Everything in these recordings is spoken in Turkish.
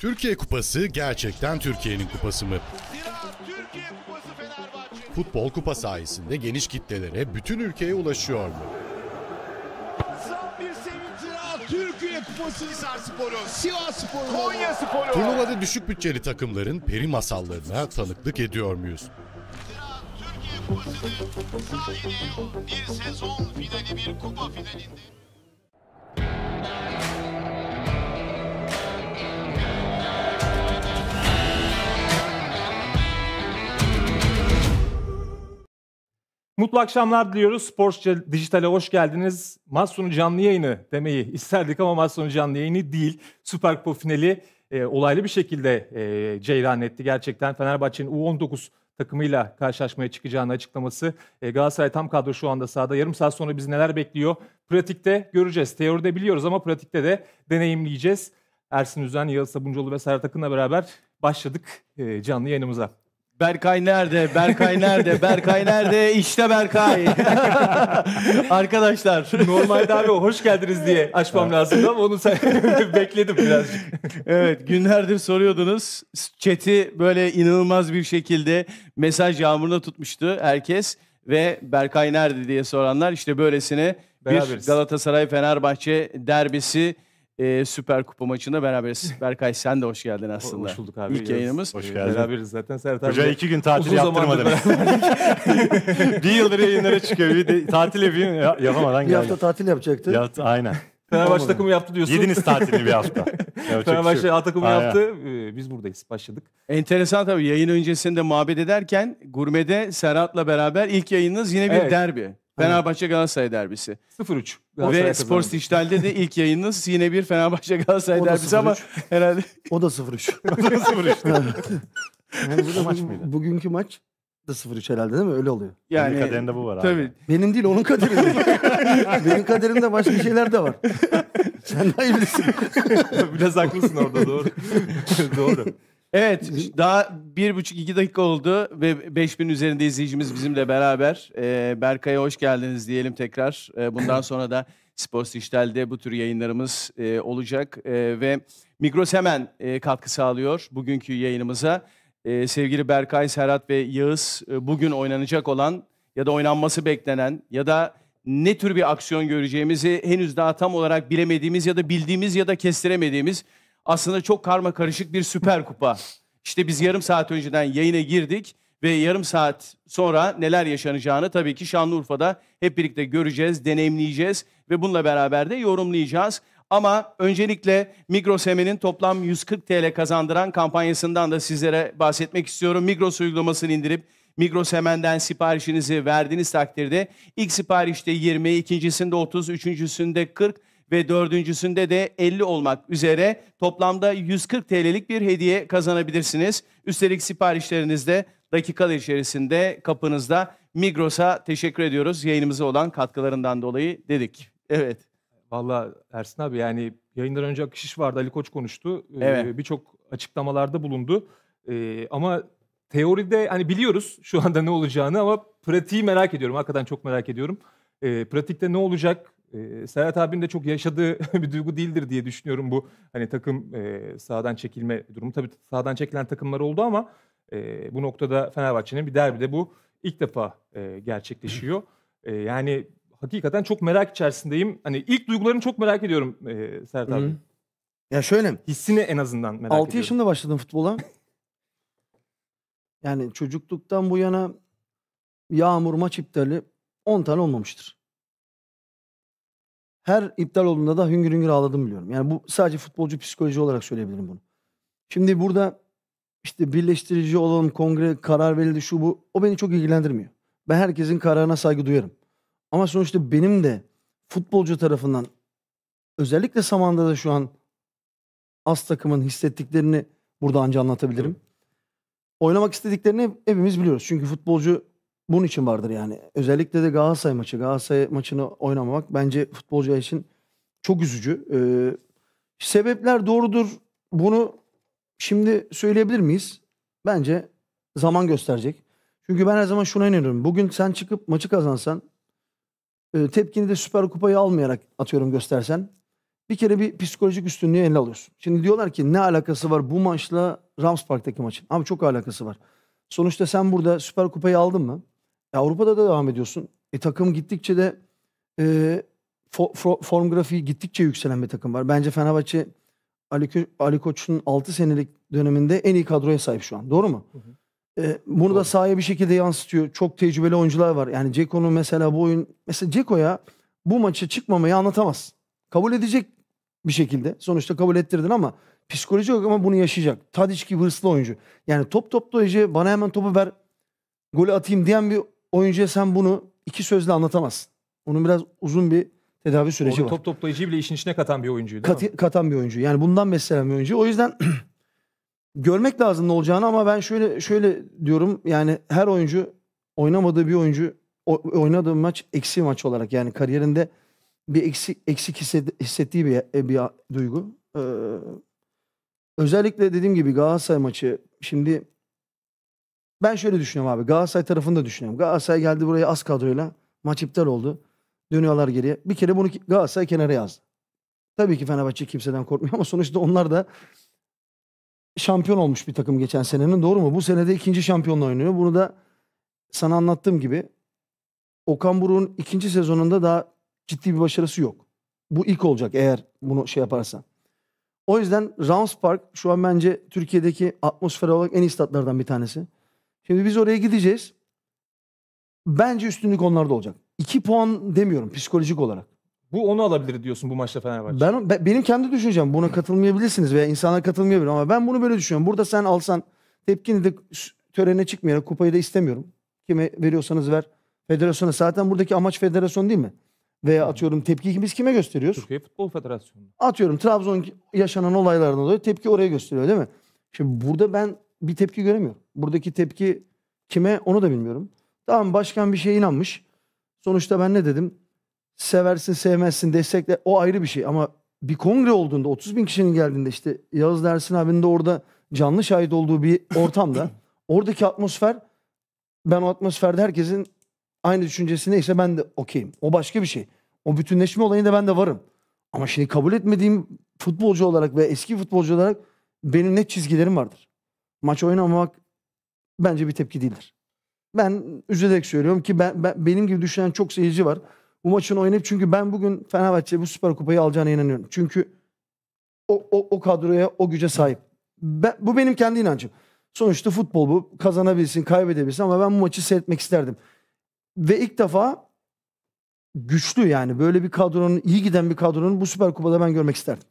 Türkiye Kupası gerçekten Türkiye'nin kupası mı? Türkiye kupası Futbol kupa sayesinde geniş kitlelere bütün ülkeye ulaşıyor mu? Türkiye Kupası Hisar Sporu, Sivas Sporu, Konya Sporu. Turnuvada düşük bütçeli takımların peri masallarına tanıklık ediyor muyuz? Türkiye Kupası'nı sadece bir sezon finali bir kupa finalinde... Mutlu akşamlar diliyoruz. Sports Dijital'e hoş geldiniz. Maç canlı yayını demeyi isterdik ama maç canlı yayını değil. Süper Kupa finali e, olaylı bir şekilde e, ceyran etti. Gerçekten Fenerbahçe'nin U19 takımıyla karşılaşmaya çıkacağını açıklaması. E, Galatasaray tam kadro şu anda sahada. Yarım saat sonra bizi neler bekliyor? Pratikte göreceğiz. Teoride biliyoruz ama pratikte de deneyimleyeceğiz. Ersin Üzen, Yağız Sabuncuoğlu ve Serhat Akın'la beraber başladık e, canlı yayınımıza. Berkay nerede? Berkay nerede? Berkay nerede? İşte Berkay. Arkadaşlar. Normalde abi hoş geldiniz diye açmam lazım ama onu sen bekledim birazcık. Evet günlerdir soruyordunuz. Chat'i böyle inanılmaz bir şekilde mesaj yağmuruna tutmuştu herkes. Ve Berkay nerede diye soranlar işte böylesine bir Galatasaray-Fenerbahçe derbisi e, Süper Kupa maçında beraberiz. Berkay sen de hoş geldin aslında. Hoş bulduk abi. İlk yes. yayınımız. Hoş geldin. Beraberiz zaten Serhat abi. Hoca iki gün tatil yaptırmadınız. bir yıldır yayınlara çıkıyor. Bir de tatil yapayım yapamadan geldi. Bir hafta tatil yapacaktı. Ya, aynen. Fenerbahçe takımı yaptı diyorsun. Yediniz tatilini bir hafta. Şey Fenerbahçe şey. A takımı Aa, yaptı. Ee, biz buradayız. Başladık. Enteresan tabii. Yayın öncesinde muhabbet ederken Gurme'de Serhat'la beraber ilk yayınınız yine bir evet. derbi. Fenerbahçe Galatasaray derbisi. 0-3. Ve Spor Dijital'de de ilk yayınınız yine bir Fenerbahçe Galatasaray O da derbisi ama 0-3. herhalde O da 0-3. Yani maç mıydı? Bugünkü maç da 0-3 herhalde değil mi? Öyle oluyor. yani Yani kaderinde bu var abi. tabii Benim değil onun kaderinde. Benim kaderimde başka şeyler de var. Sen daha iyi bilirsin. Biraz haklısın orada doğru. doğru. Evet daha bir buçuk iki dakika oldu ve 5000 üzerinde izleyicimiz bizimle beraber. Ee, Berkay'a hoş geldiniz diyelim tekrar. Ee, bundan sonra da spor Dijital'de bu tür yayınlarımız e, olacak e, ve Migros hemen e, katkı sağlıyor bugünkü yayınımıza. E, sevgili Berkay, Serhat ve Yağız e, bugün oynanacak olan ya da oynanması beklenen ya da ne tür bir aksiyon göreceğimizi henüz daha tam olarak bilemediğimiz ya da bildiğimiz ya da kestiremediğimiz aslında çok karma karışık bir süper kupa. İşte biz yarım saat önceden yayına girdik ve yarım saat sonra neler yaşanacağını tabii ki Şanlıurfa'da hep birlikte göreceğiz, deneyimleyeceğiz ve bununla beraber de yorumlayacağız. Ama öncelikle Migros Emen'in toplam 140 TL kazandıran kampanyasından da sizlere bahsetmek istiyorum. Migros uygulamasını indirip Migros Hemen'den siparişinizi verdiğiniz takdirde ilk siparişte 20, ikincisinde 30, üçüncüsünde 40 ve dördüncüsünde de 50 olmak üzere toplamda 140 TL'lik bir hediye kazanabilirsiniz. Üstelik siparişlerinizde dakikalar içerisinde kapınızda Migros'a teşekkür ediyoruz yayınımıza olan katkılarından dolayı dedik. Evet. Valla Ersin abi yani yayından önce akışış vardı Ali Koç konuştu. Ee, evet. Ee, Birçok açıklamalarda bulundu. Ee, ama teoride hani biliyoruz şu anda ne olacağını ama pratiği merak ediyorum. Hakikaten çok merak ediyorum. E, pratikte ne olacak? e, Serhat abinin de çok yaşadığı bir duygu değildir diye düşünüyorum bu hani takım e, çekilme durumu. Tabii sahadan çekilen takımlar oldu ama bu noktada Fenerbahçe'nin bir derbide bu ilk defa gerçekleşiyor. yani hakikaten çok merak içerisindeyim. Hani ilk duygularını çok merak ediyorum e, Serhat abi. Ya şöyle. Hissini en azından merak 6 ediyorum. 6 yaşında başladım futbola. yani çocukluktan bu yana yağmur maç iptali 10 tane olmamıştır her iptal olduğunda da hüngür hüngür ağladım biliyorum. Yani bu sadece futbolcu psikoloji olarak söyleyebilirim bunu. Şimdi burada işte birleştirici olalım, kongre karar verildi şu bu. O beni çok ilgilendirmiyor. Ben herkesin kararına saygı duyarım. Ama sonuçta benim de futbolcu tarafından özellikle Saman'da da şu an az takımın hissettiklerini burada anca anlatabilirim. Oynamak istediklerini hepimiz biliyoruz. Çünkü futbolcu bunun için vardır yani. Özellikle de Galatasaray maçı. Galatasaray maçını oynamamak bence futbolcu için çok üzücü. Ee, sebepler doğrudur. Bunu şimdi söyleyebilir miyiz? Bence zaman gösterecek. Çünkü ben her zaman şuna inanıyorum. Bugün sen çıkıp maçı kazansan e, tepkini de Süper Kupayı almayarak atıyorum göstersen bir kere bir psikolojik üstünlüğü eline alıyorsun. Şimdi diyorlar ki ne alakası var bu maçla Rams Park'taki maçın? Abi çok alakası var. Sonuçta sen burada Süper Kupayı aldın mı? Avrupa'da da devam ediyorsun. E, takım gittikçe de e, for, for, form grafiği gittikçe yükselen bir takım var. Bence Fenerbahçe Ali, Ali Koç'un 6 senelik döneminde en iyi kadroya sahip şu an. Doğru mu? Hı hı. E, bunu Doğru. da sahaya bir şekilde yansıtıyor. Çok tecrübeli oyuncular var. Yani Ceko'nun mesela bu oyun... Mesela Ceko'ya bu maçı çıkmamayı anlatamaz. Kabul edecek bir şekilde. Sonuçta kabul ettirdin ama psikoloji olarak ama bunu yaşayacak. Tadiç gibi hırslı oyuncu. Yani top top toplayıcı bana hemen topu ver golü atayım diyen bir oyuncuya sen bunu iki sözle anlatamazsın. Onun biraz uzun bir tedavi süreci Orada var. Top toplayıcıyı bile işin içine katan bir oyuncuyu Kat, Katan bir oyuncu. Yani bundan beslenen bir oyuncu. O yüzden görmek lazım ne olacağını ama ben şöyle şöyle diyorum. Yani her oyuncu oynamadığı bir oyuncu oynadığı maç eksi maç olarak yani kariyerinde bir eksik eksik hissettiği bir, bir duygu. Ee, özellikle dediğim gibi Galatasaray maçı şimdi ben şöyle düşünüyorum abi. Galatasaray tarafını da düşünüyorum. Galatasaray geldi buraya az kadroyla. Maç iptal oldu. Dönüyorlar geriye. Bir kere bunu Galatasaray kenara yazdı. Tabii ki Fenerbahçe kimseden korkmuyor ama sonuçta onlar da şampiyon olmuş bir takım geçen senenin. Doğru mu? Bu senede ikinci şampiyonla oynuyor. Bunu da sana anlattığım gibi Okan Buruk'un ikinci sezonunda daha ciddi bir başarısı yok. Bu ilk olacak eğer bunu şey yaparsan. O yüzden Rams Park şu an bence Türkiye'deki atmosfer olarak en iyi statlardan bir tanesi. Şimdi biz oraya gideceğiz. Bence üstünlük onlarda olacak. 2 puan demiyorum psikolojik olarak. Bu onu alabilir diyorsun bu maçta Fenerbahçe. Ben, ben benim kendi düşüncem buna katılmayabilirsiniz veya insanlar katılmayabilir ama ben bunu böyle düşünüyorum. Burada sen alsan tepkini de törene çıkmayarak kupayı da istemiyorum. Kime veriyorsanız ver. Federasyona zaten buradaki amaç federasyon değil mi? Veya atıyorum tepkiyi biz kime gösteriyoruz? Türkiye Futbol Federasyonu. Atıyorum Trabzon yaşanan olaylardan dolayı tepki oraya gösteriyor değil mi? Şimdi burada ben bir tepki göremiyorum buradaki tepki kime onu da bilmiyorum. Tamam başkan bir şeye inanmış. Sonuçta ben ne dedim? Seversin sevmezsin destekle o ayrı bir şey ama bir kongre olduğunda 30 bin kişinin geldiğinde işte Yağız Dersin abinin de orada canlı şahit olduğu bir ortamda oradaki atmosfer ben o atmosferde herkesin aynı düşüncesi neyse ben de okeyim. O başka bir şey. O bütünleşme olayında ben de varım. Ama şimdi kabul etmediğim futbolcu olarak ve eski futbolcu olarak benim net çizgilerim vardır. Maç oynamak bence bir tepki değildir. Ben üzülerek söylüyorum ki ben, ben benim gibi düşünen çok seyirci var. Bu maçın oynayıp çünkü ben bugün Fenerbahçe bu Süper Kupayı alacağına inanıyorum. Çünkü o, o, o kadroya, o güce sahip. Ben, bu benim kendi inancım. Sonuçta futbol bu. Kazanabilirsin, kaybedebilirsin ama ben bu maçı seyretmek isterdim. Ve ilk defa güçlü yani böyle bir kadronun, iyi giden bir kadronun bu Süper Kupa'da ben görmek isterdim.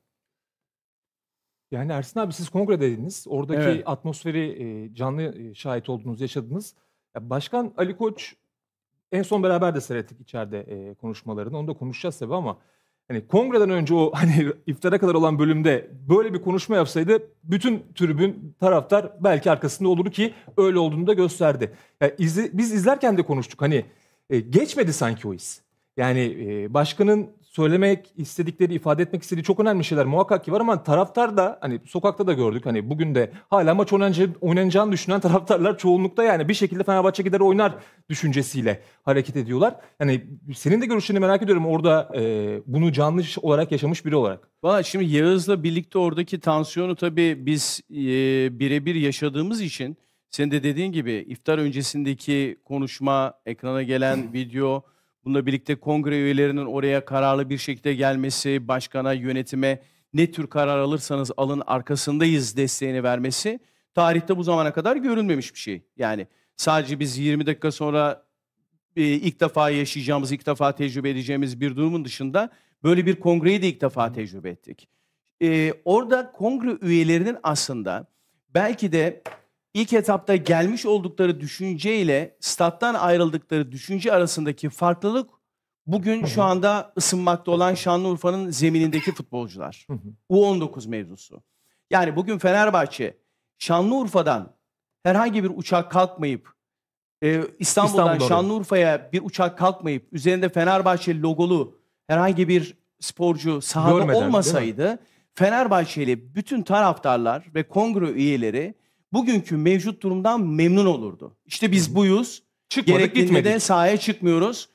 Yani Ersin abi siz kongredeydiniz. Oradaki evet. atmosferi e, canlı e, şahit oldunuz, yaşadınız. Başkan Ali Koç en son beraber de seyrettik içeride e, konuşmalarını. Onu da konuşacağız tabii ama hani kongreden önce o hani iftara kadar olan bölümde böyle bir konuşma yapsaydı bütün tribün taraftar belki arkasında olurdu ki öyle olduğunu da gösterdi. Yani izle, biz izlerken de konuştuk hani geçmedi sanki o his. Yani başkanın söylemek istedikleri, ifade etmek istediği çok önemli şeyler muhakkak ki var ama taraftar da hani sokakta da gördük hani bugün de hala maç oynanacağı, oynanacağını düşünen taraftarlar çoğunlukta yani bir şekilde Fenerbahçe gider oynar düşüncesiyle hareket ediyorlar. Yani senin de görüşünü merak ediyorum orada e, bunu canlı olarak yaşamış biri olarak. Valla şimdi Yağız'la birlikte oradaki tansiyonu tabii biz e, birebir yaşadığımız için senin de dediğin gibi iftar öncesindeki konuşma, ekrana gelen video Bununla birlikte kongre üyelerinin oraya kararlı bir şekilde gelmesi, başkana, yönetime ne tür karar alırsanız alın arkasındayız desteğini vermesi tarihte bu zamana kadar görünmemiş bir şey. Yani sadece biz 20 dakika sonra e, ilk defa yaşayacağımız, ilk defa tecrübe edeceğimiz bir durumun dışında böyle bir kongreyi de ilk defa tecrübe ettik. E, orada kongre üyelerinin aslında belki de ilk etapta gelmiş oldukları düşünce ile stat'tan ayrıldıkları düşünce arasındaki farklılık bugün şu anda ısınmakta olan Şanlıurfa'nın zeminindeki futbolcular. U19 mevzusu. Yani bugün Fenerbahçe Şanlıurfa'dan herhangi bir uçak kalkmayıp e, İstanbul'dan İstanbul'da Şanlıurfa'ya bir uçak kalkmayıp üzerinde Fenerbahçe logolu herhangi bir sporcu sahada Görmeden, olmasaydı Fenerbahçeli bütün taraftarlar ve kongre üyeleri bugünkü mevcut durumdan memnun olurdu. İşte biz buyuz. Çıkmadık Gerektiğinde gitmedik. de sahaya çıkmıyoruz.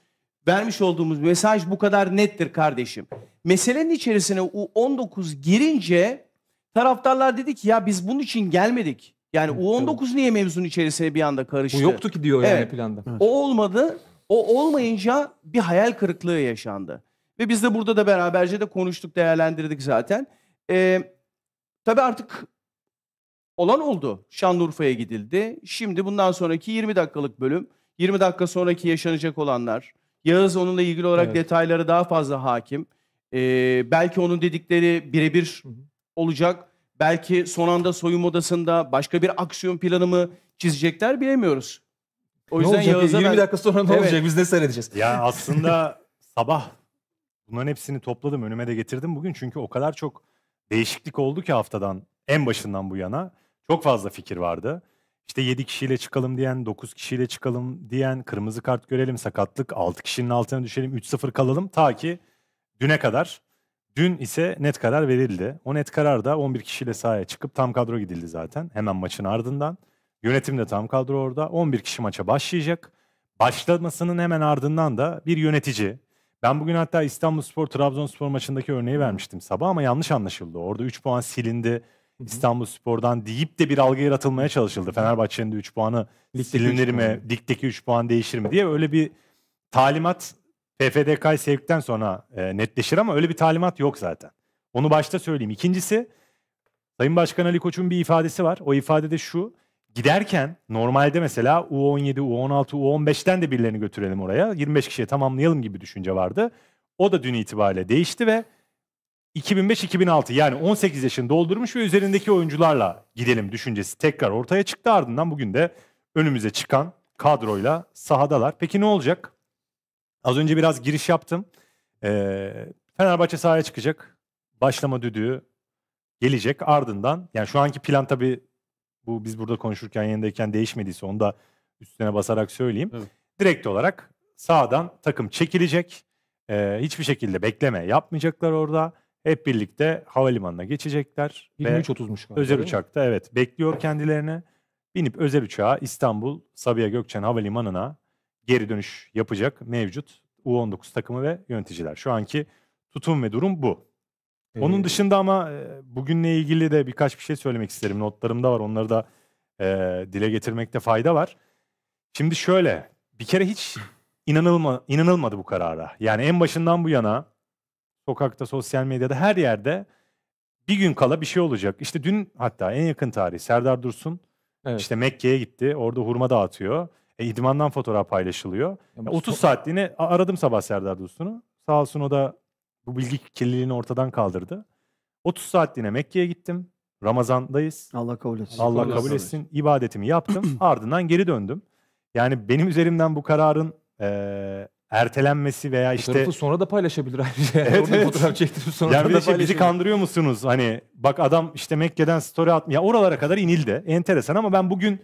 Vermiş olduğumuz mesaj bu kadar nettir kardeşim. Meselenin içerisine U19 girince taraftarlar dedi ki ya biz bunun için gelmedik. Yani U19 niye mevzunun içerisine bir anda karıştı? Bu yoktu ki diyor evet. yani planda. O olmadı. O olmayınca bir hayal kırıklığı yaşandı. Ve biz de burada da beraberce de konuştuk, değerlendirdik zaten. Ee, tabii artık olan oldu. Şanlıurfa'ya gidildi. Şimdi bundan sonraki 20 dakikalık bölüm, 20 dakika sonraki yaşanacak olanlar. Yağız onunla ilgili olarak evet. detayları daha fazla hakim. Ee, belki onun dedikleri birebir olacak. Belki son anda soyunma odasında başka bir aksiyon planı mı çizecekler bilemiyoruz. O ne yüzden olacak? 20 ben... dakika sonra ne evet. olacak? Biz ne seyredeceğiz? Ya aslında sabah bunların hepsini topladım, önüme de getirdim bugün. Çünkü o kadar çok değişiklik oldu ki haftadan en başından bu yana. Çok fazla fikir vardı. İşte 7 kişiyle çıkalım diyen, 9 kişiyle çıkalım diyen, kırmızı kart görelim, sakatlık, 6 kişinin altına düşelim, 3-0 kalalım ta ki düne kadar. Dün ise net karar verildi. O net karar da 11 kişiyle sahaya çıkıp tam kadro gidildi zaten hemen maçın ardından. Yönetim de tam kadro orada. 11 kişi maça başlayacak. Başlamasının hemen ardından da bir yönetici. Ben bugün hatta İstanbulspor Trabzonspor maçındaki örneği vermiştim sabah ama yanlış anlaşıldı. Orada 3 puan silindi. İstanbul Spor'dan deyip de bir algı yaratılmaya çalışıldı. Fenerbahçe'nin de 3 puanı Ligdeki silinir üç mi, puan. ligdeki 3 puan değişir mi diye öyle bir talimat PFDK'yı sevkten sonra e, netleşir ama öyle bir talimat yok zaten. Onu başta söyleyeyim. İkincisi Sayın Başkan Ali Koç'un bir ifadesi var. O ifadede şu. Giderken normalde mesela U17, U16, U15'ten de birilerini götürelim oraya. 25 kişiye tamamlayalım gibi düşünce vardı. O da dün itibariyle değişti ve 2005-2006 yani 18 yaşını doldurmuş ve üzerindeki oyuncularla gidelim düşüncesi tekrar ortaya çıktı. Ardından bugün de önümüze çıkan kadroyla sahadalar. Peki ne olacak? Az önce biraz giriş yaptım. Ee, Fenerbahçe sahaya çıkacak. Başlama düdüğü gelecek. Ardından yani şu anki plan tabii bu biz burada konuşurken yanındayken değişmediyse onu da üstüne basarak söyleyeyim. Evet. Direkt olarak sağdan takım çekilecek. Ee, hiçbir şekilde bekleme yapmayacaklar orada. Hep birlikte havalimanına geçecekler. 23.30'muş galiba. Özel uçakta evet bekliyor kendilerini. Binip özel uçağa İstanbul Sabiha Gökçen Havalimanı'na geri dönüş yapacak mevcut U19 takımı ve yöneticiler. Şu anki tutum ve durum bu. Ee, Onun dışında ama e, bugünle ilgili de birkaç bir şey söylemek isterim. Notlarımda var. Onları da e, dile getirmekte fayda var. Şimdi şöyle bir kere hiç inanılma, inanılmadı bu karara. Yani en başından bu yana sokakta, sosyal medyada her yerde bir gün kala bir şey olacak. İşte dün hatta en yakın tarih Serdar Dursun evet. işte Mekke'ye gitti. Orada hurma dağıtıyor. E, idmandan fotoğraf paylaşılıyor. Ya, 30 e, so- saatliğine aradım sabah Serdar Dursun'u. Sağ olsun o da bu bilgi kirliliğini ortadan kaldırdı. 30 saatliğine Mekke'ye gittim. Ramazandayız. Allah kabul etsin. Allah, kabul etsin. etsin. İbadetimi yaptım. Ardından geri döndüm. Yani benim üzerimden bu kararın e, ertelenmesi veya işte... Fotoğrafı sonra da paylaşabilir ayrıca. Yani. Evet, Orada evet. fotoğraf çektirip sonra yani da şey, paylaşabilir. Bizi kandırıyor musunuz? Hani bak adam işte Mekke'den story atmıyor. Ya oralara kadar inildi. Enteresan ama ben bugün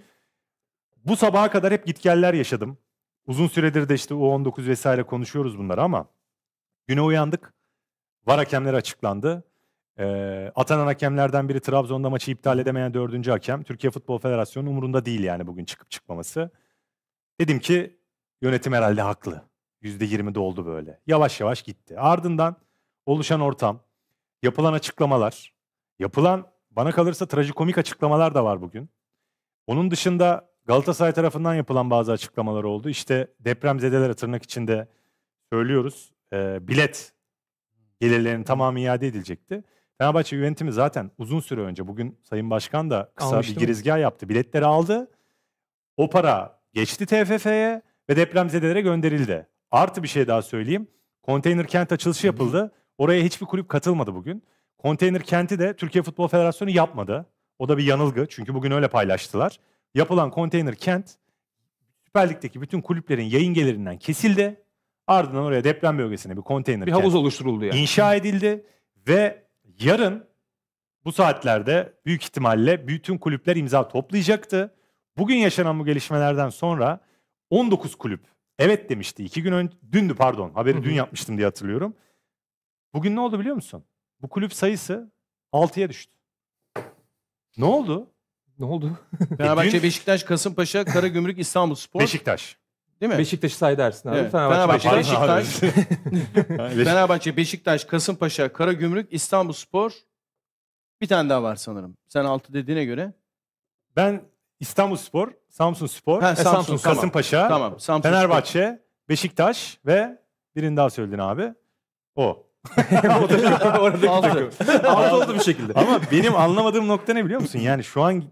bu sabaha kadar hep gitgeller yaşadım. Uzun süredir de işte o 19 vesaire konuşuyoruz bunları ama güne uyandık. Var hakemler açıklandı. E, atanan hakemlerden biri Trabzon'da maçı iptal edemeyen dördüncü hakem. Türkiye Futbol Federasyonu umurunda değil yani bugün çıkıp çıkmaması. Dedim ki yönetim herhalde haklı. %20 doldu böyle. Yavaş yavaş gitti. Ardından oluşan ortam, yapılan açıklamalar, yapılan bana kalırsa trajikomik açıklamalar da var bugün. Onun dışında Galatasaray tarafından yapılan bazı açıklamalar oldu. İşte deprem zedeleri tırnak içinde söylüyoruz. E, bilet gelirlerinin tamamı iade edilecekti. Fenerbahçe yönetimi zaten uzun süre önce bugün Sayın Başkan da kısa Almıştım. bir girizgah yaptı. Biletleri aldı. O para geçti TFF'ye ve depremzedelere gönderildi. Artı bir şey daha söyleyeyim. Konteyner kent açılışı yapıldı. Oraya hiçbir kulüp katılmadı bugün. Konteyner kenti de Türkiye Futbol Federasyonu yapmadı. O da bir yanılgı çünkü bugün öyle paylaştılar. Yapılan konteyner kent Süper Lig'deki bütün kulüplerin yayın gelirinden kesildi. Ardından oraya deprem bölgesine bir konteyner bir kent havuz oluşturuldu yani. inşa edildi ve yarın bu saatlerde büyük ihtimalle bütün kulüpler imza toplayacaktı. Bugün yaşanan bu gelişmelerden sonra 19 kulüp evet demişti. İki gün önce, dündü pardon haberi Hı-hı. dün yapmıştım diye hatırlıyorum. Bugün ne oldu biliyor musun? Bu kulüp sayısı 6'ya düştü. Ne oldu? Ne oldu? E, Fenerbahçe, dün... Beşiktaş, Kasımpaşa, Karagümrük, İstanbul Spor. Beşiktaş. Değil mi? Beşiktaş'ı say dersin abi. Evet. Fenerbahçe, Fenerbahçe Beşiktaş. Fenerbahçe, Beşiktaş, Kasımpaşa, Karagümrük, İstanbul Spor. Bir tane daha var sanırım. Sen 6 dediğine göre. Ben İstanbul Spor, Samsun Spor, Ha, e, Samsun, Samsun, tamam. Kasımpaşa, Tamam. Samsun Fenerbahçe, Beşiktaş ve birini daha söyledin abi. O. o da oradaki Altı. oldu bir şekilde. Ama benim anlamadığım nokta ne biliyor musun? Yani şu an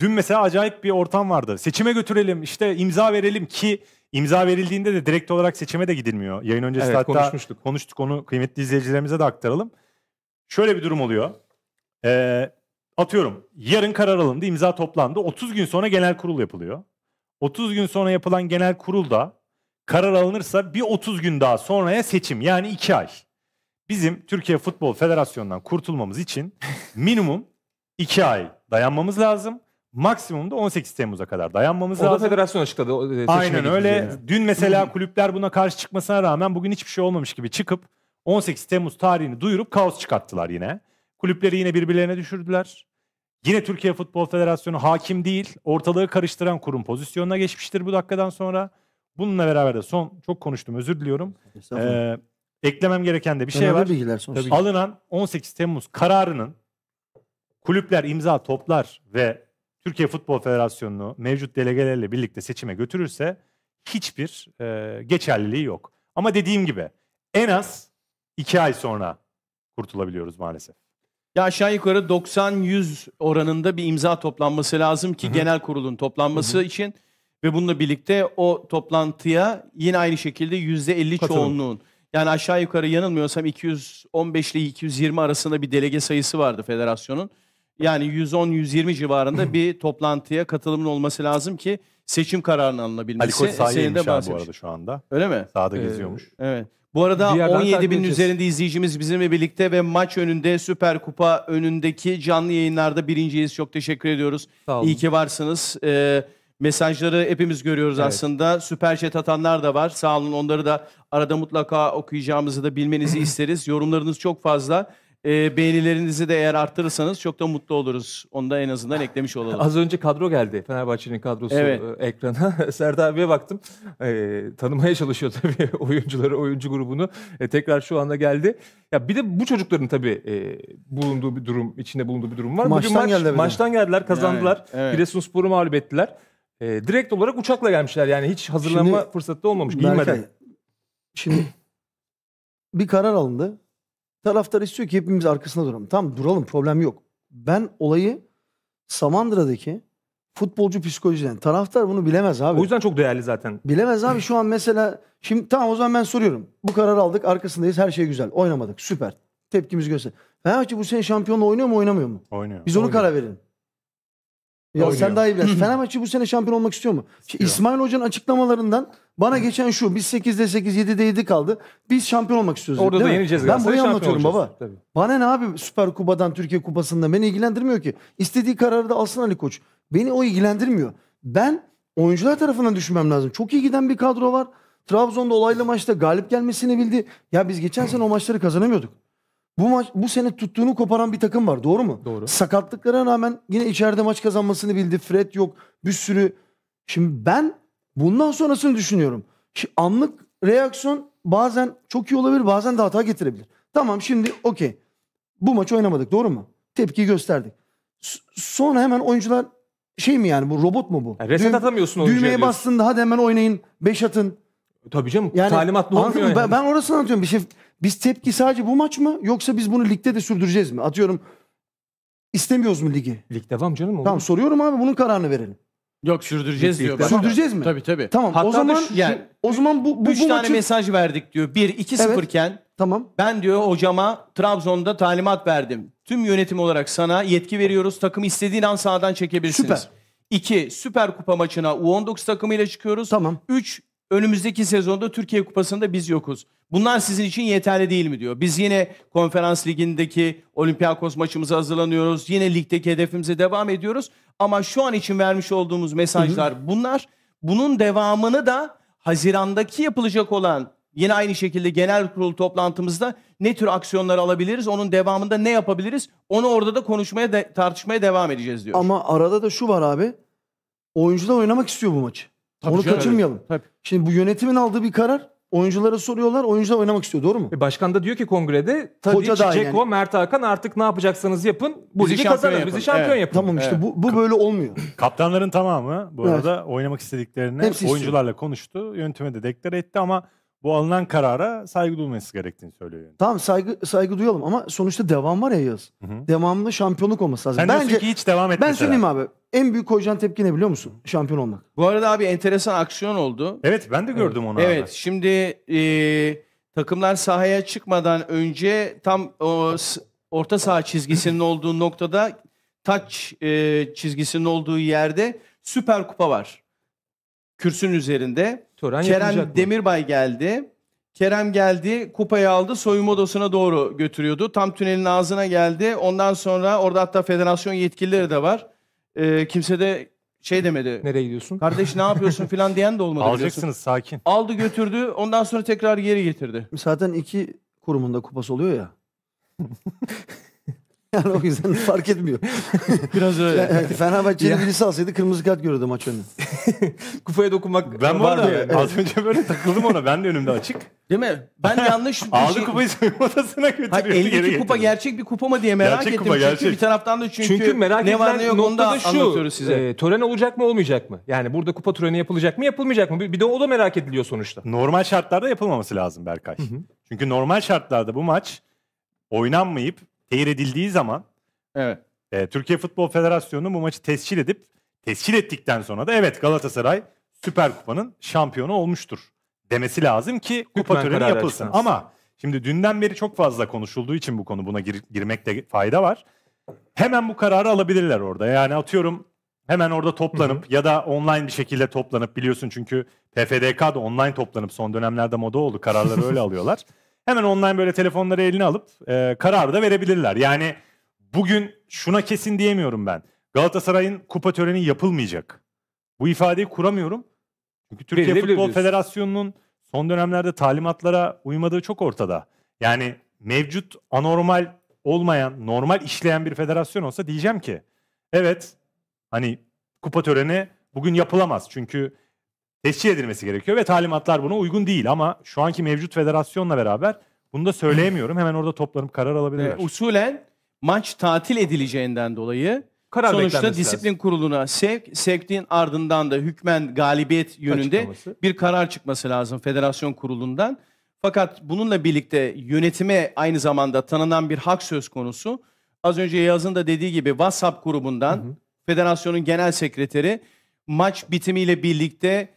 dün mesela acayip bir ortam vardı. Seçime götürelim, işte imza verelim ki imza verildiğinde de direkt olarak seçime de gidilmiyor. Yayın öncesi Evet, hatta konuşmuştuk. konuştuk onu kıymetli izleyicilerimize de aktaralım. Şöyle bir durum oluyor. Ee, Atıyorum yarın karar alındı imza toplandı 30 gün sonra genel kurul yapılıyor. 30 gün sonra yapılan genel kurulda karar alınırsa bir 30 gün daha sonraya seçim yani 2 ay. Bizim Türkiye Futbol Federasyonu'ndan kurtulmamız için minimum 2 ay dayanmamız lazım. Maksimum da 18 Temmuz'a kadar dayanmamız o lazım. O da federasyon açıkladı. E, Aynen öyle. Yani. Dün mesela kulüpler buna karşı çıkmasına rağmen bugün hiçbir şey olmamış gibi çıkıp 18 Temmuz tarihini duyurup kaos çıkarttılar yine. Kulüpleri yine birbirlerine düşürdüler. Yine Türkiye Futbol Federasyonu hakim değil, ortalığı karıştıran kurum pozisyonuna geçmiştir bu dakikadan sonra. Bununla beraber de son çok konuştum özür diliyorum. Ee, eklemem gereken de bir şey var. Bilgiler sonuçta. Alınan 18 Temmuz kararının kulüpler imza toplar ve Türkiye Futbol Federasyonu'nu mevcut delegelerle birlikte seçime götürürse hiçbir e, geçerliliği yok. Ama dediğim gibi en az 2 ay sonra kurtulabiliyoruz maalesef. Ya aşağı yukarı 90-100 oranında bir imza toplanması lazım ki Hı-hı. genel kurulun toplanması Hı-hı. için ve bununla birlikte o toplantıya yine aynı şekilde %50 Katılım. çoğunluğun yani aşağı yukarı yanılmıyorsam 215 ile 220 arasında bir delege sayısı vardı federasyonun. Yani 110-120 civarında bir toplantıya katılımın olması lazım ki seçim kararını alınabilmesi. Ali Koç sahaya inmiş bu arada şu anda. Öyle mi? Sahada ee, geziyormuş. Evet. Bu arada 17 bin üzerinde izleyicimiz bizimle birlikte ve maç önünde Süper Kupa önündeki canlı yayınlarda birinciyiz. Çok teşekkür ediyoruz. Sağ olun. İyi ki varsınız. Ee, mesajları hepimiz görüyoruz evet. aslında. Süper chat atanlar da var. Sağ olun onları da arada mutlaka okuyacağımızı da bilmenizi isteriz. Yorumlarınız çok fazla. E, beğenilerinizi de eğer arttırırsanız çok da mutlu oluruz. Onu da en azından eklemiş olalım. Az önce kadro geldi. Fenerbahçe'nin kadrosu evet. E, ekrana. Serdar abiye baktım. E, tanımaya çalışıyor tabii oyuncuları, oyuncu grubunu. E, tekrar şu anda geldi. Ya bir de bu çocukların tabii e, bulunduğu bir durum, içinde bulunduğu bir durum var. Maçtan Bugün maç, geldi. Maçtan geldiler, kazandılar. Yani, evet. Giresunspor'u mağlup ettiler. E, direkt olarak uçakla gelmişler. Yani hiç hazırlanma şimdi, fırsatı olmamış. Giyinmeden. şimdi bir karar alındı. Taraftar istiyor ki hepimiz arkasında duralım. Tamam duralım problem yok. Ben olayı Samandıra'daki futbolcu psikolojiden. Taraftar bunu bilemez abi. O yüzden çok değerli zaten. Bilemez abi şu an mesela şimdi tamam o zaman ben soruyorum. Bu kararı aldık arkasındayız her şey güzel. Oynamadık süper. Tepkimiz göster. Fenerbahçe bu sene şampiyonla oynuyor mu oynamıyor mu? Oynuyor. Biz onu oynuyor. karar verelim. Ya oynuyor. sen daha iyi bilirsin. Fenerbahçe bu sene şampiyon olmak istiyor mu? İstiyor. İsmail Hoca'nın açıklamalarından bana geçen şu. Biz 8'de 8, 7'de 7 kaldı. Biz şampiyon olmak istiyoruz. Orada da mi? yeneceğiz. Ben burayı anlatıyorum baba. Tabii. Bana ne abi Süper Kupa'dan, Türkiye Kupası'ndan beni ilgilendirmiyor ki. İstediği kararı da alsın Ali Koç. Beni o ilgilendirmiyor. Ben oyuncular tarafından düşünmem lazım. Çok iyi giden bir kadro var. Trabzon'da olaylı maçta galip gelmesini bildi. Ya biz geçen sene o maçları kazanamıyorduk. Bu maç bu sene tuttuğunu koparan bir takım var. Doğru mu? Doğru. Sakatlıklara rağmen yine içeride maç kazanmasını bildi. Fred yok. Bir sürü. Şimdi ben bundan sonrasını düşünüyorum. Şimdi anlık reaksiyon bazen çok iyi olabilir, bazen de hata getirebilir. Tamam şimdi okey. Bu maçı oynamadık. Doğru mu? Tepki gösterdik. S- sonra hemen oyuncular şey mi yani bu robot mu bu? Yani reset atamıyorsun oyuncuya Düğmeye diyorsun. bastın da hadi hemen oynayın. Beş atın. Tabii canım. Yani, talimatlı olmuyor yani. Ben, ben orasını anlatıyorum. Bir şey biz tepki sadece bu maç mı yoksa biz bunu ligde de sürdüreceğiz mi? Atıyorum istemiyoruz mu ligi? Lig devam canım olur. Tamam soruyorum abi bunun kararını verelim. Yok sürdüreceğiz diyor. Bana. Sürdüreceğiz mi? Tabii tabii. Tamam Hatta o zaman yani, o zaman bu bu, üç bu tane maçı... mesaj verdik diyor. 1 2-0 evet. tamam. ben diyor hocama Trabzon'da talimat verdim. Tüm yönetim olarak sana yetki veriyoruz. takım istediğin an sahadan çekebilirsiniz. Süper. 2. Süper Kupa maçına U19 takımıyla çıkıyoruz. Tamam. 3 önümüzdeki sezonda Türkiye Kupası'nda biz yokuz. Bunlar sizin için yeterli değil mi diyor. Biz yine konferans ligindeki Olympiakos maçımıza hazırlanıyoruz. Yine ligdeki hedefimize devam ediyoruz. Ama şu an için vermiş olduğumuz mesajlar bunlar. Bunun devamını da Haziran'daki yapılacak olan yine aynı şekilde genel kurul toplantımızda ne tür aksiyonlar alabiliriz? Onun devamında ne yapabiliriz? Onu orada da konuşmaya de, tartışmaya devam edeceğiz diyor. Ama arada da şu var abi. oyuncu da oynamak istiyor bu maçı. Tabii Onu canım. kaçırmayalım. Tabii. Şimdi bu yönetimin aldığı bir karar. Oyunculara soruyorlar. Oyuncular oynamak istiyor. Doğru mu? E başkan da diyor ki kongrede Tadic, Hoca da yani. Mert Hakan artık ne yapacaksanız yapın. Bu Bizi ligi kazanın. yapın." Bizi şampiyon Evet. yapın. Tamam işte Evet. bu, bu böyle olmuyor. Kaptanların tamamı bu Evet. arada oynamak istediklerini Hepsi oyuncularla konuştu. Yönetime de deklar etti ama bu alınan karara saygı duyulması gerektiğini söylüyor. Yani. Tamam saygı saygı duyalım ama sonuçta devam var ya Yağız. Devamlı şampiyonluk olması lazım. Sen Bence ki hiç devam etmese. Ben söyleyeyim abi. En büyük koyacağın tepki ne biliyor musun? Şampiyon olmak. Bu arada abi enteresan aksiyon oldu. Evet ben de gördüm evet. onu. Evet abi. şimdi e, takımlar sahaya çıkmadan önce tam o, orta saha çizgisinin olduğu noktada taç e, çizgisinin olduğu yerde Süper Kupa var kürsünün üzerinde. Tören Kerem Demirbay geldi. Kerem geldi, kupayı aldı, soyunma odasına doğru götürüyordu. Tam tünelin ağzına geldi. Ondan sonra orada hatta federasyon yetkilileri de var. Ee, kimse de şey demedi. Nereye gidiyorsun? Kardeş ne yapıyorsun falan diyen de olmadı. Alacaksınız sakin. Aldı götürdü ondan sonra tekrar geri getirdi. Zaten iki kurumunda kupası oluyor ya. Yani o yüzden fark etmiyor. Biraz öyle. Yani Fenerbahçe'nin birisi alsaydı kırmızı kart görürdü maç önü. Kupaya dokunmak ben var mı? Yani. Az önce böyle takıldım ona. Ben de önümde açık. Değil mi? Ben yanlış bir Aldı şey... kupayı soyunma odasına götürüyordu. Hayır, eldeki kupa getirdim. gerçek bir kupa mı diye merak gerçek ettim. Kupa, çünkü gerçek. bir taraftan da çünkü, çünkü merak ne var ne yok onu da anlatıyoruz size. E, tören olacak mı olmayacak mı? Yani burada kupa töreni yapılacak mı yapılmayacak mı? Bir, bir de o da merak ediliyor sonuçta. Normal şartlarda yapılmaması lazım Berkay. Hı hı. Çünkü normal şartlarda bu maç oynanmayıp tehir edildiği zaman evet. e, Türkiye Futbol Federasyonu bu maçı tescil edip tescil ettikten sonra da evet Galatasaray Süper Kupa'nın şampiyonu olmuştur demesi lazım ki kupa Hükmen töreni yapılsın. Açmaz. Ama şimdi dünden beri çok fazla konuşulduğu için bu konu buna gir- girmekte fayda var. Hemen bu kararı alabilirler orada. Yani atıyorum hemen orada toplanıp Hı-hı. ya da online bir şekilde toplanıp biliyorsun çünkü PFDK da online toplanıp son dönemlerde moda oldu. Kararları öyle alıyorlar hemen online böyle telefonları eline alıp e, karar da verebilirler. Yani bugün şuna kesin diyemiyorum ben. Galatasaray'ın kupa töreni yapılmayacak. Bu ifadeyi kuramıyorum. Çünkü Türkiye Futbol Federasyonu'nun son dönemlerde talimatlara uymadığı çok ortada. Yani mevcut anormal olmayan, normal işleyen bir federasyon olsa diyeceğim ki evet hani kupa töreni bugün yapılamaz. Çünkü teşkil edilmesi gerekiyor ve talimatlar buna uygun değil ama şu anki mevcut federasyonla beraber bunu da söyleyemiyorum. Hemen orada toplanıp karar alabilirler. Evet, usulen maç tatil edileceğinden dolayı karar sonuçta disiplin lazım. kuruluna sevk, sevkliğin ardından da hükmen galibiyet yönünde Açıklaması. bir karar çıkması lazım federasyon kurulundan. Fakat bununla birlikte yönetime aynı zamanda tanınan bir hak söz konusu. Az önce Yaz'ın da dediği gibi WhatsApp grubundan hı hı. federasyonun genel sekreteri maç bitimiyle birlikte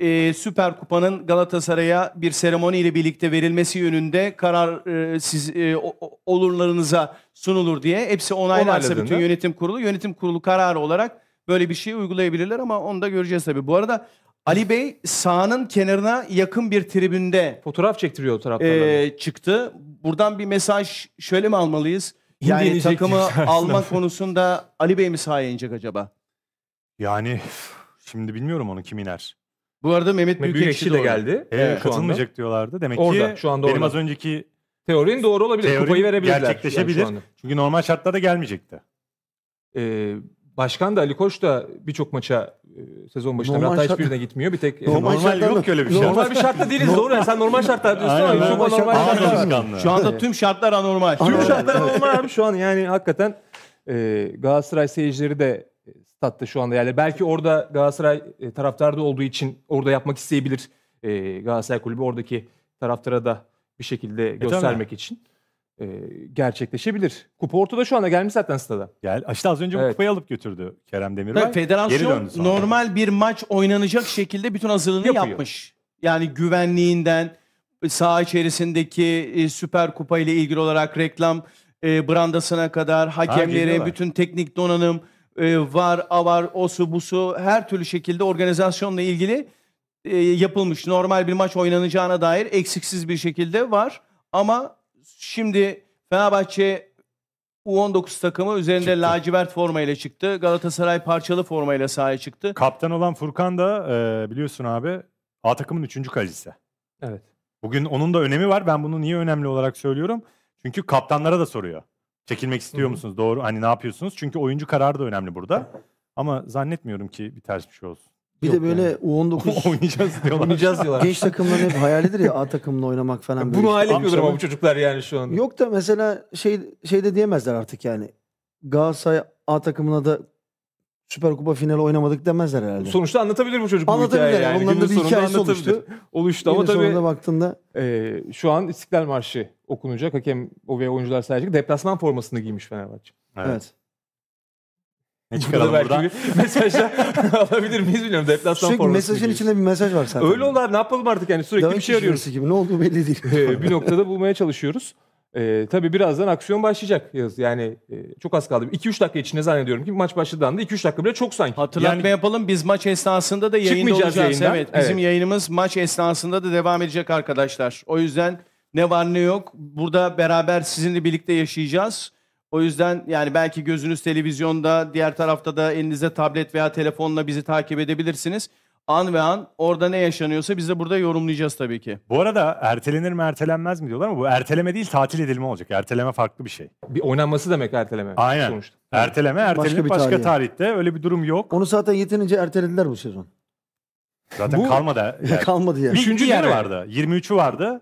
e, Süper Kupa'nın Galatasaray'a bir seremoni ile birlikte verilmesi yönünde karar e, siz e, olurlarınıza sunulur diye. Hepsi onaylarsa Onayladığında- bütün yönetim kurulu, yönetim kurulu kararı olarak böyle bir şey uygulayabilirler ama onu da göreceğiz tabii. Bu arada Ali Bey sahanın kenarına yakın bir tribünde Fotoğraf çektiriyor taraftarlar. e, çıktı. Buradan bir mesaj şöyle mi almalıyız? Yani İndirecek takımı alma konusunda Ali Bey mi sahaya inecek acaba? Yani şimdi bilmiyorum onu kim iner. Bu arada Mehmet Büyükekşi, Büyükekşi de, de geldi. Ee, evet, katılmayacak diyorlardı. Demek orada, ki şu anda benim orada. az önceki teorinin doğru olabilir. Teorin Kupayı verebilirler. Şey gerçekleşebilir. Yani Çünkü normal şartlarda gelmeyecekti. Ee, Başkan da Ali Koç da birçok maça e, sezon başında normal hatta şart... hiçbirine gitmiyor. Bir tek normal, normal şartlarda, yok öyle bir şey. Normal bir şartta değiliz doğru. Yani sen normal şartlar diyorsun Aynen, ama normal, normal şartlar, şartlar Şu anda tüm şartlar anormal. Tüm şartlar anormal abi şu an yani hakikaten e, Galatasaray seyircileri de statta şu anda yani belki orada Galatasaray e, taraftarda olduğu için orada yapmak isteyebilir e, Galatasaray Kulübü oradaki taraftara da bir şekilde e, göstermek için e, gerçekleşebilir. Kupa ortada şu anda gelmiş zaten stada. Gel, işte az önce evet. kupayı alıp götürdü Kerem Demirbay. Tabii federasyon normal bir maç oynanacak şekilde bütün hazırlığını Yapıyor. yapmış. Yani güvenliğinden saha içerisindeki e, Süper Kupa ile ilgili olarak reklam e, brandasına kadar hakemlere, bütün teknik donanım, e, var, avar, osu, busu her türlü şekilde organizasyonla ilgili e, yapılmış. Normal bir maç oynanacağına dair eksiksiz bir şekilde var. Ama şimdi Fenerbahçe U19 takımı üzerinde çıktı. lacivert formayla çıktı. Galatasaray parçalı formayla sahaya çıktı. Kaptan olan Furkan da e, biliyorsun abi A takımın 3. kalecisi. Evet. Bugün onun da önemi var. Ben bunu niye önemli olarak söylüyorum? Çünkü kaptanlara da soruyor. Çekilmek istiyor Hı-hı. musunuz? Doğru. Hani ne yapıyorsunuz? Çünkü oyuncu kararı da önemli burada. Ama zannetmiyorum ki bir ters bir şey olsun. Bir Yok de böyle yani. U19 oynayacağız diyorlar. oynayacağal diyorlar. Genç takımların hep hayalidir ya A takımla oynamak falan. bunu hayal etmiyordur ama bu çocuklar yani şu an. Yok da mesela şey şey de diyemezler artık yani. Galatasaray A takımına da Süper Kupa finali oynamadık demezler herhalde. Sonuçta anlatabilir bu çocuk anlatabilir bu hikayeyi. Yani. Onların da bir hikayesi oluştu. Oluştu Yine ama tabii. baktığında. E, şu an İstiklal Marşı okunacak. Hakem o ve oyuncular sadece Deplasman formasını giymiş Fenerbahçe. Evet. evet. Ne çıkaralım Burada buradan? Mesajla alabilir miyiz bilmiyorum. Deplasman Sürekli mesajın giymiş. içinde bir mesaj var zaten. Öyle abi. ne yapalım artık yani sürekli Demek bir şey arıyoruz. gibi ne olduğu belli değil. Ee, bir noktada bulmaya çalışıyoruz. Ee, tabii birazdan aksiyon başlayacak Yağız. Yani e, çok az kaldı. 2-3 dakika içinde zannediyorum ki maç başladığı anda 2-3 dakika bile çok sanki. Hatırlatma yani, yapalım biz maç esnasında da yayında olacağız. Yayından. Evet, bizim evet. yayınımız maç esnasında da devam edecek arkadaşlar. O yüzden ne var ne yok. Burada beraber sizinle birlikte yaşayacağız. O yüzden yani belki gözünüz televizyonda, diğer tarafta da elinizde tablet veya telefonla bizi takip edebilirsiniz. An ve an orada ne yaşanıyorsa biz de burada yorumlayacağız tabii ki. Bu arada ertelenir mi ertelenmez mi diyorlar ama bu erteleme değil tatil edilme olacak. Erteleme farklı bir şey. Bir oynanması demek erteleme. Aynen. Sonuçta. Erteleme, erteleme başka, bir başka tarihte öyle bir durum yok. Onu zaten yetinince ertelediler bu sezon. Zaten Bu- kalmadı. Yani. kalmadı yani. Bir Üçüncü Üçüncü yeri yere. vardı. 23'ü vardı.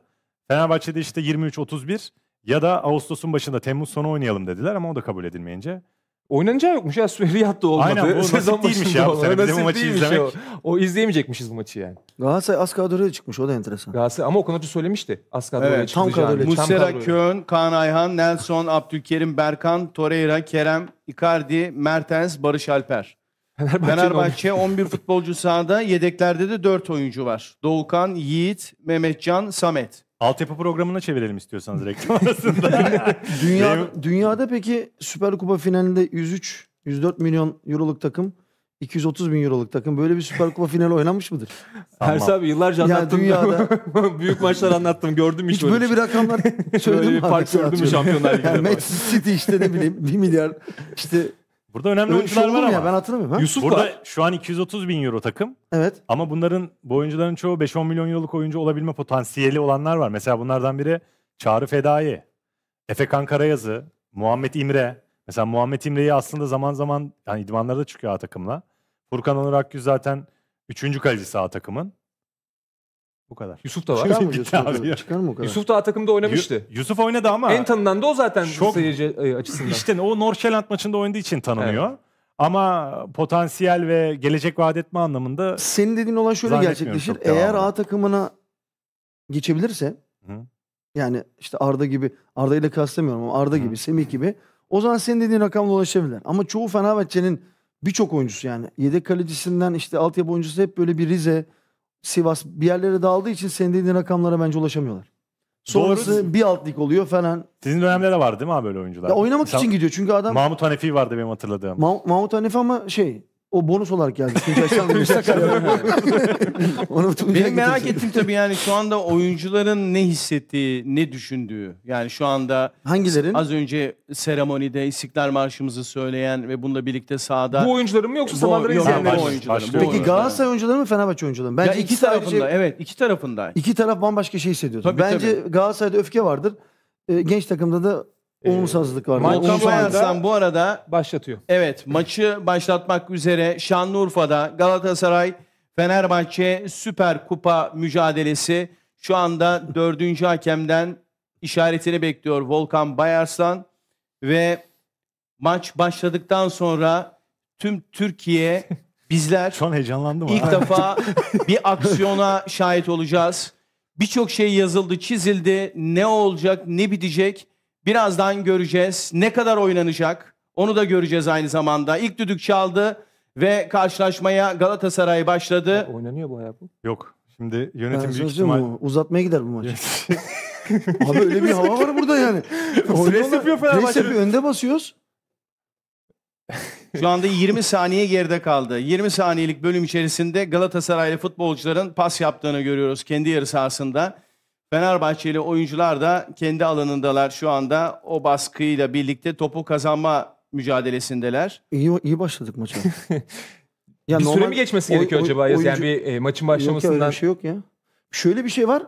Fenerbahçe'de işte 23-31 ya da Ağustos'un başında Temmuz sonu oynayalım dediler ama o da kabul edilmeyince. Oynanacağı yokmuş ya Süheriyat da olmadı. Aynen bu Sezon değilmiş ya bu sene. Bizim maçı izlemek. O. o izleyemeyecekmiş bu maçı yani. Galatasaray az kadroya çıkmış o da enteresan. Galatasaray ama Okan Hoca söylemişti az kadroya evet, tam kadroya Muslera, Kön, Kaan Ayhan, Nelson, Abdülkerim, Berkan, Torreira, Kerem, Icardi, Mertens, Barış Alper. Fenerbahçe, Fenerbahçe 11 futbolcu sahada, yedeklerde de 4 oyuncu var. Doğukan, Yiğit, Mehmetcan, Samet. Altyapı programına çevirelim istiyorsanız reklam arasında. Dünya, dünyada peki Süper Kupa finalinde 103, 104 milyon euroluk takım 230 bin euroluk takım böyle bir Süper Kupa finali oynanmış mıdır? Sanmam. Ersa abi yıllarca yani anlattım. Dünyada... büyük maçlar anlattım gördüm hiç, hiç böyle, bir rakamlar söyledim. böyle bir fark gördüm mü şampiyonlar liginde? Yani Manchester City işte ne bileyim 1 milyar işte Burada önemli oyuncular şey var ama. Ya, ben hatırlamıyorum. Ha? Yusuf Burada var. şu an 230 bin euro takım. Evet. Ama bunların bu oyuncuların çoğu 5-10 milyon euroluk oyuncu olabilme potansiyeli olanlar var. Mesela bunlardan biri Çağrı Fedai, Efe Kankarayazı, Muhammed İmre. Mesela Muhammed İmre'yi aslında zaman zaman yani idmanlarda çıkıyor A takımla. Furkan Onur Akgüz zaten 3. kalecisi A takımın. Bu kadar. Yusuf da var. Çıkar mı Yusuf? Abi. Çıkar mı o kadar? Yusuf da A takımda oynamıştı. Y- Yusuf oynadı ama. En tanınan da o zaten çok... seyirci e, açısından. İşte o Norşeland maçında oynadığı için tanınıyor. Evet. Ama potansiyel ve gelecek vaat etme anlamında senin dediğin olan şöyle gerçekleşir. Eğer A takımına geçebilirse Hı. yani işte Arda gibi Arda ile kastemiyorum ama Arda Hı. gibi Semih gibi o zaman senin dediğin rakamla ulaşabilirler. Ama çoğu Fenerbahçe'nin birçok oyuncusu yani yedek kalecisinden işte altyapı oyuncusu hep böyle bir Rize, Sivas bir yerlere dağıldığı için senin dediğin rakamlara bence ulaşamıyorlar. Sonrası Doğru. bir alt lig oluyor falan. Sizin dönemlerde vardı değil mi abi böyle oyuncular? Ya oynamak Mesela, için gidiyor çünkü adam... Mahmut Hanefi vardı benim hatırladığım. Ma Mahmut Hanefi ama şey o bonus olarak geldi. Benim merak ettim tabii yani şu anda oyuncuların ne hissettiği, ne düşündüğü. Yani şu anda Hangilerin? az önce seremonide İstiklal Marşımızı söyleyen ve bununla birlikte sahada... Bu oyuncuların mı yoksa sabahları yok, izleyenlerin mi? oyuncuların. bu Peki oyuncuların. Galatasaray oyuncuları mı Fenerbahçe oyuncuları mı? Bence ya iki ikisi ayrıca- tarafında şey- evet iki tarafında. İki taraf bambaşka şey hissediyordur. Tabii, Bence Galatasaray'da öfke vardır. Ee, genç takımda da ee, Umursazlık var. Maç Volkan Bayarslan bu arada başlatıyor. Evet maçı başlatmak üzere Şanlıurfa'da Galatasaray Fenerbahçe Süper Kupa mücadelesi şu anda dördüncü hakemden işaretini bekliyor Volkan Bayarslan ve maç başladıktan sonra tüm Türkiye bizler Şu an heyecanlandım. ha. ilk defa bir aksiyona şahit olacağız. Birçok şey yazıldı, çizildi. Ne olacak, ne bitecek? Birazdan göreceğiz. Ne kadar oynanacak onu da göreceğiz aynı zamanda. İlk düdük çaldı ve karşılaşmaya Galatasaray başladı. Oynanıyor bayağı bu. Yok. Şimdi yönetim Ben büyük ihtimal... mi? Uzatmaya gider bu maç. Abi öyle bir hava var burada yani. Stres yapıyor Fenerbahçe. Neyse bir önde basıyoruz. Şu anda 20 saniye geride kaldı. 20 saniyelik bölüm içerisinde Galatasaraylı futbolcuların pas yaptığını görüyoruz kendi yarı sahasında. Fenerbahçeli oyuncular da kendi alanındalar şu anda. O baskıyla birlikte topu kazanma mücadelesindeler. İyi, iyi başladık maça. ya bir süre mi geçmesi gerekiyor oy, acaba? Oyuncu, yani bir e, maçın başlamasından. Yok ya, bir şey yok ya. Şöyle bir şey var.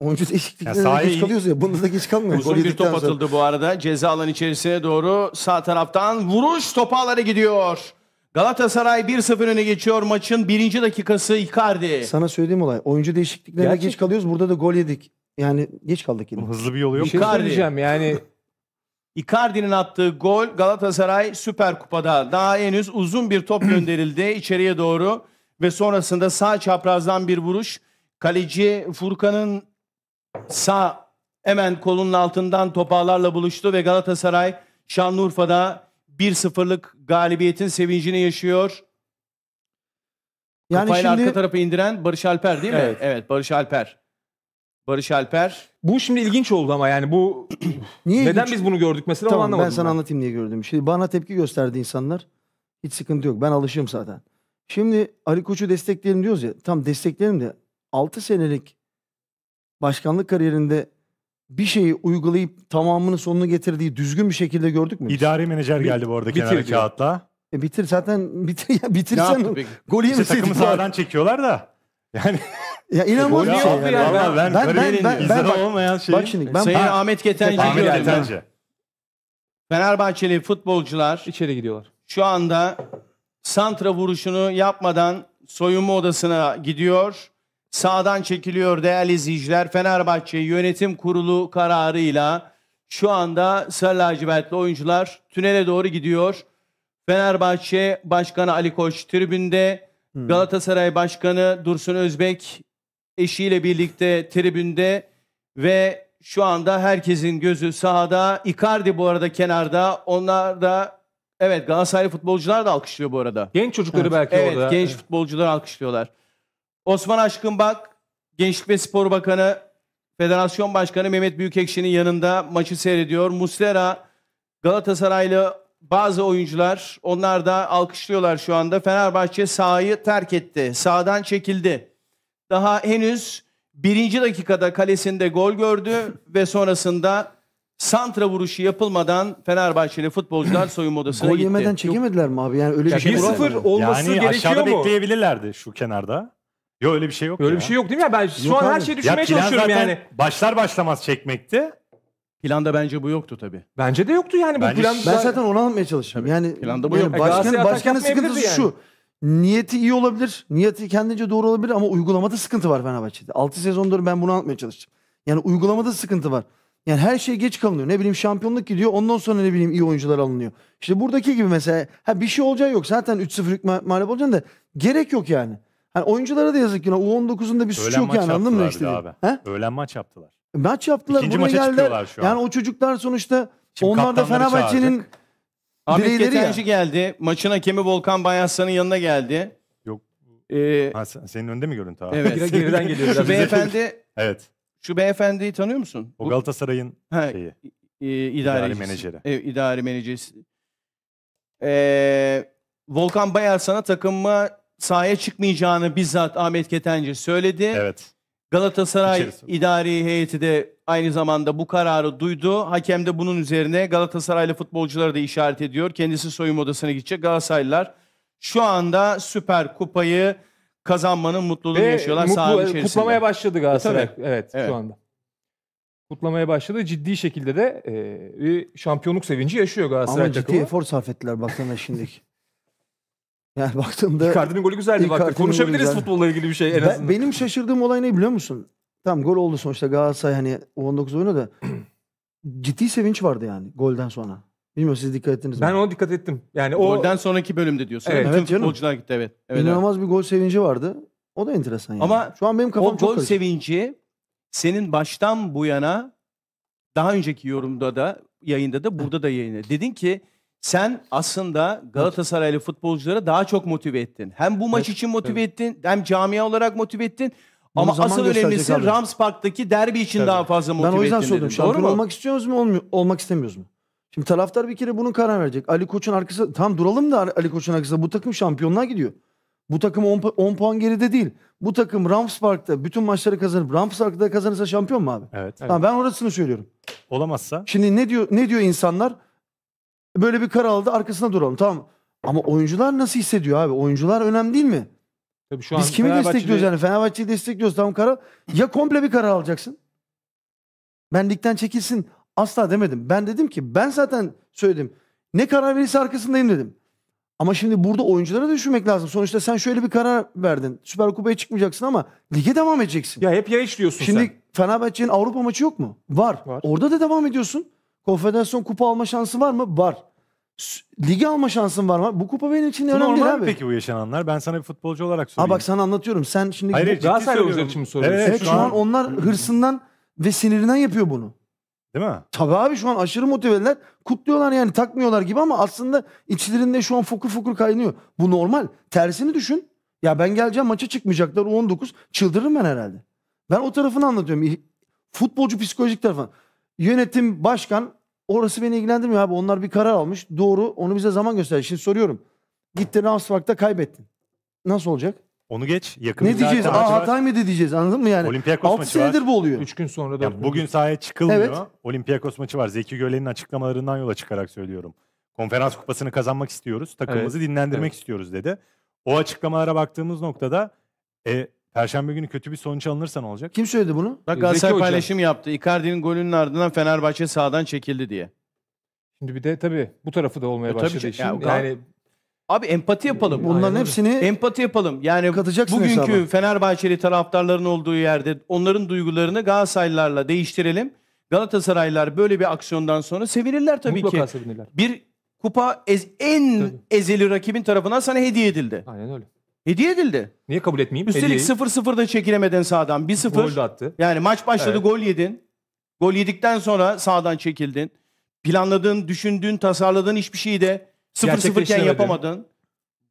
Oyuncu değişikliklerine yani geç kalıyoruz ya. Bunda da geç kalmıyor. Uzun bir top atıldı sonra. bu arada. Ceza alan içerisine doğru sağ taraftan vuruş topu gidiyor. Galatasaray 1-0 öne geçiyor. Maçın birinci dakikası Icardi. Sana söylediğim olay. Oyuncu değişikliklerine Gerçek. geç kalıyoruz. Burada da gol yedik. Yani geç kaldık yine. Hızlı bir yolu yok. Bir şey şey Icardi. söyleyeceğim yani. Icardi'nin attığı gol Galatasaray Süper Kupa'da. Daha henüz uzun bir top gönderildi içeriye doğru. Ve sonrasında sağ çaprazdan bir vuruş. Kaleci Furkan'ın sağ hemen kolunun altından topağlarla buluştu ve Galatasaray Şanlıurfa'da bir sıfırlık galibiyetin sevincini yaşıyor. Yani Kafayla şimdi... arka tarafı indiren Barış Alper değil mi? Evet. evet Barış Alper. Barış Alper. Bu şimdi ilginç oldu ama yani bu niye neden ilginç? biz bunu gördük mesela tamam, anlamadım. Ben sana ben. anlatayım niye gördüm. Şimdi bana tepki gösterdi insanlar. Hiç sıkıntı yok. Ben alışığım zaten. Şimdi Ali Koç'u destekleyelim diyoruz ya. Tam destekleyelim de 6 senelik başkanlık kariyerinde bir şeyi uygulayıp tamamını sonunu getirdiği düzgün bir şekilde gördük mü? İdari menajer geldi bu arada kenara kağıtla. E bitir zaten bitir ya bitirsen yaptı peki? İşte takımı sağdan çekiyorlar da. Yani Ya inanılmaz e, Gol bir niye şey. oldu yani. ya? Vallahi ben, ben, ben, ben, ben- bak- olmayan şeyin Bak şimdi ben Sayın Ahmet getenci Ahmet Ahmet gördüm. Ertenci. Fenerbahçeli futbolcular içeri gidiyorlar. şu anda santra vuruşunu yapmadan soyunma odasına gidiyor sağdan çekiliyor değerli izleyiciler. Fenerbahçe Yönetim Kurulu kararıyla şu anda sarı lacivertli oyuncular tünele doğru gidiyor. Fenerbahçe Başkanı Ali Koç tribünde, hmm. Galatasaray Başkanı Dursun Özbek eşiyle birlikte tribünde ve şu anda herkesin gözü sahada. Icardi bu arada kenarda. Onlar da evet Galatasaray futbolcular da alkışlıyor bu arada. Genç çocukları evet. belki evet, orada. Evet genç futbolcular alkışlıyorlar. Osman Aşkın Bak, Gençlik ve Spor Bakanı, Federasyon Başkanı Mehmet Büyükekşi'nin yanında maçı seyrediyor. Muslera, Galatasaraylı bazı oyuncular, onlar da alkışlıyorlar şu anda. Fenerbahçe sahayı terk etti, sağdan çekildi. Daha henüz birinci dakikada kalesinde gol gördü ve sonrasında santra vuruşu yapılmadan Fenerbahçeli futbolcular soyunma odasına Gol gitti. yemeden çekemediler mi abi? Yani öyle bir şey. 1-0 olması Yani gerekiyor aşağıda mu? bekleyebilirlerdi şu kenarda. Yok öyle bir şey yok. Öyle ya. bir şey yok değil mi? Ben şu yok an abi. her şeyi düşünmeye ya, çalışıyorum yani. Başlar başlamaz çekmekti. Planda bence bu yoktu tabii. Bence de yoktu yani bence plan. Ben zaten onu anlatmaya çalışıyorum. Yani planda bu yani yok. Başkan, e, başkanın sıkıntısı yani. şu. Niyeti iyi olabilir. Niyeti kendince doğru olabilir ama uygulamada sıkıntı var Fenerbahçe'de. 6 sezondur ben bunu anlatmaya çalıştım. Yani uygulamada sıkıntı var. Yani her şey geç kalınıyor. Ne bileyim şampiyonluk gidiyor. Ondan sonra ne bileyim iyi oyuncular alınıyor. İşte buradaki gibi mesela ha bir şey olacağı yok. Zaten 3-0 mağlup olacaksın da gerek yok yani. Hani oyunculara da yazık yine. U19'un da bir suçu yok yani anladın mı? Işte abi. He? Öğlen maç yaptılar. Maç yaptılar. İkinci buraya maça geldiler. şu an. Yani o çocuklar sonuçta Şimdi onlar da Fenerbahçe'nin Ahmet bireyleri ya. geldi. Maçın hakemi Volkan Bayanslan'ın yanına geldi. Ee, Ha, senin önde mi görüntü abi? Evet. Geriden geliyor şu beyefendi Evet. şu beyefendiyi tanıyor musun? O Galatasaray'ın Ha, şeyi. e, idarecisi. menajeri. E, idari menajeri. Ee, Volkan Bayar sana takımıma sahaya çıkmayacağını bizzat Ahmet Ketenci söyledi. Evet. Galatasaray İçerisi. idari heyeti de aynı zamanda bu kararı duydu. Hakem de bunun üzerine Galatasaraylı futbolcuları da işaret ediyor. Kendisi soyunma odasına gidecek. Galatasaraylılar şu anda Süper Kupayı kazanmanın mutluluğunu Ve yaşıyorlar mutlu, sahanın içerisinde. Kutlamaya başladı Galatasaray. E, tabii. evet, evet şu anda. Kutlamaya başladı. Ciddi şekilde de e, şampiyonluk sevinci yaşıyor Galatasaray Ama takımı. Ama ciddi efor sarf ettiler baksana şimdiki. Yani baktığımda... Icardi'nin golü güzeldi. Icardi'nin Konuşabiliriz güzel. futbolla ilgili bir şey en ben, azından. Benim şaşırdığım olay ne biliyor musun? Tam gol oldu sonuçta Galatasaray hani 19 da ciddi sevinç vardı yani golden sonra. Bilmiyorum siz dikkat ettiniz ben mi? Ben ona dikkat ettim. Yani o golden sonraki bölümde diyorsun. Evet, evet canım. futbolcular gitti evet. evet İnanılmaz evet. bir gol sevinci vardı. O da enteresan yani. Ama şu an benim kafam o çok gol karışık. sevinci senin baştan bu yana daha önceki yorumda da yayında da burada da yayında. Dedin ki sen aslında Galatasaraylı futbolcuları daha çok motive ettin. Hem bu maç evet, için motive evet. ettin, hem camia olarak motive ettin. Ama asıl önemlisi Rams Park'taki derbi için evet. daha fazla motive ettin. Ben o yüzden ettin sordum. Şampiyon olmak istiyoruz mu, olmak istemiyoruz mu? Şimdi taraftar bir kere bunun karar verecek. Ali Koç'un arkası tam duralım da Ali Koç'un arkasında bu takım şampiyonluğa gidiyor. Bu takım 10, puan geride değil. Bu takım Rams Park'ta bütün maçları kazanıp Rams Park'ta kazanırsa şampiyon mu abi? Evet. evet. ben orasını söylüyorum. Olamazsa? Şimdi ne diyor ne diyor insanlar? Böyle bir karar aldı arkasına duralım tamam. Ama oyuncular nasıl hissediyor abi? Oyuncular önemli değil mi? Tabii şu Biz an kimi destekliyoruz yani? Fenerbahçe'yi destekliyoruz tamam karar. Ya komple bir karar alacaksın. Ben ligden çekilsin asla demedim. Ben dedim ki ben zaten söyledim. Ne karar verirse arkasındayım dedim. Ama şimdi burada oyunculara düşünmek lazım. Sonuçta sen şöyle bir karar verdin. Süper Kupa'ya çıkmayacaksın ama lige devam edeceksin. Ya hep ya iş Şimdi sen. Fenerbahçe'nin Avrupa maçı yok mu? Var. Var. Orada da devam ediyorsun. Konfederasyon kupa alma şansı var mı? Var. Ligi alma şansın var mı? Bu kupa benim için önemli normal değil abi. peki bu yaşananlar? Ben sana bir futbolcu olarak sorayım. Ha bak sana anlatıyorum. Sen şimdi Hayır, hayır, ciddi söylüyorum. için mi soruyorsun? Evet, şu, şu an an onlar hırsından ve sinirinden yapıyor bunu. Değil mi? Tabii abi şu an aşırı motiveler. Kutluyorlar yani takmıyorlar gibi ama aslında içlerinde şu an fokur fokur kaynıyor. Bu normal. Tersini düşün. Ya ben geleceğim maça çıkmayacaklar 19 Çıldırırım ben herhalde. Ben o tarafını anlatıyorum. Futbolcu psikolojik tarafını. Yönetim, başkan orası beni ilgilendirmiyor abi. Onlar bir karar almış. Doğru. Onu bize zaman göster. Şimdi soruyorum. Gitti Ramspark'ta kaybettin. Nasıl olacak? Onu geç. Yakın ne diyeceğiz? Aa, Hatay mı diyeceğiz? Anladın mı yani? Olympiakos 6 maçı senedir var. bu oluyor. 3 gün sonra da. Ya bugün sahaya çıkılmıyor. Evet. Olympiakos maçı var. Zeki Gölen'in açıklamalarından yola çıkarak söylüyorum. Konferans kupasını kazanmak istiyoruz. Takımımızı evet. dinlendirmek evet. istiyoruz dedi. O açıklamalara baktığımız noktada e, Perşembe günü kötü bir sonuç alınırsa ne olacak? Kim söyledi bunu? Bak Galatasaray paylaşım yaptı. Icardi'nin golünün ardından Fenerbahçe sağdan çekildi diye. Şimdi bir de tabii bu tarafı da olmaya e, başladı ki- işin. ya, yani Abi empati yapalım. Bunların hepsini empati yapalım. Yani Katacaksın bugünkü hesaba. Fenerbahçeli taraftarların olduğu yerde onların duygularını Galatasaraylılarla değiştirelim. Galatasaraylılar böyle bir aksiyondan sonra sevinirler tabii mutlaka ki. sevinirler. Bir kupa ez- en Tabii. ezeli rakibin tarafından sana hediye edildi. Aynen öyle. Hediye edildi. Niye kabul etmeyeyim? Üstelik Hediyeyi- 0-0'da çekilemeden sağdan. 1-0. Gol de attı. Yani maç başladı Evet. gol yedin. Gol yedikten sonra sağdan çekildin. Planladığın, düşündüğün, tasarladığın hiçbir şeyi de 0-0 yapamadın.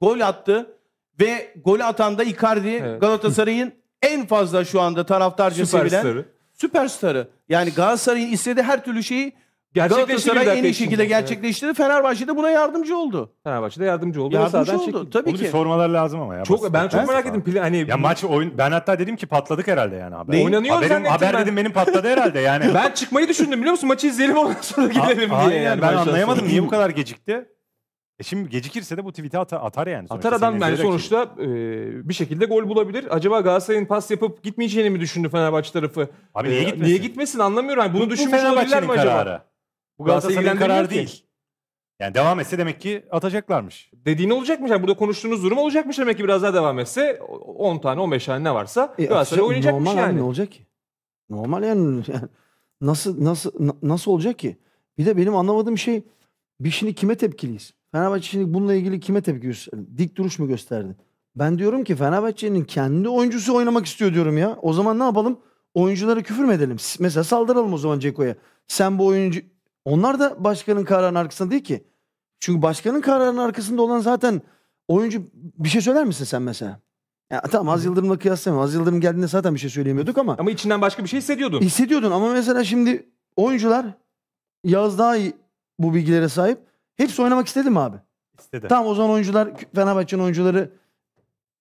Gol attı ve gol atan da Icardi Evet. Galatasaray'ın en fazla şu anda taraftarca sevilen Süperstarı. süperstarı. Yani Galatasaray'ın istediği her türlü şeyi Galatasaray en iyi şekilde gerçekleştirdi. Fenerbahçe de buna yardımcı oldu. Fenerbahçe'de yardımcı oldu. Yardımcı oldu. Tabii Onu bir ki. sormalar lazım ama ya. Çok ben çok merak ettim. Hani Ya maç oyun ben hatta dedim ki patladık herhalde yani haber. Neyi? Oynanıyor Haberim, zannettim haber ben. dedim benim patladı herhalde yani. ben çıkmayı düşündüm biliyor musun? Maçı izleyelim ondan sonra gidelim A- diye. aynen, yani ben anlayamadım niye bu kadar gecikti. E şimdi gecikirse de bu tweet'i ata- atar yani. sonuçta. Atar adam yani sonuçta e, bir şekilde gol bulabilir. Acaba Galatasaray'ın pas yapıp gitmeyeceğini mi düşündü Fenerbahçe tarafı? Abi niye E, gitmesin? Niye gitmesin anlamıyorum. Yani bunu Bu düşünmüş olabilirler mi acaba? kararı. Bu Galatasaray'ın kararı değil. Yani devam etse demek ki atacaklarmış. Dediğini olacakmış. Yani burada konuştuğunuz durum olacakmış demek ki biraz daha devam etse 10 tane 15 tane ne varsa e, Galatasaray oynayacakmış normal yani. Normal ne olacak ki? Normal yani. yani nasıl nasıl nasıl olacak ki? Bir de benim anlamadığım şey biz şimdi kime tepkiliyiz? Fenerbahçe şimdi bununla ilgili kime tepki gösterdi? Dik duruş mu gösterdi? Ben diyorum ki Fenerbahçe'nin kendi oyuncusu oynamak istiyor diyorum ya. O zaman ne yapalım? Oyunculara küfür mü edelim? Mesela saldıralım o zaman Ceko'ya. Sen bu oyuncu onlar da başkanın kararının arkasında değil ki. Çünkü başkanın kararının arkasında olan zaten oyuncu bir şey söyler misin sen mesela? Ya tamam Az Yıldırım'la kıyaslayamam. Az Yıldırım geldiğinde zaten bir şey söyleyemiyorduk ama Ama içinden başka bir şey hissediyordun. hissediyordun. Ama mesela şimdi oyuncular yaz daha iyi bu bilgilere sahip. Hepsi oynamak istedi mi abi? İstedi. Tamam o zaman oyuncular Fenerbahçe'nin oyuncuları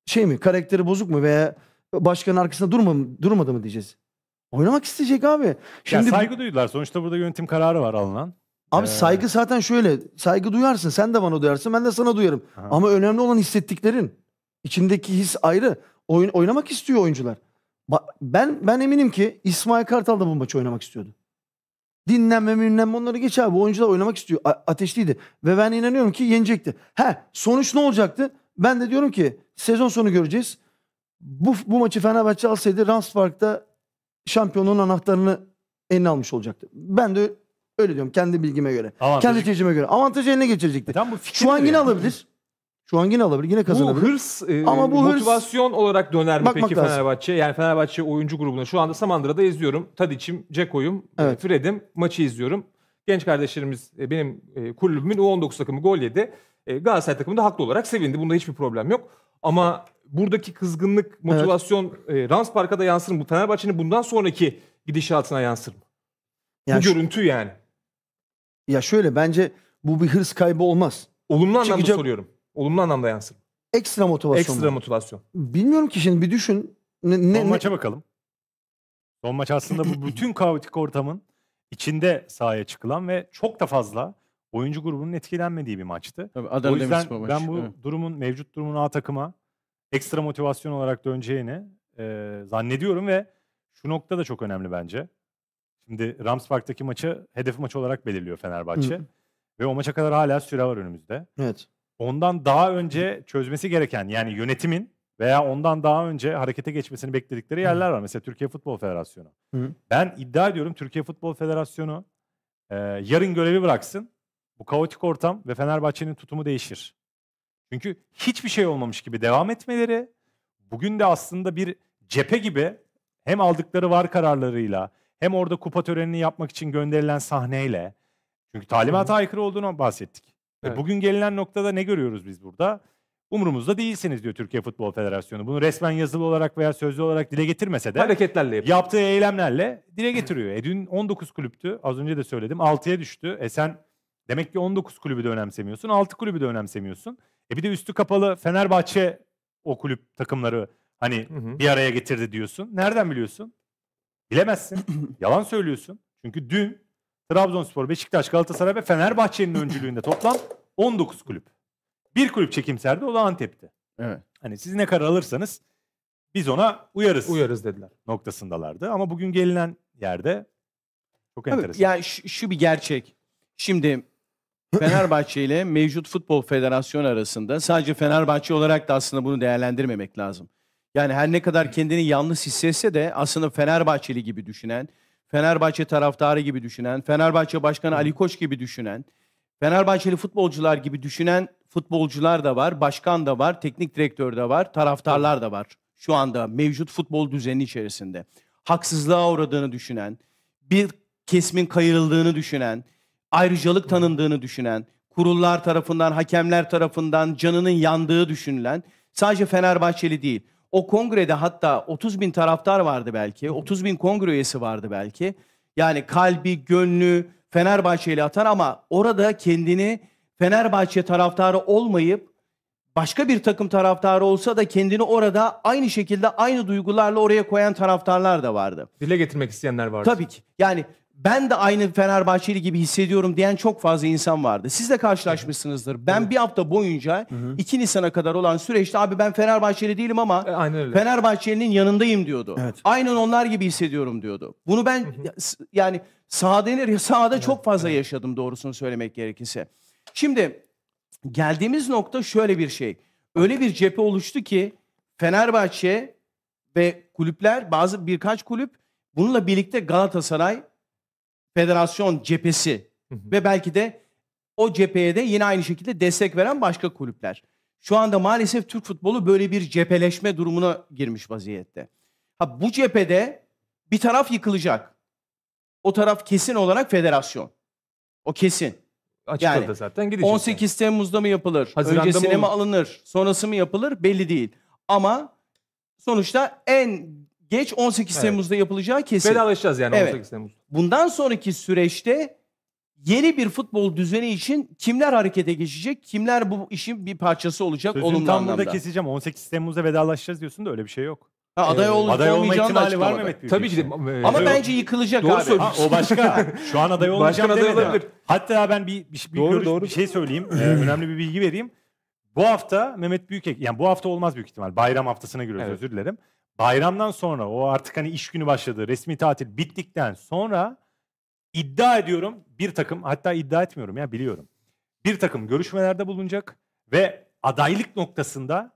şey mi karakteri bozuk mu veya başkanın arkasında durma, durmadı mı diyeceğiz. Oynamak isteyecek abi. Şimdi ya saygı duydular. Sonuçta burada yönetim kararı var alınan. Abi ee... saygı zaten şöyle. Saygı duyarsın. Sen de bana duyarsın. Ben de sana duyarım. Aha. Ama önemli olan hissettiklerin. içindeki his ayrı. Oyun, oynamak istiyor oyuncular. Ba ben ben eminim ki İsmail Kartal da bu maçı oynamak istiyordu. Dinlenme minlenme onları geç abi. Oyuncular oynamak istiyor. A ateşliydi. Ve ben inanıyorum ki yenecekti. He sonuç ne olacaktı? Ben de diyorum ki sezon sonu göreceğiz. Bu, bu maçı Fenerbahçe alsaydı Rams Park'ta Şampiyonun anahtarını eline almış olacaktı. Ben de öyle diyorum kendi bilgime göre. Avantajı. Kendi tecrübeme göre. Avantajı eline geçirecekti. E Tam bu Şu an yine yani. alabilir. Şu an yine alabilir. Yine kazanabilir. Bu hırs e, ama bu motivasyon hırs, olarak döner mi peki Fenerbahçe? Yani Fenerbahçe oyuncu grubuna. Şu anda Samandıra'da izliyorum. Tadiç'im, Ceko'yum, e, evet. Fred'im. Maçı izliyorum. Genç kardeşlerimiz e, benim kulübümün U19 takımı gol yedi. Galatasaray takımı da haklı olarak sevindi. Bunda hiçbir problem yok. Ama buradaki kızgınlık, motivasyon evet. e, Rans Park'a da yansır mı? Fenerbahçe'nin bundan sonraki gidişatına yansır mı? Yani Bu şu, görüntü yani. Ya şöyle bence bu bir hırs kaybı olmaz. Olumlu anlamda Çıkacak, soruyorum. Olumlu anlamda yansır mı? Ekstra motivasyon. Ekstra mı? motivasyon. Bilmiyorum ki şimdi bir düşün. Ne, ne, Son maça ne? bakalım. Son maç aslında bu bütün kaotik ortamın içinde sahaya çıkılan ve çok da fazla oyuncu grubunun etkilenmediği bir maçtı. Tabii, Adana o yüzden ben bu durumun mevcut durumun A takıma ekstra motivasyon olarak döneceğini e, zannediyorum ve şu nokta da çok önemli bence. Şimdi Rams Park'taki maçı hedef maç olarak belirliyor Fenerbahçe. Hı. Ve o maça kadar hala süre var önümüzde. Evet. Ondan daha önce çözmesi gereken yani yönetimin veya ondan daha önce harekete geçmesini bekledikleri yerler var. Mesela Türkiye Futbol Federasyonu. Hı. Ben iddia ediyorum Türkiye Futbol Federasyonu e, yarın görevi bıraksın. Bu kaotik ortam ve Fenerbahçe'nin tutumu değişir. Çünkü hiçbir şey olmamış gibi devam etmeleri bugün de aslında bir cephe gibi hem aldıkları var kararlarıyla hem orada kupa törenini yapmak için gönderilen sahneyle çünkü talimata aykırı olduğunu bahsettik. Evet. bugün gelinen noktada ne görüyoruz biz burada? Umurumuzda değilsiniz diyor Türkiye Futbol Federasyonu. Bunu resmen yazılı olarak veya sözlü olarak dile getirmese de hareketlerle yapıyor. yaptığı eylemlerle dile getiriyor. e 19 kulüptü. Az önce de söyledim. 6'ya düştü. E sen Demek ki 19 kulübü de önemsemiyorsun. 6 kulübü de önemsemiyorsun. E bir de üstü kapalı Fenerbahçe o kulüp takımları hani hı hı. bir araya getirdi diyorsun. Nereden biliyorsun? Bilemezsin. Yalan söylüyorsun. Çünkü dün Trabzonspor, Beşiktaş, Galatasaray ve Fenerbahçe'nin öncülüğünde toplam 19 kulüp. Bir kulüp çekimserdi o da Antep'ti. Evet. Hani siz ne karar alırsanız biz ona uyarız. Uyarız dediler. Noktasındalardı ama bugün gelinen yerde çok Tabii, enteresan. Ya şu, şu bir gerçek. Şimdi Fenerbahçe ile mevcut Futbol Federasyonu arasında sadece Fenerbahçe olarak da aslında bunu değerlendirmemek lazım. Yani her ne kadar kendini yalnız hissetse de aslında Fenerbahçeli gibi düşünen, Fenerbahçe taraftarı gibi düşünen, Fenerbahçe Başkanı Ali Koç gibi düşünen, Fenerbahçeli futbolcular gibi düşünen futbolcular da var, başkan da var, teknik direktör de var, taraftarlar da var şu anda mevcut futbol düzeni içerisinde. Haksızlığa uğradığını düşünen, bir kesmin kayırıldığını düşünen, ayrıcalık tanındığını düşünen, kurullar tarafından, hakemler tarafından canının yandığı düşünülen sadece Fenerbahçeli değil. O kongrede hatta 30 bin taraftar vardı belki, 30 bin kongre üyesi vardı belki. Yani kalbi, gönlü Fenerbahçeli atan ama orada kendini Fenerbahçe taraftarı olmayıp başka bir takım taraftarı olsa da kendini orada aynı şekilde aynı duygularla oraya koyan taraftarlar da vardı. Dile getirmek isteyenler vardı. Tabii ki. Yani ben de aynı Fenerbahçeli gibi hissediyorum diyen çok fazla insan vardı. Siz de karşılaşmışsınızdır. Ben evet. bir hafta boyunca hı 2 Nisan'a kadar olan süreçte abi ben Fenerbahçeli değilim ama e, Fenerbahçeli'nin yanındayım diyordu. Evet. Aynen onlar gibi hissediyorum diyordu. Bunu ben hı hı. yani sağ denir ya sahada evet. çok fazla evet. yaşadım doğrusunu söylemek gerekirse. Şimdi geldiğimiz nokta şöyle bir şey. Öyle bir cephe oluştu ki Fenerbahçe ve kulüpler bazı birkaç kulüp bununla birlikte Galatasaray federasyon cephesi hı hı. ve belki de o cepheye de yine aynı şekilde destek veren başka kulüpler. Şu anda maalesef Türk futbolu böyle bir cepheleşme durumuna girmiş vaziyette. Ha bu cephede bir taraf yıkılacak. O taraf kesin olarak federasyon. O kesin. Açıkladı yani, zaten gidecek. 18 yani. Temmuz'da mı yapılır? Haziranda Öncesine mı, olur? mi alınır? Sonrası mı yapılır? Belli değil. Ama sonuçta en Geç 18 evet. Temmuz'da yapılacağı kesin. Vedalaşacağız yani evet. 18 Temmuz. Bundan sonraki süreçte yeni bir futbol düzeni için kimler harekete geçecek, kimler bu işin bir parçası olacak Sözünü olumlu tam burada keseceğim. 18 Temmuz'da vedalaşacağız diyorsun da öyle bir şey yok. Ha, aday, ee, olup aday olma ihtimali var Mehmet Büyük. Tabii ki de. E, Ama bence yıkılacak doğru abi. Söylüyorsun. Ha, o başka. Şu an aday olmayacağım aday olabilir. Hatta ben bir, bir, bir, doğru, görüş, doğru. bir şey söyleyeyim. ee, hmm. önemli bir bilgi vereyim. Bu hafta Mehmet Büyükek, yani bu hafta olmaz büyük ihtimal. Bayram haftasına giriyoruz evet. özür dilerim bayramdan sonra o artık hani iş günü başladı. Resmi tatil bittikten sonra iddia ediyorum bir takım hatta iddia etmiyorum ya biliyorum. Bir takım görüşmelerde bulunacak ve adaylık noktasında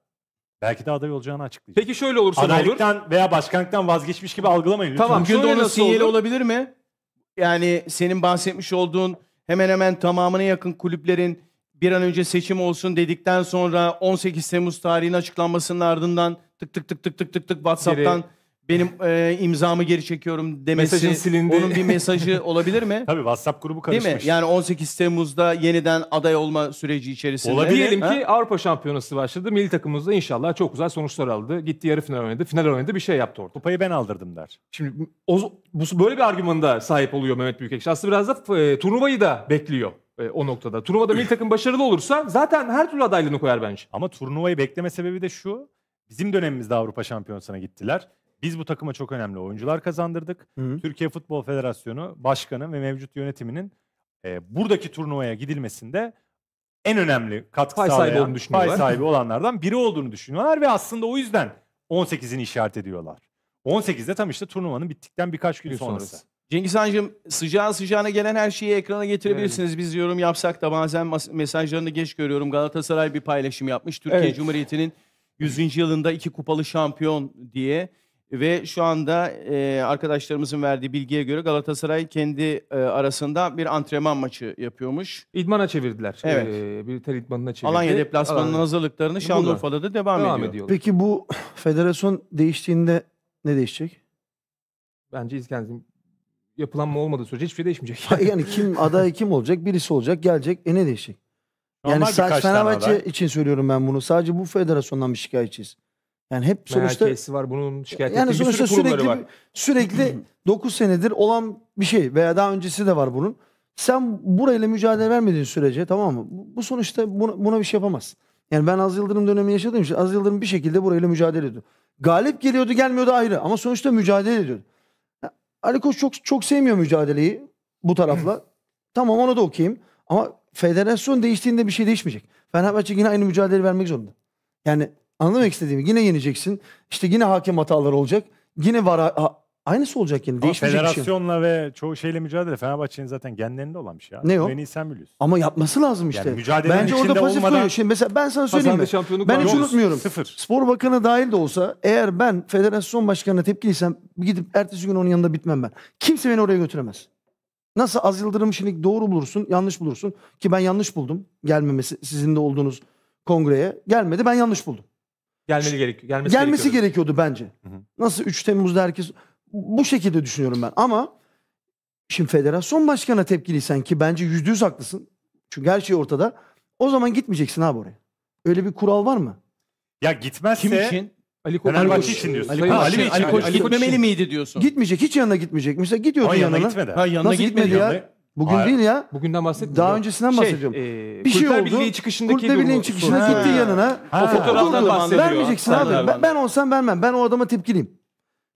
belki de aday olacağını açıklayacak. Peki şöyle olursa Adaylıktan ne olur? veya başkanlıktan vazgeçmiş gibi algılamayın lütfen. Tamam Bugün de onun sinyali olur? olabilir mi? Yani senin bahsetmiş olduğun hemen hemen tamamına yakın kulüplerin bir an önce seçim olsun dedikten sonra 18 Temmuz tarihinin açıklanmasının ardından tık tık tık tık tık tık tık WhatsApp'tan benim e, imzamı geri çekiyorum demesi Mesajın silindi. onun bir mesajı olabilir mi? Tabii WhatsApp grubu Değil karışmış. mi? Yani 18 Temmuz'da yeniden aday olma süreci içerisinde. Olabilir. Diyelim Ha? ki Avrupa Şampiyonası başladı. Milli takımımız inşallah çok güzel sonuçlar aldı. Gitti yarı final oynadı, final oynadı bir şey yaptı orada. Kupayı ben aldırdım der. Şimdi o, bu, böyle bir argümanda sahip oluyor Mehmet Büyükekşi. Aslında biraz da e, turnuvayı da bekliyor e, o noktada. Turnuvada milli takım başarılı olursa zaten her türlü adaylığını koyar bence. Ama turnuvayı bekleme sebebi de şu. Bizim dönemimizde Avrupa Şampiyonası'na gittiler. Biz bu takıma çok önemli oyuncular kazandırdık. Hı. Türkiye Futbol Federasyonu Başkanı ve mevcut yönetiminin e, buradaki turnuvaya gidilmesinde en önemli katkı pay sağlayan, sahibi pay sahibi olanlardan biri olduğunu düşünüyorlar ve aslında o yüzden 18'ini işaret ediyorlar. 18'de tam işte turnuvanın bittikten birkaç gün, gün sonrası. sonrası. Cengiz Hancığım sıcağı sıcağına gelen her şeyi ekrana getirebilirsiniz. Evet. Biz yorum yapsak da bazen mesajlarını geç görüyorum. Galatasaray bir paylaşım yapmış. Türkiye evet. Cumhuriyeti'nin 100. yılında iki kupalı şampiyon diye ve şu anda e, arkadaşlarımızın verdiği bilgiye göre Galatasaray kendi e, arasında bir antrenman maçı yapıyormuş. İdmana çevirdiler. Evet. Ee, bir tel idmanına çevirdi. Alanya deplasmanının Alanya. hazırlıklarını e, Şanlıurfa'da da devam, devam ediyor. ediyorlar. Peki bu federasyon değiştiğinde ne değişecek? Bence İskender'in yapılanma olmadığı sürece hiçbir şey değişmeyecek. yani kim aday kim olacak? Birisi olacak, gelecek. E ne değişecek? yani sadece Fenerbahçe tane için söylüyorum ben bunu. Sadece bu federasyondan bir şikayetçiyiz. Yani hep sonuçta Merkezisi var bunun şikayet yani sonuçta bir sürü sürekli var. sürekli 9 senedir olan bir şey veya daha öncesi de var bunun. Sen burayla mücadele vermediğin sürece tamam mı? Bu sonuçta buna, buna bir şey yapamaz. Yani ben Az Yıldırım dönemi yaşadığım için Az Yıldırım bir şekilde burayla mücadele ediyordu. Galip geliyordu gelmiyordu ayrı ama sonuçta mücadele ediyordu. Ali Koç çok çok sevmiyor mücadeleyi bu tarafla. tamam onu da okuyayım. Ama federasyon değiştiğinde bir şey değişmeyecek. Fenerbahçe yine aynı mücadele vermek zorunda. Yani anlamak istediğimi yine yeneceksin. İşte yine hakem hataları olacak. Yine var ha- aynısı olacak yine. Değişmeyecek bir şey. federasyonla ve çoğu şeyle mücadele Fenerbahçe'nin zaten genlerinde olan bir şey. Ne yok? sen biliyorsun. Ama yapması lazım işte. mücadelenin Bence orada içinde pasif koyuyor. Şimdi mesela ben sana söyleyeyim mi? Ben hiç unutmuyorum. sıfır. Spor Bakanı dahil de olsa eğer ben federasyon başkanına tepkiliysem gidip ertesi gün onun yanında bitmem ben. Kimse beni oraya götüremez. Nasıl Az Yıldırım şimdi doğru bulursun, yanlış bulursun. Ki ben yanlış buldum gelmemesi sizin de olduğunuz kongreye. Gelmedi ben yanlış buldum. Gelmeli gerekiyor. Gelmesi, gelmesi gerekiyordu, bence. Hı hı. Nasıl 3 Temmuz'da herkes bu şekilde düşünüyorum ben. Ama şimdi federasyon başkanına tepkiliysen ki bence yüzde yüz haklısın. Çünkü her şey ortada. O zaman gitmeyeceksin abi oraya. Öyle bir kural var mı? Ya gitmezse Kim için? Ali Koç Fenerbahçe için diyorsun. Ali, Koç, Ha, Ali Bey için Ali Koç diyorsun. gitmemeli miydi diyorsun? Gitmeyecek. Hiç yanına gitmeyecek. Mesela gidiyordu Hayır, yanına yanına. gitmedi. Ha, yanına Nasıl gitmedi ya? yanına. Bugün Hayır. değil ya. Bugünden bahsetmiyorum. Daha öncesinden şey, bahsediyorum. E, bir şey oldu. Birliği çıkışındaki Kurtlar Birliği'nin durumu çıkışına gitti yanına. O fotoğraftan Durdurdu. bahsediyor. Vermeyeceksin abi. Sen Ben, ben olsam vermem. Ben o adama tepkiliyim.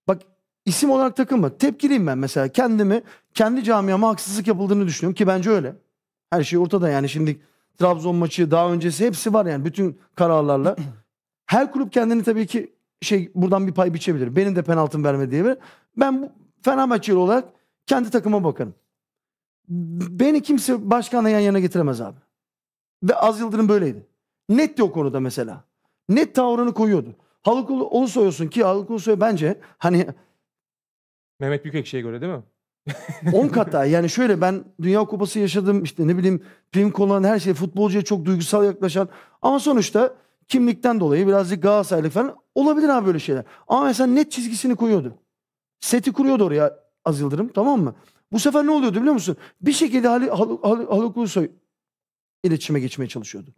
Bak isim olarak takılma. Tepkiliyim ben mesela. Kendimi, kendi camiama haksızlık yapıldığını düşünüyorum ki bence öyle. Her şey ortada yani şimdi Trabzon maçı daha öncesi hepsi var yani bütün kararlarla. Her kulüp kendini tabii ki şey buradan bir pay biçebilir. Benim de penaltım verme diye. Ben Fenerbahçeli olarak kendi takıma bakarım. Beni kimse başkanla yan yana getiremez abi. Ve Az Yıldırım böyleydi. Net de o konuda mesela. Net tavrını koyuyordu. Haluk Ulusoy olsun ki Haluk Ulusoy bence hani... Mehmet Büyükekşi'ye göre değil mi? 10 kat daha. Yani şöyle ben Dünya Kupası yaşadım. işte ne bileyim prim konulan her şey futbolcuya çok duygusal yaklaşan. Ama sonuçta kimlikten dolayı birazcık Galatasaraylı falan Olabilir abi böyle şeyler. Ama mesela net çizgisini koyuyordu. Seti kuruyordu oraya Az Yıldırım tamam mı? Bu sefer ne oluyordu biliyor musun? Bir şekilde Haluk Hal, Hal, Hal Ulusoy iletişime geçmeye çalışıyordu.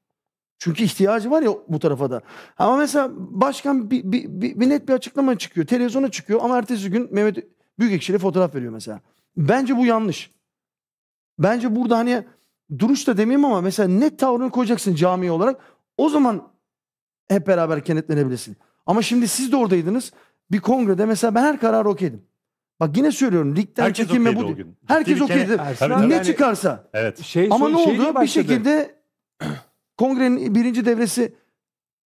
Çünkü ihtiyacı var ya bu tarafa da. Ama mesela başkan bir, bir, bir, bir net bir açıklama çıkıyor. Televizyona çıkıyor ama ertesi gün Mehmet Büyükekşi'yle fotoğraf veriyor mesela. Bence bu yanlış. Bence burada hani duruş da demeyeyim ama mesela net tavrını koyacaksın camiye olarak. O zaman hep beraber kenetlenebilirsin. Ama şimdi siz de oradaydınız. Bir kongrede mesela ben her kararı okeydim. Bak yine söylüyorum ligden Herkes çekinme bu. o gün. Herkes Ciddi okeydi. ne çıkarsa. Evet. Şey, Ama ne oldu? Bir şekilde kongrenin birinci devresi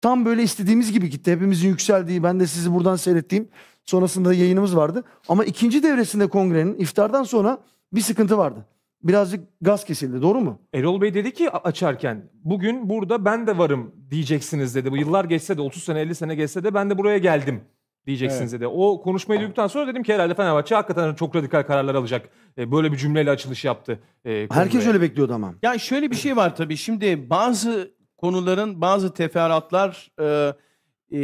tam böyle istediğimiz gibi gitti. Hepimizin yükseldiği, ben de sizi buradan seyrettiğim. Sonrasında yayınımız vardı. Ama ikinci devresinde kongrenin iftardan sonra bir sıkıntı vardı birazcık gaz kesildi. Doğru mu? Erol Bey dedi ki açarken bugün burada ben de varım diyeceksiniz dedi. Bu yıllar geçse de 30 sene 50 sene geçse de ben de buraya geldim diyeceksiniz evet. dedi. O konuşmayı duyduktan sonra dedim ki herhalde Fenerbahçe hakikaten çok radikal kararlar alacak. E, böyle bir cümleyle açılış yaptı. E, Herkes öyle bekliyordu ama. Yani şöyle bir şey var tabii. Şimdi bazı konuların bazı teferruatlar e, e,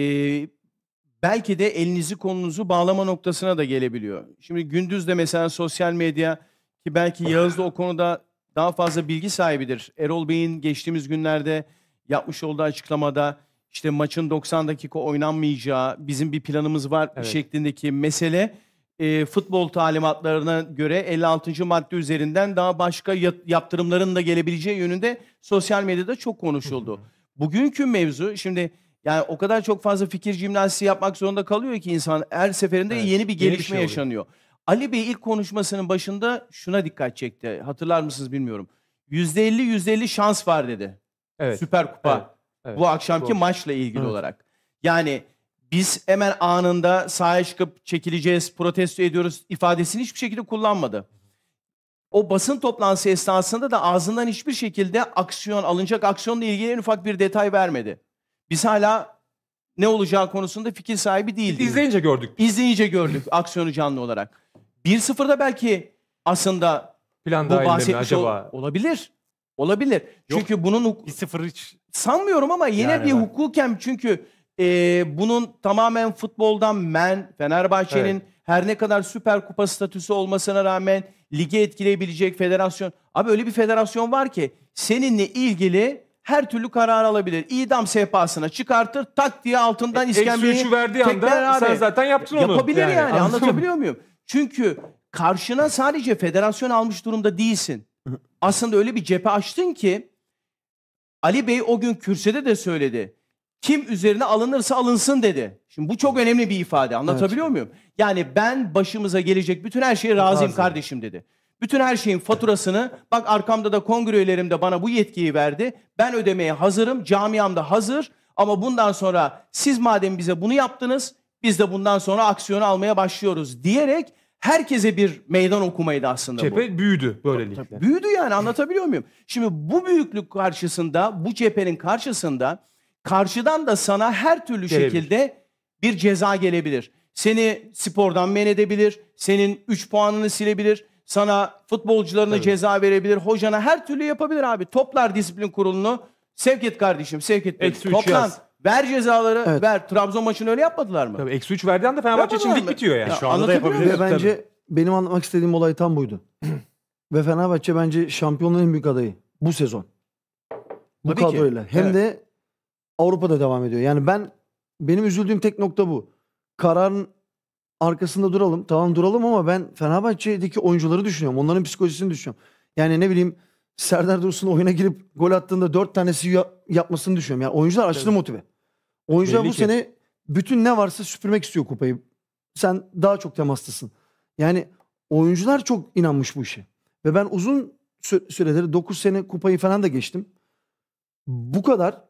belki de elinizi kolunuzu bağlama noktasına da gelebiliyor. Şimdi gündüz de mesela sosyal medya ki belki Yağız da o konuda daha fazla bilgi sahibidir. Erol Bey'in geçtiğimiz günlerde yapmış olduğu açıklamada işte maçın 90 dakika oynanmayacağı, bizim bir planımız var evet. şeklindeki mesele e, futbol talimatlarına göre 56. madde üzerinden daha başka yaptırımların da gelebileceği yönünde sosyal medyada çok konuşuldu. Bugünkü mevzu şimdi yani o kadar çok fazla fikir jimnastiği yapmak zorunda kalıyor ki insan her seferinde evet. yeni bir şey gelişme yeni şey yaşanıyor. Oluyor. Ali Bey ilk konuşmasının başında şuna dikkat çekti. Hatırlar mısınız bilmiyorum. %50 %50 şans var dedi. Evet. Süper Kupa. Evet. Evet. Bu akşamki Doğru. maçla ilgili evet. olarak. Yani biz hemen anında sahaya çıkıp çekileceğiz, protesto ediyoruz ifadesini hiçbir şekilde kullanmadı. O basın toplantısı esnasında da ağzından hiçbir şekilde aksiyon, alınacak aksiyonla ilgili en ufak bir detay vermedi. Biz hala ne olacağı konusunda fikir sahibi değildik. İzleyince gördük. İzleyince gördük aksiyonu canlı olarak. 1-0'da belki aslında Plan bu dahilinde mi bahsetmiş ol- acaba? olabilir. Olabilir. Çünkü bunun huk- 1 hiç. sanmıyorum ama yine Yani bir ben- hukuken çünkü e, bunun tamamen futboldan men Fenerbahçe'nin her ne kadar Süper Kupa statüsü olmasına rağmen ligi etkileyebilecek federasyon. Abi öyle bir federasyon var ki seninle ilgili her türlü karar alabilir. İdam sehpasına çıkartır tak diye altından e, Eksi işkembeyi üçü verdiği anda sen zaten yaptın onu. Yapabilir yani, anlatabiliyor muyum? Çünkü karşına sadece federasyon almış durumda değilsin. Aslında öyle bir cephe açtın ki Ali Bey o gün kürsede de söyledi. Kim üzerine alınırsa alınsın dedi. Şimdi bu çok önemli bir ifade. Anlatabiliyor evet. muyum? Yani ben başımıza gelecek bütün her şeye razıyım Razı. kardeşim dedi. Bütün her şeyin faturasını bak arkamda da kongre üyelerim de bana bu yetkiyi verdi. Ben ödemeye hazırım, camiam da hazır. Ama bundan sonra siz madem bize bunu yaptınız, biz de bundan sonra aksiyonu almaya başlıyoruz diyerek herkese bir meydan okumaydı aslında Cephe bu. Cephe büyüdü böylelikle. Tabii, büyüdü yani anlatabiliyor muyum? Şimdi bu büyüklük karşısında, bu cephenin karşısında karşıdan da sana her türlü gelebilir. şekilde bir ceza gelebilir. Seni spordan men edebilir, senin 3 puanını silebilir, sana futbolcularına Tabii. ceza verebilir, hocana her türlü yapabilir abi. Toplar disiplin kurulunu. Sevk et kardeşim, sevk et. Toplan. Yaz. Ver cezaları, Evet. ver. Trabzon maçını öyle yapmadılar mı? Tabii eksi 3 verdiği anda Fenerbahçe için lig bitiyor yani. Ya, Şu anda da anlatabiliyor Ve yapabiliriz. tabii. bence benim anlatmak istediğim olay tam buydu. Ve Fenerbahçe bence şampiyonluğun en büyük adayı bu sezon. Bu Tabii ki. kadroyla. Hem Evet. de Avrupa'da devam ediyor. Yani ben benim üzüldüğüm tek nokta bu. Kararın arkasında duralım. Tamam duralım ama ben Fenerbahçe'deki oyuncuları düşünüyorum. Onların psikolojisini düşünüyorum. Yani ne bileyim Serdar Dursun oyuna girip gol attığında dört tanesi yapmasını düşünüyorum. Yani oyuncular aşırı motive. Oyuncular Belli bu ki. sene bütün ne varsa süpürmek istiyor kupayı. Sen daha çok temaslısın. Yani oyuncular çok inanmış bu işe. Ve ben uzun sü- süreleri 9 sene kupayı falan da geçtim. Bu kadar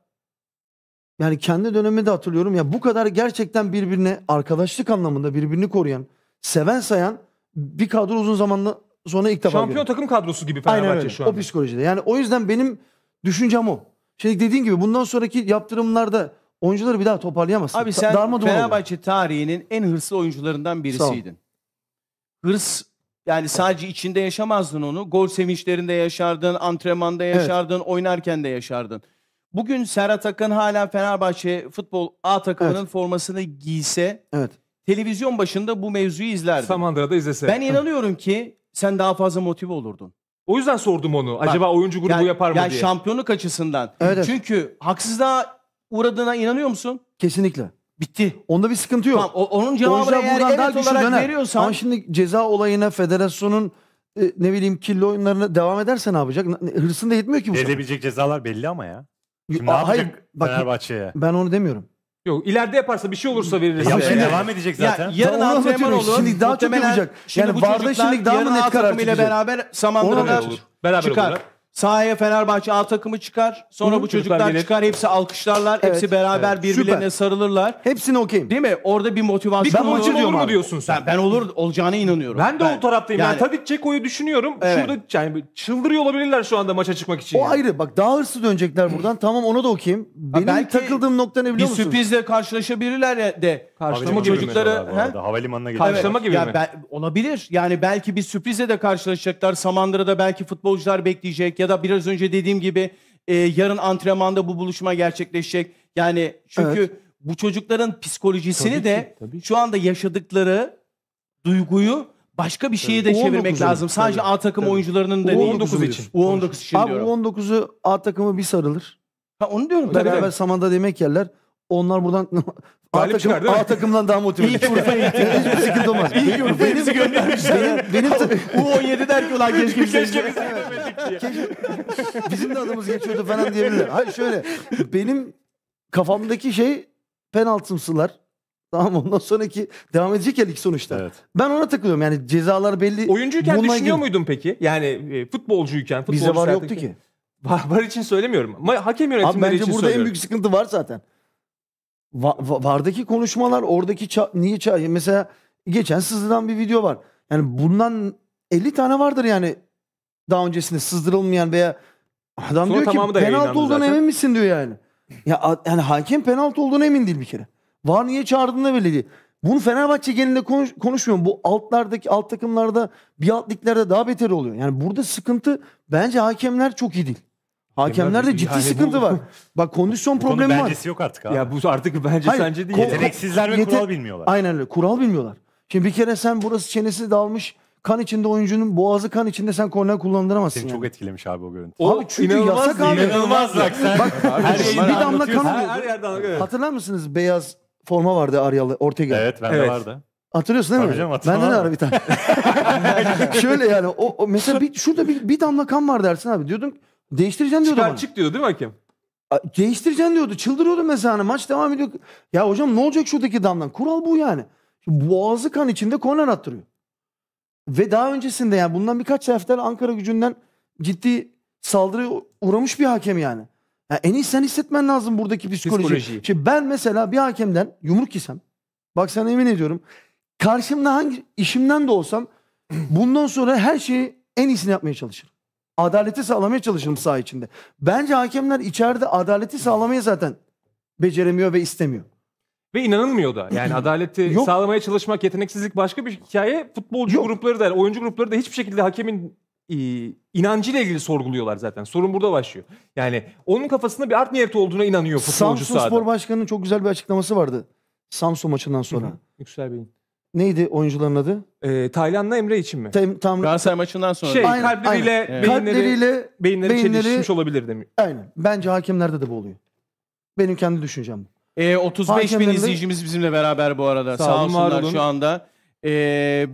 yani kendi dönemimi de hatırlıyorum ya bu kadar gerçekten birbirine arkadaşlık anlamında birbirini koruyan, seven sayan bir kadro uzun zamanda sonra ilk defa Şampiyon takım kadrosu gibi Fenerbahçe Aynen öyle. şu an. O psikolojide. Yani o yüzden benim düşüncem o. Şimdi şey dediğin gibi bundan sonraki yaptırımlarda oyuncuları bir daha toparlayamazsın. Abi sen darmadağın oluyor. Fenerbahçe tarihinin en hırslı oyuncularından birisiydin. Hırs yani sadece içinde yaşamazdın onu. Gol sevinçlerinde yaşardın, antrenmanda yaşardın, oynarken de yaşardın. Bugün Serhat Akın hala Fenerbahçe futbol A takımının formasını giyse Evet. televizyon başında bu mevzuyu izlerdi. Samandıra'da izlese. Ben inanıyorum ki sen daha fazla motive olurdun. O yüzden sordum onu. Acaba oyuncu grubu yapar mı yani diye. şampiyonluk açısından. evet. Çünkü haksızlığa uğradığına inanıyor musun? Kesinlikle. Bitti. Onda bir sıkıntı yok. Tamam, onun cevabını o eğer evet olarak döner. veriyorsan. Ama şimdi ceza olayına federasyonun e, ne bileyim kirli oyunlarına devam ederse ne yapacak? Hırsın da yetmiyor ki bu Verilebilecek cezalar belli ama ya. Şimdi Aa, ne hayır, yapacak bak, Fenerbahçe'ye? Ben onu demiyorum. Yok ileride yaparsa bir şey olursa verilir. Ya şimdi devam edecek zaten. Ya, yarın antrenman olur. Şimdi daha çok yapacak. Yani Varda şimdi daha mı net karar çıkacak? beraber Samandıra beraber çıkar. Sahaya Fenerbahçe A takımı çıkar. Sonra Hı, bu çocuklar, çocuklar çıkar. Hepsi alkışlarlar. Evet. Hepsi beraber evet. birbirlerine Süper. sarılırlar. Hepsini okuyayım, Değil mi? Orada bir motivasyon ben maçı olur diyorum mu diyorsun sen? Ben, ben olur olacağına inanıyorum. Ben de ben, o taraftayım. Yani, yani tabii Ceko'yu düşünüyorum. Evet. Şurada yani çıldırıyor olabilirler şu anda maça çıkmak için. O yani. ayrı. Bak daha hırslı dönecekler buradan. tamam onu da okuyayım. Benim belki takıldığım nokta ne biliyor musun? Bir sürprizle karşılaşabilirler de. Karşılama çocukları he? havalimanına gidiyor. Karşılama gibi mi? olabilir. Yani belki bir sürprizle de karşılaşacaklar. Samandıra'da belki futbolcular bekleyecek ya da biraz önce dediğim gibi e, yarın antrenmanda bu buluşma gerçekleşecek. Yani çünkü evet. bu çocukların psikolojisini tabii de ki, tabii. şu anda yaşadıkları duyguyu başka bir şeye de çevirmek lazım. Tabii. Sadece A takım tabii. oyuncularının da değil. U19 için. U19 için Abi, U19'u A takımı bir sarılır. Ha, onu diyorum. Beraber tabii. samanda demek yerler. Onlar buradan A, takım, çıkar A takımdan daha motive. İyi ki Urfa'ya gitti. Hiçbir sıkıntı olmaz. İyi ki Urfa'ya bizi göndermişler. Benim, benim U17 der ki ulan keşke bizi Keşke bizi göndermedik Bizim de adımız geçiyordu falan diyebilirler. Hayır şöyle. Benim kafamdaki şey penaltımsılar. Tamam ondan sonraki devam edecek ya lig sonuçta. Evet. Ben ona takılıyorum yani cezalar belli. Oyuncuyken Bundan düşünüyor gibi. muydun peki? Yani e, futbolcuyken. Futbolcu Bize var yoktu ki. Var, var için söylemiyorum. Ma- hakem yönetimleri Abi bence burada en büyük sıkıntı var zaten. Va- va- vardaki konuşmalar oradaki ça- niye ça- mesela geçen sızdıran bir video var. Yani bundan 50 tane vardır yani daha öncesinde sızdırılmayan veya adam Sonra diyor ki penaltı yayınlandı olduğuna zaten." emin misin diyor yani. Ya yani hakem penaltı olduğuna emin değil bir kere. Var niye çağırdığında belli değil. Bunu Fenerbahçe genelinde konuş, konuşmuyorum. Bu altlardaki alt takımlarda bir alt liglerde daha beter oluyor. Yani burada sıkıntı bence hakemler çok iyi değil. Hakemlerde ciddi yani sıkıntı bu, var. Bak kondisyon bu problemi var. Bencesi yok artık abi. Ya bu artık bence Hayır, sence değil. Yeteneksizler ve yete kural bilmiyorlar. Aynen öyle. Kural bilmiyorlar. Şimdi bir kere sen burası çenesi dalmış kan içinde oyuncunun boğazı kan içinde sen korner kullandıramazsın. Seni yani. çok etkilemiş abi o görüntü. O abi çünkü inanılmaz, yasak abi. İnanılmaz bak sen. Bak her bir damla kan oluyordu. Her, yerden Hatırlar mısınız beyaz forma vardı Aryalı Ortega. Evet bende evet. vardı. Hatırlıyorsun değil Tabii mi? Canım, Bende de var bir tane. Şöyle yani o, o mesela bir, şurada bir, bir damla kan var dersin abi. Diyordum Değiştireceğim diyordu Çıkar bana. çık diyordu değil mi hakem? Değiştireceğim diyordu. Çıldırıyordu mesela maç devam ediyor. Ya hocam ne olacak şuradaki damdan? Kural bu yani. boğazı kan içinde korner attırıyor. Ve daha öncesinde yani bundan birkaç hafta Ankara gücünden ciddi saldırı uğramış bir hakem yani. Ya en iyi sen hissetmen lazım buradaki psikoloji. Psikolojiyi. Şimdi ben mesela bir hakemden yumruk yesem bak sana emin ediyorum karşımda hangi işimden de olsam bundan sonra her şeyi en iyisini yapmaya çalışırım. Adaleti sağlamaya çalışırım saha içinde. Bence hakemler içeride adaleti sağlamayı zaten beceremiyor ve istemiyor. Ve inanılmıyor da. Yani adaleti Yok. sağlamaya çalışmak, yeteneksizlik başka bir hikaye. Futbolcu Yok. grupları da, oyuncu grupları da hiçbir şekilde hakemin e, inancıyla ilgili sorguluyorlar zaten. Sorun burada başlıyor. Yani onun kafasında bir art niyeti olduğuna inanıyor futbolcu Samsun sahada. Spor Başkanı'nın çok güzel bir açıklaması vardı. Samsun maçından sonra. Hı hı. Yüksel Bey'in. Neydi oyuncuların adı? Ee, Taylan'la Emre için mi? Tam, tam, Galatasaray maçından sonra. Şey, aynen, kalpleriyle, aynen. Beyinleri, kalpleriyle beyinleri, beyinleri çelişmiş olabilir demiyor. Aynen. Bence hakemlerde de bu oluyor. Benim kendi düşüncem bu. E, ee, 35 bin izleyicimiz bizimle beraber bu arada. Sağ, Sağ olsunlar şu anda. E,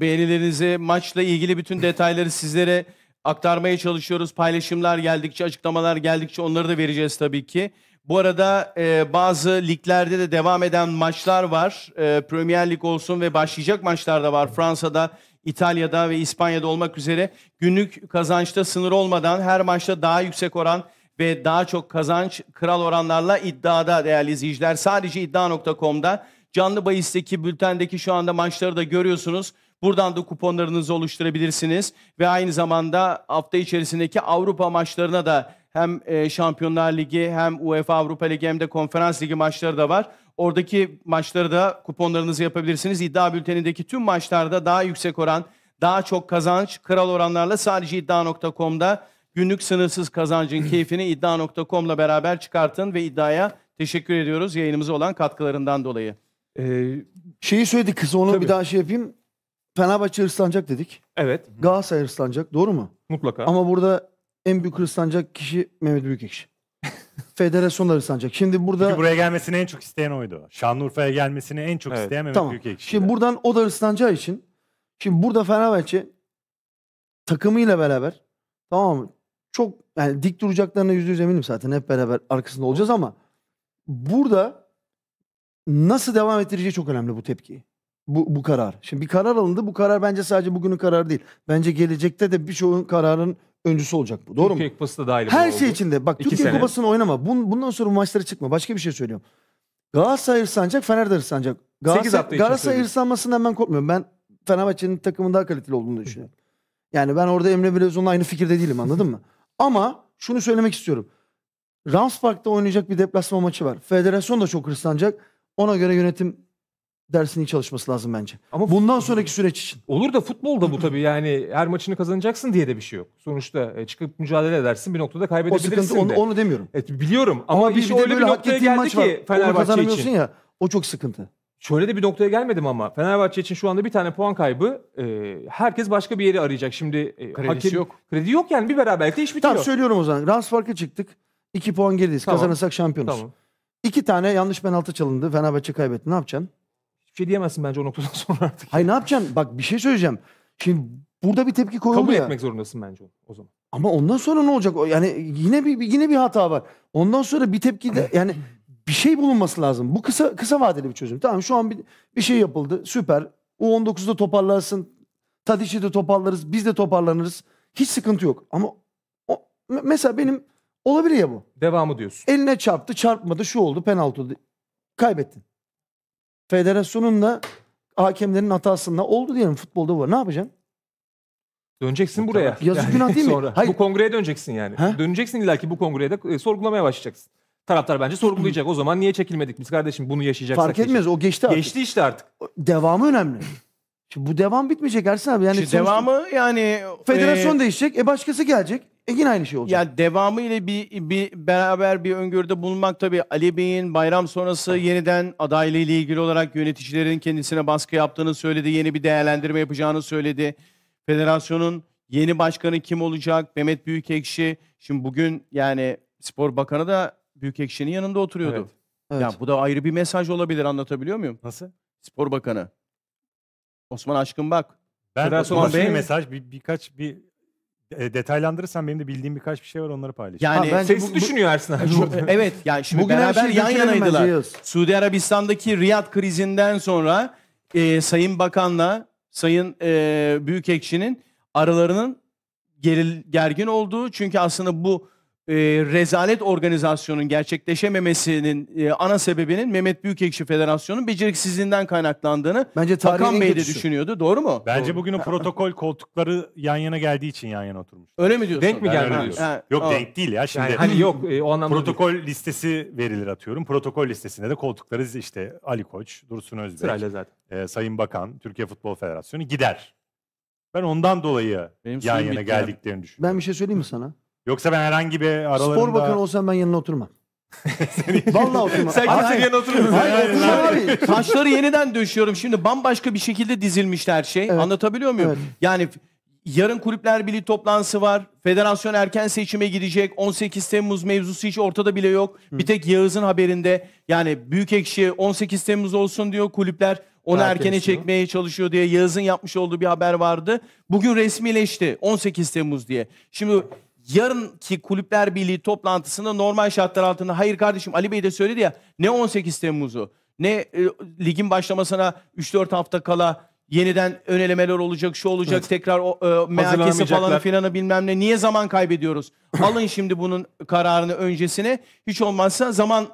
beğenilerinizi, maçla ilgili bütün detayları sizlere aktarmaya çalışıyoruz. Paylaşımlar geldikçe, açıklamalar geldikçe onları da vereceğiz tabii ki. Bu arada e, bazı liglerde de devam eden maçlar var. E, Premier Lig olsun ve başlayacak maçlar da var. Fransa'da, İtalya'da ve İspanya'da olmak üzere günlük kazançta sınır olmadan her maçta daha yüksek oran ve daha çok kazanç kral oranlarla iddiada değerli izleyiciler. Sadece iddia.com'da canlı bahisteki bültendeki şu anda maçları da görüyorsunuz. Buradan da kuponlarınızı oluşturabilirsiniz ve aynı zamanda hafta içerisindeki Avrupa maçlarına da hem e, Şampiyonlar Ligi hem UEFA Avrupa Ligi hem de Konferans Ligi maçları da var. Oradaki maçları da kuponlarınızı yapabilirsiniz. İddia bültenindeki tüm maçlarda daha yüksek oran, daha çok kazanç, kral oranlarla sadece iddia.com'da günlük sınırsız kazancın keyfini iddia.com'la beraber çıkartın ve iddiaya teşekkür ediyoruz yayınımıza olan katkılarından dolayı. Ee, şeyi söyledi kız onu Tabii. bir daha şey yapayım. Fenerbahçe hırslanacak dedik. Evet. Galatasaray hırslanacak. Doğru mu? Mutlaka. Ama burada en büyük hırslanacak kişi Mehmet Büyükekşi. Federasyonlar hırslanacak. Şimdi burada... Çünkü buraya gelmesini en çok isteyen oydu. Şanlıurfa'ya gelmesini en çok evet. isteyen Mehmet tamam. Büyükekşi. Şimdi buradan o da hırslanacağı için şimdi burada Fenerbahçe takımıyla beraber tamam mı? Çok yani dik duracaklarına yüzde yüz eminim zaten. Hep beraber arkasında olacağız ama burada nasıl devam ettireceği çok önemli bu tepkiyi bu, bu karar. Şimdi bir karar alındı. Bu karar bence sadece bugünün kararı değil. Bence gelecekte de birçoğun kararın öncüsü olacak bu. Doğru Türkiye mu? Kupası da dahil Her şey içinde. Bak İki Türkiye sene. Kupası'nı oynama. bundan sonra bu maçlara çıkma. Başka bir şey söylüyorum. Galatasaray hırslanacak, Fener de hırslanacak. Sekiz hafta Galatasaray, için ben korkmuyorum. Ben Fenerbahçe'nin takımın daha kaliteli olduğunu düşünüyorum. Yani ben orada Emre Belezoğlu'nla aynı fikirde değilim anladın mı? Ama şunu söylemek istiyorum. Park'ta oynayacak bir deplasman maçı var. Federasyon da çok hırslanacak. Ona göre yönetim dersini çalışması lazım bence. Ama bundan sonraki süreç için. Olur da futbolda bu tabii yani her maçını kazanacaksın diye de bir şey yok. Sonuçta e, çıkıp mücadele edersin bir noktada kaybedebilirsin o sıkıntı, de. Onu, onu demiyorum. Evet, biliyorum ama, ama bir, iş bir öyle bir noktaya geldi maç var. ki Fenerbahçe için. ya o çok sıkıntı. Şöyle de bir noktaya gelmedim ama Fenerbahçe için şu anda bir tane puan kaybı. E, herkes başka bir yeri arayacak. Şimdi e, kredisi hakem, yok. Kredi yok yani bir beraberlikte iş bitiyor. Tamam söylüyorum o zaman. Rans farkı çıktık. İki puan gerideyiz. Tamam. Kazanırsak şampiyonuz. Tamam. İki tane yanlış penaltı çalındı. Fenerbahçe kaybetti. Ne yapacaksın? Hiçbir şey diyemezsin bence o noktadan sonra artık. Hayır ne yapacaksın? Bak bir şey söyleyeceğim. Şimdi burada bir tepki koyuldu Kabul ya. etmek zorundasın bence o zaman. Ama ondan sonra ne olacak? Yani yine bir yine bir hata var. Ondan sonra bir tepki de yani bir şey bulunması lazım. Bu kısa kısa vadeli bir çözüm. Tamam şu an bir, bir şey yapıldı. Süper. U19'da toparlarsın. Tadiç'i de toparlarız. Biz de toparlanırız. Hiç sıkıntı yok. Ama o, mesela benim olabilir ya bu. Devamı diyorsun. Eline çarptı, çarpmadı, şu oldu, penaltı oldu. Kaybettin. Federasyonun da hakemlerin hatasında oldu diyelim futbolda bu. Ne yapacaksın? Döneceksin buraya. Yazık yani, günah değil mi? Sonra. Hayır. Bu kongreye döneceksin yani. He? Döneceksin illaki bu kongreye e, sorgulamaya başlayacaksın. Taraftar bence sorgulayacak. O zaman niye çekilmedik biz kardeşim bunu yaşayacaksak. Fark etmez o geçti artık. Geçti işte artık. Devamı önemli. Şimdi bu devam bitmeyecek Ersin abi. Yani Şimdi devamı yani... E, federasyon e... değişecek. E başkası gelecek. E yine aynı şey olacak. Ya devamı ile bir, bir beraber bir öngörüde bulunmak tabii Ali Bey'in bayram sonrası yeniden adaylığı ile ilgili olarak yöneticilerin kendisine baskı yaptığını söyledi. Yeni bir değerlendirme yapacağını söyledi. Federasyonun yeni başkanı kim olacak? Mehmet Büyükekşi. Şimdi bugün yani spor bakanı da Büyükekşi'nin yanında oturuyordu. Evet. Evet. Yani bu da ayrı bir mesaj olabilir anlatabiliyor muyum? Nasıl? Spor bakanı. Osman Aşkın bak. Ben Osman Bey... mesaj bir, birkaç bir e, detaylandırırsan benim de bildiğim birkaç bir şey var onları paylaş. Yani ha, sesli şey, bu, düşünüyor Ersin abi. Bu, evet yani şimdi Bugün beraber yan yanaydılar. Bence, Suudi Arabistan'daki Riyad krizinden sonra e, Sayın Bakan'la Sayın e, Büyükekşi'nin aralarının geril, gergin olduğu çünkü aslında bu e, rezalet organizasyonun gerçekleşememesinin e, ana sebebinin Mehmet Büyükekşi Federasyonu'nun beceriksizliğinden kaynaklandığını Bence Bakan Bey de düşünüyordu. Doğru mu? Bence Doğru. bugünün protokol koltukları yan yana geldiği için yan yana oturmuş. Öyle mi diyorsun? Denk mi Ben geldi? öyle Yok o. denk değil ya şimdi. Yani hani yok e, o anlamda değil. protokol listesi verilir atıyorum. Protokol listesinde de koltukları işte Ali Koç, Dursun Özbek, sırayla zaten. e, Sayın Bakan, Türkiye Futbol Federasyonu gider. Ben ondan dolayı Benim yan yana bitti abi. geldiklerini düşünüyorum. Ben bir şey söyleyeyim mi sana? Yoksa ben herhangi bir aralarında... Spor bakanı olsam ben yanına oturmam. Vallahi oturma. Sen Ama kimsenin hayır. yanına oturmuyorsun. Hayır abi. Taşları yeniden döşüyorum. Şimdi bambaşka bir şekilde dizilmişti her şey. Evet. Anlatabiliyor muyum? Evet. Yani yarın kulüpler birliği toplantısı var. Federasyon erken seçime gidecek. 18 Temmuz mevzusu hiç ortada bile yok. Hı. Bir tek Yağız'ın haberinde yani büyük ekşi 18 Temmuz olsun diyor kulüpler. Onu Herkes erkene çekmeye çalışıyor diye Yağız'ın yapmış olduğu bir haber vardı. Bugün resmileşti 18 Temmuz diye. Şimdi yarınki Kulüpler Birliği toplantısında normal şartlar altında hayır kardeşim Ali Bey de söyledi ya ne 18 Temmuz'u ne e, ligin başlamasına 3-4 hafta kala yeniden önelemeler olacak, şu olacak, evet. tekrar o, e, MHK'si falan filanı bilmem ne. Niye zaman kaybediyoruz? Alın şimdi bunun kararını öncesine. Hiç olmazsa zaman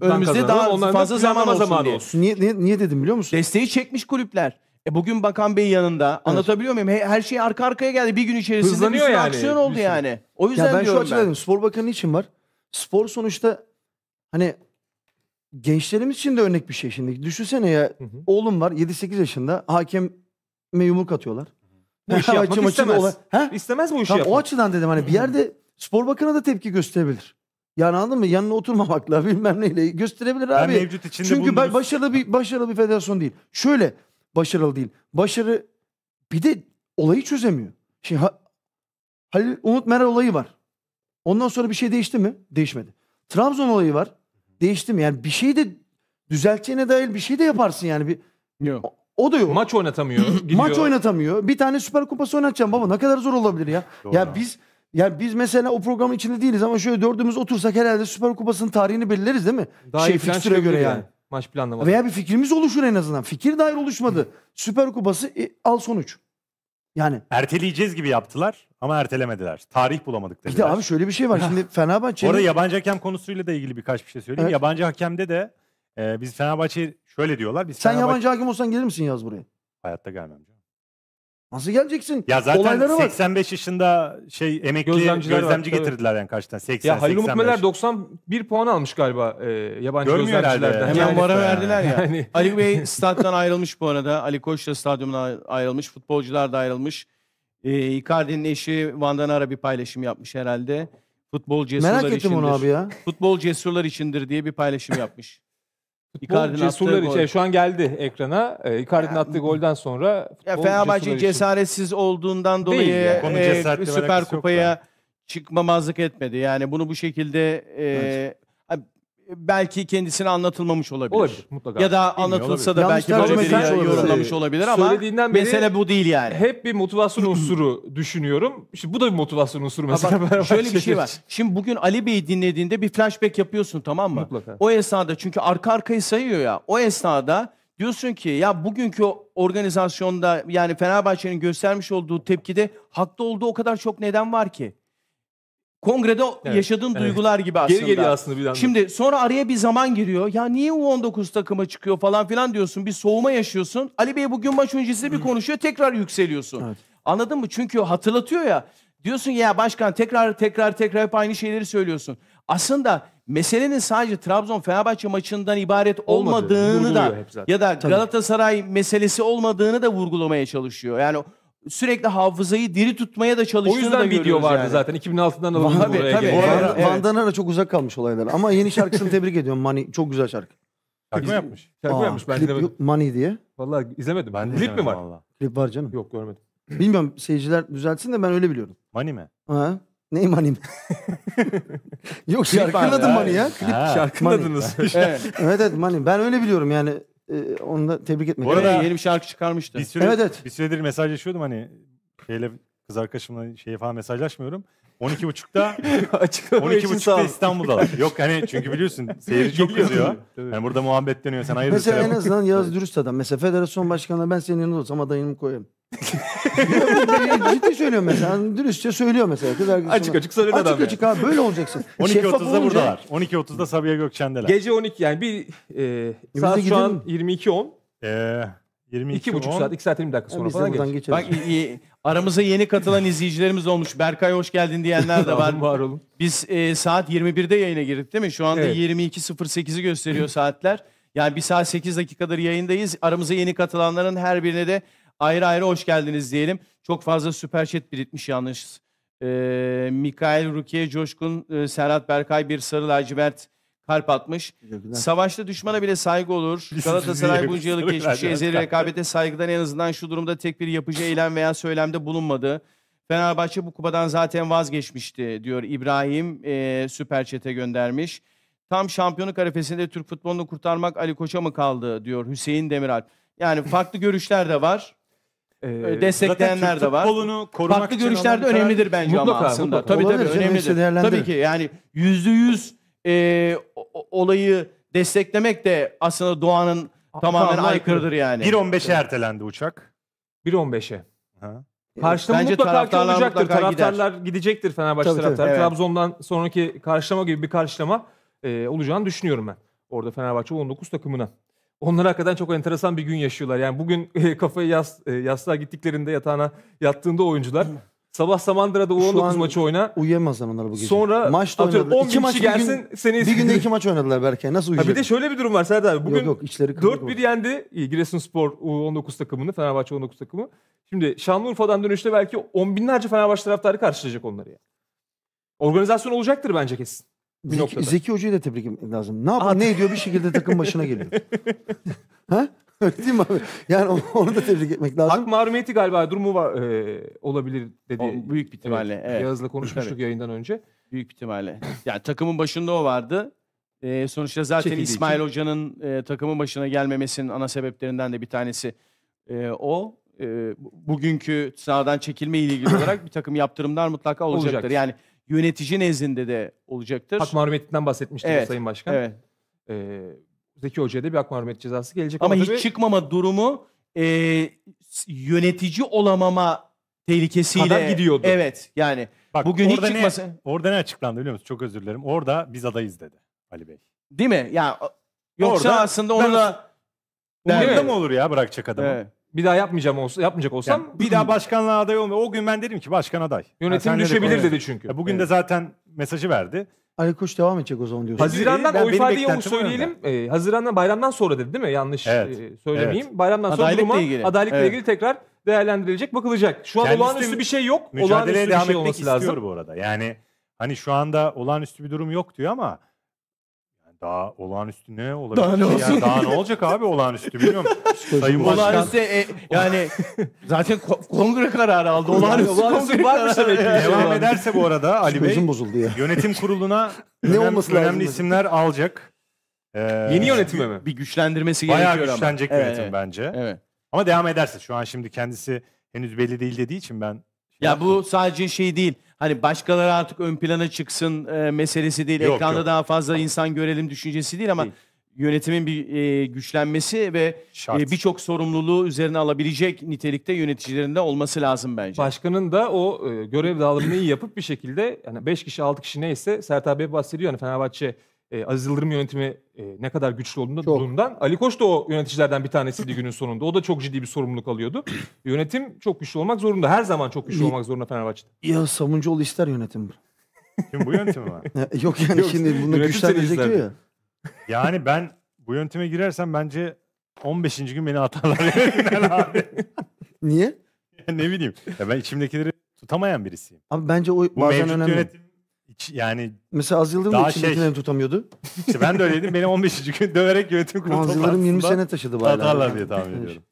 önümüzde daha fazla zaman olsun, zaman olsun. Diye. Niye, niye, niye dedim biliyor musun? Desteği çekmiş kulüpler. E bugün Bakan Bey yanında. Anlatabiliyor muyum? Her şey arka arkaya geldi. Bir gün içerisinde Hızlanıyor bir yani. aksiyon oldu Bir yani. O yüzden ya ben şu diyorum ben. dedim, spor bakanı için var. Spor sonuçta hani gençlerimiz için de örnek bir şey şimdi. Düşünsene ya Hı hı. oğlum var 7-8 yaşında hakeme yumruk atıyorlar. Bu işi yapmak Maçı- maçı da istemez. olay- Ha? İstemez bu işi Tamam, o açıdan dedim hani bir yerde spor bakanı da tepki gösterebilir. Yani anladın mı? Yanına oturmamakla bilmem neyle gösterebilir Ben abi. mevcut içinde Çünkü ba- başarılı bir başarılı bir federasyon değil. Şöyle başarılı değil. Başarı bir de olayı çözemiyor. Şimdi ha, Halil Umut Meral olayı var. Ondan sonra bir şey değişti mi? Değişmedi. Trabzon olayı var. Değişti mi? Yani bir şey de düzelteceğine dair bir şey de yaparsın yani. Bir, yok. O, da yok. Maç oynatamıyor. Gidiyor. Maç oynatamıyor. Bir tane Süper Kupası oynatacağım baba. Ne kadar zor olabilir ya. Doğru. Ya biz ya biz mesela o programın içinde değiliz ama şöyle dördümüz otursak herhalde Süper Kupası'nın tarihini belirleriz değil mi? Daha şey fikstüre göre yani. yani. Maç planlaması. Veya bir fikrimiz oluşur en azından. Fikir dair oluşmadı. Süper Kupası e, al sonuç. Yani. Erteleyeceğiz gibi yaptılar ama ertelemediler. Tarih bulamadık dediler. Bir de abi şöyle bir şey var. Şimdi Fenerbahçe. Orada yabancı hakem konusuyla da ilgili birkaç bir şey söyleyeyim. Evet. Yabancı hakemde de e, biz Fenerbahçe şöyle diyorlar. Biz Sen Fenerbahçe... yabancı hakem olsan gelir misin yaz buraya? Hayatta gelmem. Nasıl geleceksin? Ya zaten Olaylara 85 bak. yaşında şey emekli Gözlemciler gözlemci var, getirdiler tabii. yani karşıdan 80 Ya Halil Umut 91 puan almış galiba e, yabancı Görmüyor gözlemcilerden. Hemen yani, vara verdiler ya. Yani. Ali Bey stat'tan ayrılmış bu arada. Ali Koç da stadyumdan ayrılmış. Futbolcular da ayrılmış. E, Icardi'nin eşi Vandan Ara bir paylaşım yapmış herhalde. Futbol cesurlar Merak içindir. Merak ettim onu abi ya. Futbol cesurlar içindir diye bir paylaşım yapmış. Icardi'nin cesurlar için. Yani şey, şu an geldi ekrana. E, Icardi'nin attığı golden sonra ya Fenerbahçe cesaretsiz için. olduğundan dolayı yani. e, Süper Kupa'ya çıkmamazlık etmedi. Yani bunu bu şekilde e, evet belki kendisine anlatılmamış olabilir. Olabilir mutlaka. Ya da Bilmiyor, anlatılsa olabilir. da belki Yanlış böyle biri mesaj olabilir. yorumlamış olabilir ama Söylediğinden beri mesele bu değil yani. Hep bir motivasyon unsuru düşünüyorum. Şimdi bu da bir motivasyon unsuru mesela. Ha bak, şöyle bir şey var. Şimdi bugün Ali Bey'i dinlediğinde bir flashback yapıyorsun tamam mı? Mutlaka. O esnada çünkü arka arkayı sayıyor ya. O esnada diyorsun ki ya bugünkü organizasyonda yani Fenerbahçe'nin göstermiş olduğu tepkide haklı olduğu o kadar çok neden var ki kongrede evet, yaşadığın evet. duygular gibi aslında. Geri geliyor aslında bir anda. Şimdi sonra araya bir zaman giriyor. Ya niye U19 takıma çıkıyor falan filan diyorsun. Bir soğuma yaşıyorsun. Ali Bey bugün maç öncesi bir konuşuyor. Tekrar yükseliyorsun. Evet. Anladın mı? Çünkü hatırlatıyor ya. Diyorsun ya başkan tekrar tekrar tekrar hep aynı şeyleri söylüyorsun. Aslında meselenin sadece Trabzon Fenerbahçe maçından ibaret Olmadı, olmadığını da ya da Tabii. Galatasaray meselesi olmadığını da vurgulamaya çalışıyor. Yani sürekli hafızayı diri tutmaya da çalıştığını da görüyoruz. O yüzden video vardı yani. zaten. 2006'dan alındı Van, buraya. Tabii. Bu arada, evet. Van Danara çok uzak kalmış olaylar. Ama yeni şarkısını tebrik ediyorum. Money çok güzel şarkı. Şarkı mı yapmış? Şarkı mı yapmış? Ben klip Yok, Money diye. Vallahi izlemedim. Ben de. klip mi var? Vallahi. Klip var canım. Yok görmedim. Bilmiyorum seyirciler düzeltsin de ben öyle biliyorum. Money mi? Ha. Ney Mani Yok şarkının adı money ya. Klip şarkının adınız. evet. evet evet Mani. Ben öyle biliyorum yani e, onu da tebrik etmek Bu arada yeni bir şarkı çıkarmıştı. Bir süre, evet, evet. bir süredir mesajlaşıyordum hani şeyle kız arkadaşımla şey falan mesajlaşmıyorum. 12.30'da 12.30'da İstanbul'dalar. Yok hani çünkü biliyorsun seyirci çok yazıyor. Yani burada muhabbet dönüyor. Sen hayırdır Mesela en azından yaz dürüst adam. Mesela federasyon başkanına ben senin yanında olsam adayımı koyayım. Ciddi söylüyor mesela. Hani dürüstçe söylüyor mesela. Kız Açık açık söylüyor Açık yani. açık abi böyle olacaksın. 12.30'da olunca- buradalar. 12.30'da Sabiha Gökçen'deler. Gece 12 yani bir e, saat şu an 22.10. Ee, 22 2,5 saat 2 saat 20 dakika sonra Biz falan geç. Bak Aramıza yeni katılan izleyicilerimiz olmuş. Berkay hoş geldin diyenler de var. var olun. Biz e, saat 21'de yayına girdik değil mi? Şu anda Evet. 22.08'i gösteriyor saatler. Yani bir saat 8 dakikadır yayındayız. Aramıza yeni katılanların her birine de ayrı ayrı hoş geldiniz diyelim. Çok fazla süper chat biritmiş yanlış. Ee, Mikael Rukiye Coşkun, e, Serhat Berkay bir sarı lacivert kalp atmış. Savaşta düşmana bile saygı olur. Galatasaray bunca yıllık geçmişe ezeli rekabete saygıdan en azından şu durumda tek bir yapıcı eylem veya söylemde bulunmadı. Fenerbahçe bu kupadan zaten vazgeçmişti diyor İbrahim e, süper çete göndermiş. Tam şampiyonluk arefesinde Türk futbolunu kurtarmak Ali Koç'a mı kaldı diyor Hüseyin Demiral. Yani farklı görüşler de var. Ee, e, destekleyenler de var. Farklı görüşler de önemlidir bence mutlaka, ama aslında. Mutlaka. Tabii Olabilir, tabii önemlidir. Şey tabii ki yani yüzde yüz e, olayı desteklemek de aslında doğanın tamamen Kanuna aykırıdır yani. 1.15'e ertelendi uçak. 1.15'e. Ha. Karşılama Bence mutlaka ki taraftarlar olacaktır. mutlaka gider. gidecektir Fenerbahçe Tabii, tabii, evet. Trabzon'dan sonraki karşılama gibi bir karşılama e, olacağını düşünüyorum ben. Orada Fenerbahçe 19 takımına. Onlar hakikaten çok enteresan bir gün yaşıyorlar. Yani bugün e, kafayı yas, e, yastığa gittiklerinde yatağına yattığında oyuncular Sabah Samandıra'da U19 an maçı oyna. Uyuyamaz adamlar bu gece. Sonra maç atıyorum 10 iki bin maç kişi gelsin gün, seni Bir günde iki maç oynadılar Berkay. Nasıl uyuyacak? bir de şöyle bir durum var Serdar abi. Bugün yok, yok, 4-1 yendi Giresunspor U19 takımını. Fenerbahçe U19 takımı. Şimdi Şanlıurfa'dan dönüşte belki on binlerce Fenerbahçe taraftarı karşılayacak onları yani. Organizasyon olacaktır bence kesin. Zeki, Zeki Hoca'yı da tebrik lazım. Ne yapar ne ediyor bir şekilde takım başına geliyor. ha? Öyle değil mi abi? Yani onu da tebrik etmek lazım. Hak marumiyeti galiba durumu var, e, olabilir dedi. O, büyük bir ihtimalle. Evet. evet. Yağız'la konuşmuştuk yayından önce. Büyük bir ihtimalle. yani takımın başında o vardı. E, sonuçta zaten Çekildiği İsmail için. Hoca'nın e, takımın başına gelmemesinin ana sebeplerinden de bir tanesi e, o. E, bugünkü sahadan çekilme ile ilgili olarak bir takım yaptırımlar mutlaka olacaktır. Olacaktır. Yani yönetici nezdinde de olacaktır. Hak marumiyetinden bahsetmiştik evet. Sayın Başkan. Evet. Ee, Zeki Hoca'ya da bir hak marumiyet cezası gelecek. Ama, ama hiç tabii... çıkmama durumu e, yönetici olamama tehlikesiyle. Kadar gidiyordu. Evet yani. Bak, Bugün hiç çıkmasın. Ne, orada ne açıklandı biliyor musun? Çok özür dilerim. Orada biz adayız dedi Ali Bey. Değil mi? ya yoksa orada, aslında onu da... Umurumda mı olur ya bırakacak adamı? Evet. Bir daha yapmayacağım olsa, yapmayacak olsam... Yani bir daha başkanlığa aday olmuyor. O gün ben dedim ki başkan aday. Yönetim yani düşebilir dedi, dedi çünkü. Ya bugün evet. de zaten mesajı verdi. Ali Koç devam edecek o zaman diyorsun. Haziran'dan ben, o ifadeyi onu söyleyelim. E, Haziran'dan bayramdan sonra dedi değil mi? Yanlış evet. e, söylemeyeyim. Evet. Bayramdan sonra adaylıkla duruma ilgili. adaylıkla evet. ilgili tekrar değerlendirilecek, bakılacak. Şu an Kendisi olağanüstü bir şey yok. Mücadeleye olağanüstü devam bir şey etmek olması istiyor lazım. bu arada. Yani hani şu anda olağanüstü bir durum yok diyor ama daha olağanüstü ne olabilir? Daha ne olsun? Ya, daha ne olacak abi olağanüstü bilmiyorum. Sayın Başkan. Olağanüstü e, yani zaten kongre kararı aldı. Olağanüstü, olağanüstü kongre varmış demek ki. Devam ederse bu arada Ali Bey Psikolojim bozuldu ya. yönetim kuruluna ne önemli, olması lazım? önemli isimler alacak. Ee, Yeni yönetime mi? bir güçlendirmesi Bayağı gerekiyor ama. güçlenecek yönetim evet. bence. Evet. Ama devam ederse şu an şimdi kendisi henüz belli değil dediği için ben Ya şey bu sadece şey değil hani başkaları artık ön plana çıksın e, meselesi değil. Yok, Ekranda yok. daha fazla insan görelim düşüncesi değil ama Değil. yönetimin bir e, güçlenmesi ve e, birçok sorumluluğu üzerine alabilecek nitelikte yöneticilerinde olması lazım bence. Başkanın da o e, görev dağılımını iyi yapıp bir şekilde yani 5 kişi 6 kişi neyse Sertab Bey bahsediyor yani Fenerbahçe e, Aziz Yıldırım yönetimi e, ne kadar güçlü olduğunda çok. durumdan. Ali Koç da o yöneticilerden bir tanesiydi günün sonunda. O da çok ciddi bir sorumluluk alıyordu. Yönetim çok güçlü olmak zorunda. Her zaman çok güçlü olmak zorunda Fenerbahçe'de. Ya Sabuncuoğlu ister yönetim. Kim bu yönetimi var? Yok yani Yok, şimdi bunu güçler gözüküyor ya. Yani ben bu yönteme girersem bence 15. gün beni atarlar. abi. Niye? ne bileyim. Ya ben içimdekileri tutamayan birisiyim. Abi bence o bu bazen önemli. Yönetim yani Mesela az yıllarım mı Daha şey- yönetim tutamıyordu? işte ben de öyleydim. Beni 15. gün döverek yönetim kurulu Az yıllarım 20 toplantısında sene taşıdı bayağı. Tatarlar diye tahmin ediyorum.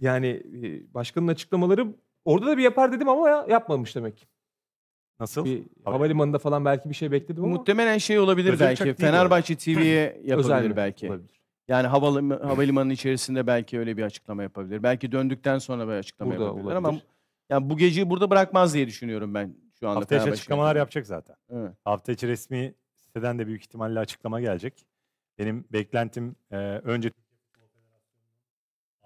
Yani e, başkanın açıklamaları orada da bir yapar dedim ama ya- yapmamış demek. Nasıl? Bir havalimanında falan belki bir şey bekledim ama Muhtemelen şey olabilir Özel belki. Fenerbahçe TV'ye yapabilir belki. Olabilir. Yani havalim, havalimanının içerisinde belki öyle bir açıklama yapabilir. Belki döndükten sonra bir açıklama Burada yapabilir ama yani bu geceyi burada bırakmaz diye düşünüyorum ben. Şu anda Hafta içi açıklamalar yapacak zaten. Evet. Hafta içi resmi siteden de büyük ihtimalle açıklama gelecek. Benim beklentim e, önce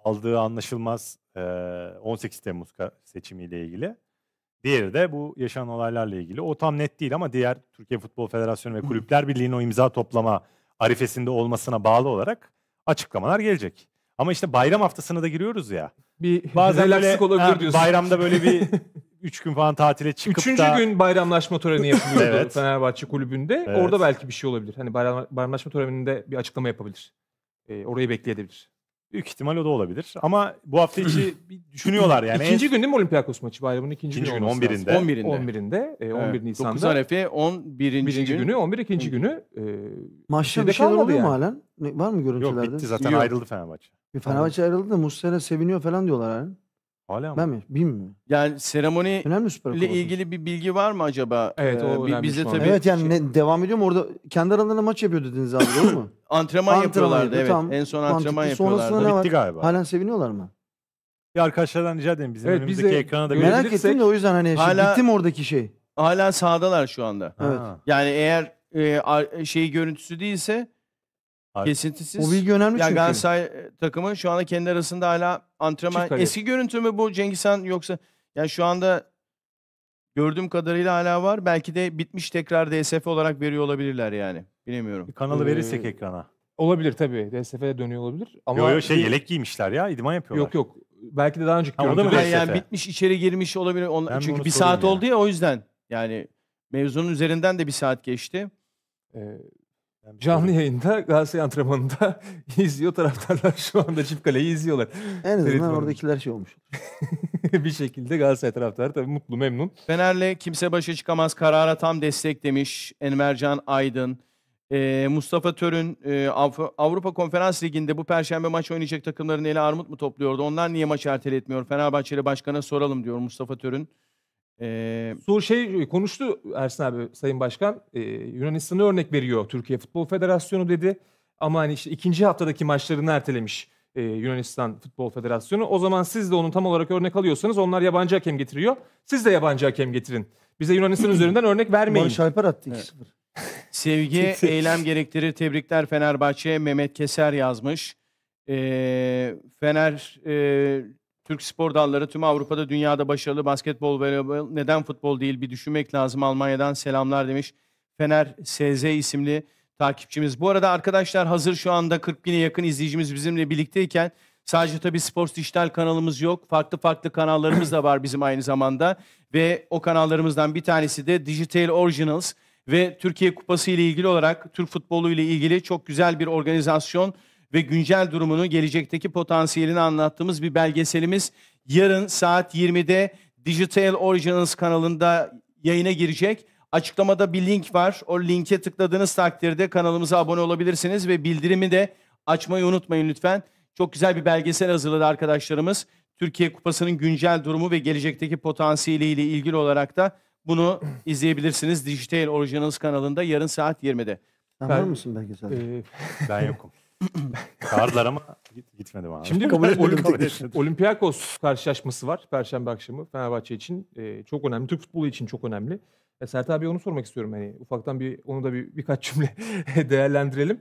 aldığı anlaşılmaz e, 18 Temmuz seçimiyle ilgili. Diğeri de bu yaşanan olaylarla ilgili. O tam net değil ama diğer Türkiye Futbol Federasyonu ve Kulüpler Birliği'nin o imza toplama arifesinde olmasına bağlı olarak açıklamalar gelecek. Ama işte bayram haftasına da giriyoruz ya. Bir bazen böyle, olabilir diyorsun. Bayramda böyle bir 3 gün falan tatile çıkıp Üçüncü da... gün bayramlaşma töreni yapılıyordu evet. Fenerbahçe kulübünde. Evet. Orada belki bir şey olabilir. Hani bayram, bayramlaşma töreninde bir açıklama yapabilir. Ee, orayı bekleyebilir. Büyük ihtimal o da olabilir. Ama bu hafta içi düşünüyorlar yani. İkinci gün değil mi Olympiakos maçı bayramın ikinci, ikinci günü? 11'inde. 11'inde. 11'inde. E, 11 evet. Nisan'da. 9 Arefe 11. Birinci gün. günü 11 ikinci günü. E, Maçta bir şeyler oluyor yani. mu halen? Ne, var mı görüntülerde? Yok bitti zaten Yok. ayrıldı Fenerbahçe. E, Fenerbahçe ayrıldı da Muslera seviniyor falan diyorlar yani. Hala mı? Ben mi? BİM mi? Yani seremoni ile ilgili bir bilgi var mı acaba? Evet, ee, o bi- bize tabii Evet yani şey- devam ediyor mu? Orada kendi aralarında maç yapıyor dediniz abi doğru mu? antrenman Antrenman yapıyorlardı evet. tamam. En son Mantıklı. antrenman Sonrasında yapıyorlardı. ne var? bitti galiba. Halen seviniyorlar mı? Ya arkadaşlardan rica edelim bizim Evet, önümüzdeki bize ekrana da Merak ettim de o yüzden hani şey, Hala- bitti mi oradaki şey? Hala sahadalar şu anda. Evet. Yani eğer e, şey görüntüsü değilse Harbi. Kesintisiz. O bilgi önemli ya çünkü. Galatasaray e, takımı şu anda kendi arasında hala antrenman. Çıkarıyor. Eski görüntü mü bu Cengiz Han yoksa yani şu anda gördüğüm kadarıyla hala var. Belki de bitmiş tekrar DSF olarak veriyor olabilirler yani. Bilemiyorum. Bir kanalı verirsek ee... ekrana. Olabilir tabii. DSF'de dönüyor olabilir. Ama yo, yo, şey yelek giymişler ya. idman yapıyorlar. Yok yok. Belki de daha önce görüntü. ama yani, yani bitmiş içeri girmiş olabilir. Onlar, çünkü bir saat ya. oldu ya o yüzden. Yani mevzunun üzerinden de bir saat geçti. Ee, yani şey Canlı şey... yayında Galatasaray antrenmanında izliyor taraftarlar şu anda çift kaleyi izliyorlar. En azından oradakiler şey olmuş. bir şekilde Galatasaray taraftarı tabii mutlu memnun. Fener'le kimse başa çıkamaz karara tam destek demiş Envercan Aydın. Ee, Mustafa Törün e, Av- Avrupa Konferans Ligi'nde bu perşembe maç oynayacak takımların eli armut mu topluyordu? Onlar niye maç erteletmiyor? Fenerbahçeli Başkan'a soralım diyor Mustafa Törün. Ee, Su şey e, konuştu Ersin abi Sayın Başkan. E, Yunanistan'a örnek veriyor Türkiye Futbol Federasyonu dedi. Ama hani işte ikinci haftadaki maçlarını ertelemiş e, Yunanistan Futbol Federasyonu. O zaman siz de onun tam olarak örnek alıyorsanız onlar yabancı hakem getiriyor. Siz de yabancı hakem getirin. Bize Yunanistan üzerinden örnek vermeyin. Barış Alper attı Evet. Sevgi eylem gerektirir. Tebrikler Fenerbahçe. Mehmet Keser yazmış. E, Fener e, Türk spor dalları tüm Avrupa'da dünyada başarılı basketbol, ve neden futbol değil bir düşünmek lazım. Almanya'dan selamlar demiş Fener SZ isimli takipçimiz. Bu arada arkadaşlar hazır şu anda 40 bine yakın izleyicimiz bizimle birlikteyken sadece tabii Sports Dijital kanalımız yok. Farklı farklı kanallarımız da var bizim aynı zamanda ve o kanallarımızdan bir tanesi de Digital Originals ve Türkiye Kupası ile ilgili olarak Türk futbolu ile ilgili çok güzel bir organizasyon ve güncel durumunu, gelecekteki potansiyelini anlattığımız bir belgeselimiz yarın saat 20'de Digital Originals kanalında yayına girecek. Açıklamada bir link var. O linke tıkladığınız takdirde kanalımıza abone olabilirsiniz ve bildirimi de açmayı unutmayın lütfen. Çok güzel bir belgesel hazırladı arkadaşlarımız. Türkiye Kupası'nın güncel durumu ve gelecekteki potansiyeliyle ilgili olarak da bunu izleyebilirsiniz Digital Originals kanalında yarın saat 20'de. Sen var mısın belgeselde? Ee, ben yokum. Çağırdılar ama git, gitmedim abi. Şimdi kabul Olympiakos karşılaşması var Perşembe akşamı Fenerbahçe için. E, çok önemli. Türk futbolu için çok önemli. E, Sert abi onu sormak istiyorum. Hani ufaktan bir onu da bir birkaç cümle değerlendirelim.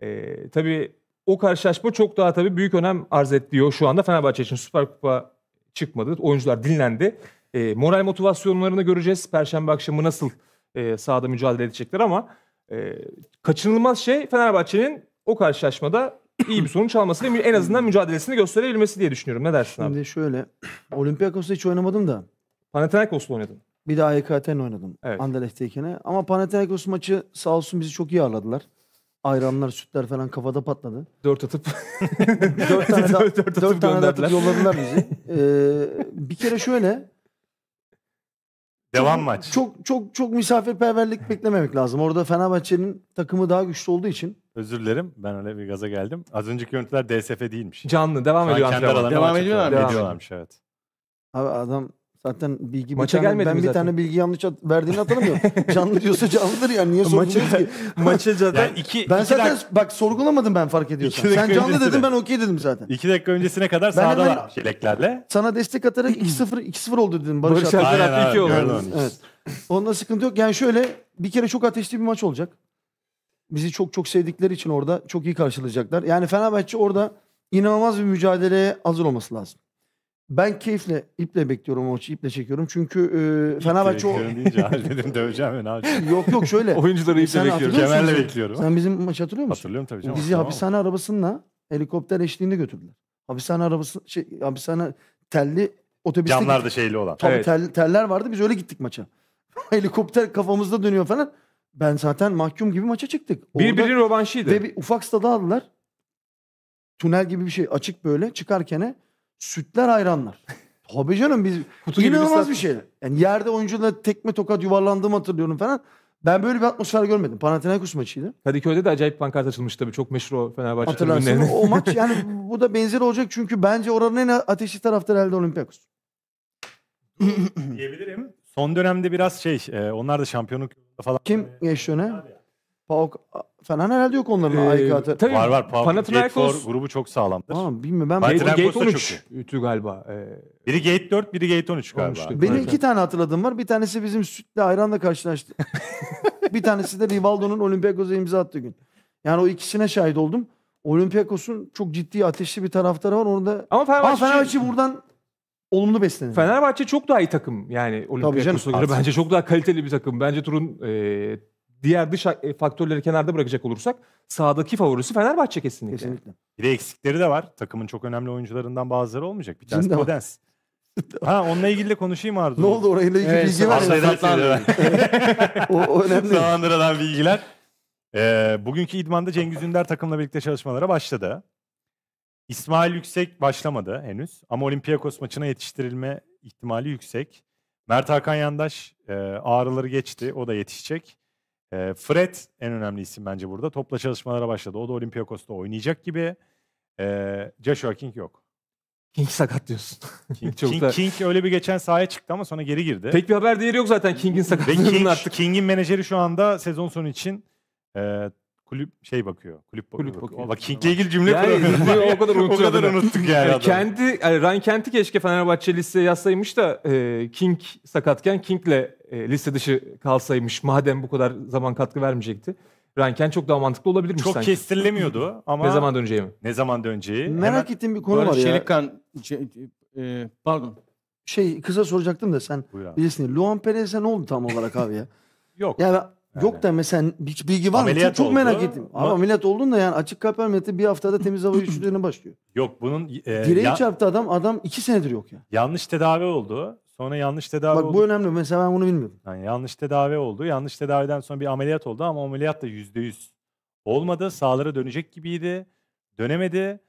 E, tabii o karşılaşma çok daha tabii büyük önem arz ediyor şu anda Fenerbahçe için. Süper Kupa çıkmadı. Oyuncular dinlendi. E, moral motivasyonlarını göreceğiz. Perşembe akşamı nasıl e, sahada mücadele edecekler ama e, kaçınılmaz şey Fenerbahçe'nin o karşılaşmada iyi bir sonuç alması ve en azından mücadelesini gösterebilmesi diye düşünüyorum. Ne dersin abi? Şimdi şöyle Olympiakos'ta hiç oynamadım da Panathinaikos'la oynadım. bir de AYK'ten oynadım Evet. Anderlecht'teyken. Ama Panathinaikos maçı sağ olsun bizi çok iyi ağırladılar. Ayranlar, sütler falan kafada patladı. Dört atıp dört tane dört Dört atıp dört tane de atıp gönderdiler. yolladılar bizi. Ee, bir kere şöyle Devam çok, maç. Çok çok çok misafirperverlik beklememek lazım. Orada Fenerbahçe'nin takımı daha güçlü olduğu için. Özür dilerim. Ben öyle bir gaza geldim. Az önceki görüntüler DSF değilmiş. Canlı devam Şu ediyor antrenman. Devam ediyorlar. Devam ediyorlarmış evet. Abi adam Zaten bilgi maça tane, ben bir zaten. tane bilgi yanlış at, verdiğini hatırlamıyorum. canlı diyorsa canlıdır yani niye sorguluyorsun ki? Maça zaten yani iki, ben iki zaten dak- bak sorgulamadım ben fark ediyorsan. Sen canlı öncesine. dedin ben okey dedim zaten. İki dakika öncesine kadar sahada çeleklerle. Sana destek atarak 2-0 2-0 oldu dedim Barış, Barış Alper attı 2 oldu. Evet. Onda sıkıntı yok. Yani şöyle bir kere çok ateşli bir maç olacak. Bizi çok çok sevdikleri için orada çok iyi karşılayacaklar. Yani Fenerbahçe orada inanılmaz bir mücadeleye hazır olması lazım. Ben keyifle, iple bekliyorum o maçı, iple çekiyorum. Çünkü e, Fenerbahçe o... Bekliyorum döveceğim beni abi. Yok yok şöyle. Oyuncuları iple bekliyorum. hatırlıyor Kemerle bekliyorum. Sen bizim maçı hatırlıyor musun? Hatırlıyorum tabii canım. Bizi Tamam. hapishane arabasıyla helikopter eşliğinde götürdüler. Hapishane arabası, şey, hapishane telli otobüste Camlar da şeyli olan. Tabii Evet. tel- teller vardı. Biz öyle gittik maça. Helikopter kafamızda dönüyor falan. Ben zaten mahkum gibi maça çıktık. Orada- Birbirinin rövanşıydı. ve bir ufak stada aldılar. Tünel gibi bir şey açık böyle çıkarken Sütler ayranlar. Tabii canım biz Kutu inanılmaz bir şey. Yani yerde oyuncularla tekme tokat yuvarlandığımı hatırlıyorum falan. Ben böyle bir atmosfer görmedim. Panathinaikos maçıydı. Kadıköy'de de acayip pankart açılmış tabii. Çok meşhur o Fenerbahçe Hatırlarsın o maç yani bu da benzer olacak çünkü bence oranın en ateşli taraftarı elde Olympiakos. diyebilirim. Son dönemde biraz şey e, onlar da şampiyonluk falan. Kim geçti öne? PAOK falan herhalde yok onların Ee, AYK'da. tabii Var var. Pa- Panathinaikos- grubu çok sağlamdır. Tamam, bilmiyorum ben Gate, Panathinaikos Gate da çok 13 ütü galiba. Ee, Biri Gate 4, biri Gate 13 galiba. 13'tü. Benim iki tane hatırladığım var. Bir tanesi bizim sütle ayranla karşılaştı. bir tanesi de Rivaldo'nun Olympiakos'a imza attığı gün. Yani o ikisine şahit oldum. Olympiakos'un çok ciddi ateşli bir taraftarı var. Orada ama Ama Fenerbahçe, Fenerbahçe buradan olumlu beslenir. Fenerbahçe çok daha iyi takım yani Olimpiyakos'a göre. Bence çok daha kaliteli bir takım. Bence turun e, diğer dış e, faktörleri kenarda bırakacak olursak sağdaki favorisi Fenerbahçe kesinlikle. kesinlikle. Bir de eksikleri de var. Takımın çok önemli oyuncularından bazıları olmayacak. Bir tanesi Podens. ha onunla ilgili de konuşayım Arzu. Ne oldu orayla ilgili evet, bilgi var ya. o, o önemli. Sağlandıran bilgiler. Ee, bugünkü idmanda Cengiz Ünder takımla birlikte çalışmalara başladı. İsmail Yüksek başlamadı henüz ama Olympiakos maçına yetiştirilme ihtimali yüksek. Mert Hakan Yandaş e, ağrıları geçti o da yetişecek. Ee, Fred en önemli isim bence burada. Topla çalışmalara başladı. O da Olympiakos'ta oynayacak gibi. Ee, Joshua King yok. King sakat diyorsun. King, Çok King, da... King öyle bir geçen sahaya çıktı ama sonra geri girdi. Pek bir haber değeri yok zaten King'in sakatlığının King, artık. King'in menajeri şu anda sezon sonu için e, kulüp şey bakıyor. Kulüp, kulüp bakıyor. bakıyor. Bak King'le ilgili cümle yani, o kadar unuttuk. o kadar unuttuk yani. E, Adam. Kendi yani e, Ryan Kent'i keşke Fenerbahçe listeye yazsaymış da e, King sakatken King'le e, liste dışı kalsaymış. Madem bu kadar zaman katkı vermeyecekti. Ryan Kent çok daha mantıklı olabilirmiş çok sanki. Çok kestirilemiyordu ama... ne zaman döneceği mi? Ne zaman döneceği. Merak Hemen... ettiğim bir konu var ya. Çelikkan... E, pardon. Şey kısa soracaktım da sen Buyur abi. bilirsin. Luan Perez'e ne oldu tam olarak abi ya? Yok. Yani Yok da mesela hiç bilgi var ameliyat mı? Çok, çok merak ettim. Ama ameliyat oldun da yani açık kalp ameliyatı bir haftada temiz hava yürüyüşlerine başlıyor. Yok bunun... E, Direği ya... çarptı adam. Adam iki senedir yok ya. Yani. Yanlış tedavi oldu. Sonra yanlış tedavi Bak, oldu. Bak bu önemli. Mesela ben bunu bilmiyordum. Yani yanlış tedavi oldu. Yanlış tedaviden sonra bir ameliyat oldu ama ameliyat da yüzde yüz olmadı. Sağlara dönecek gibiydi. Dönemedi.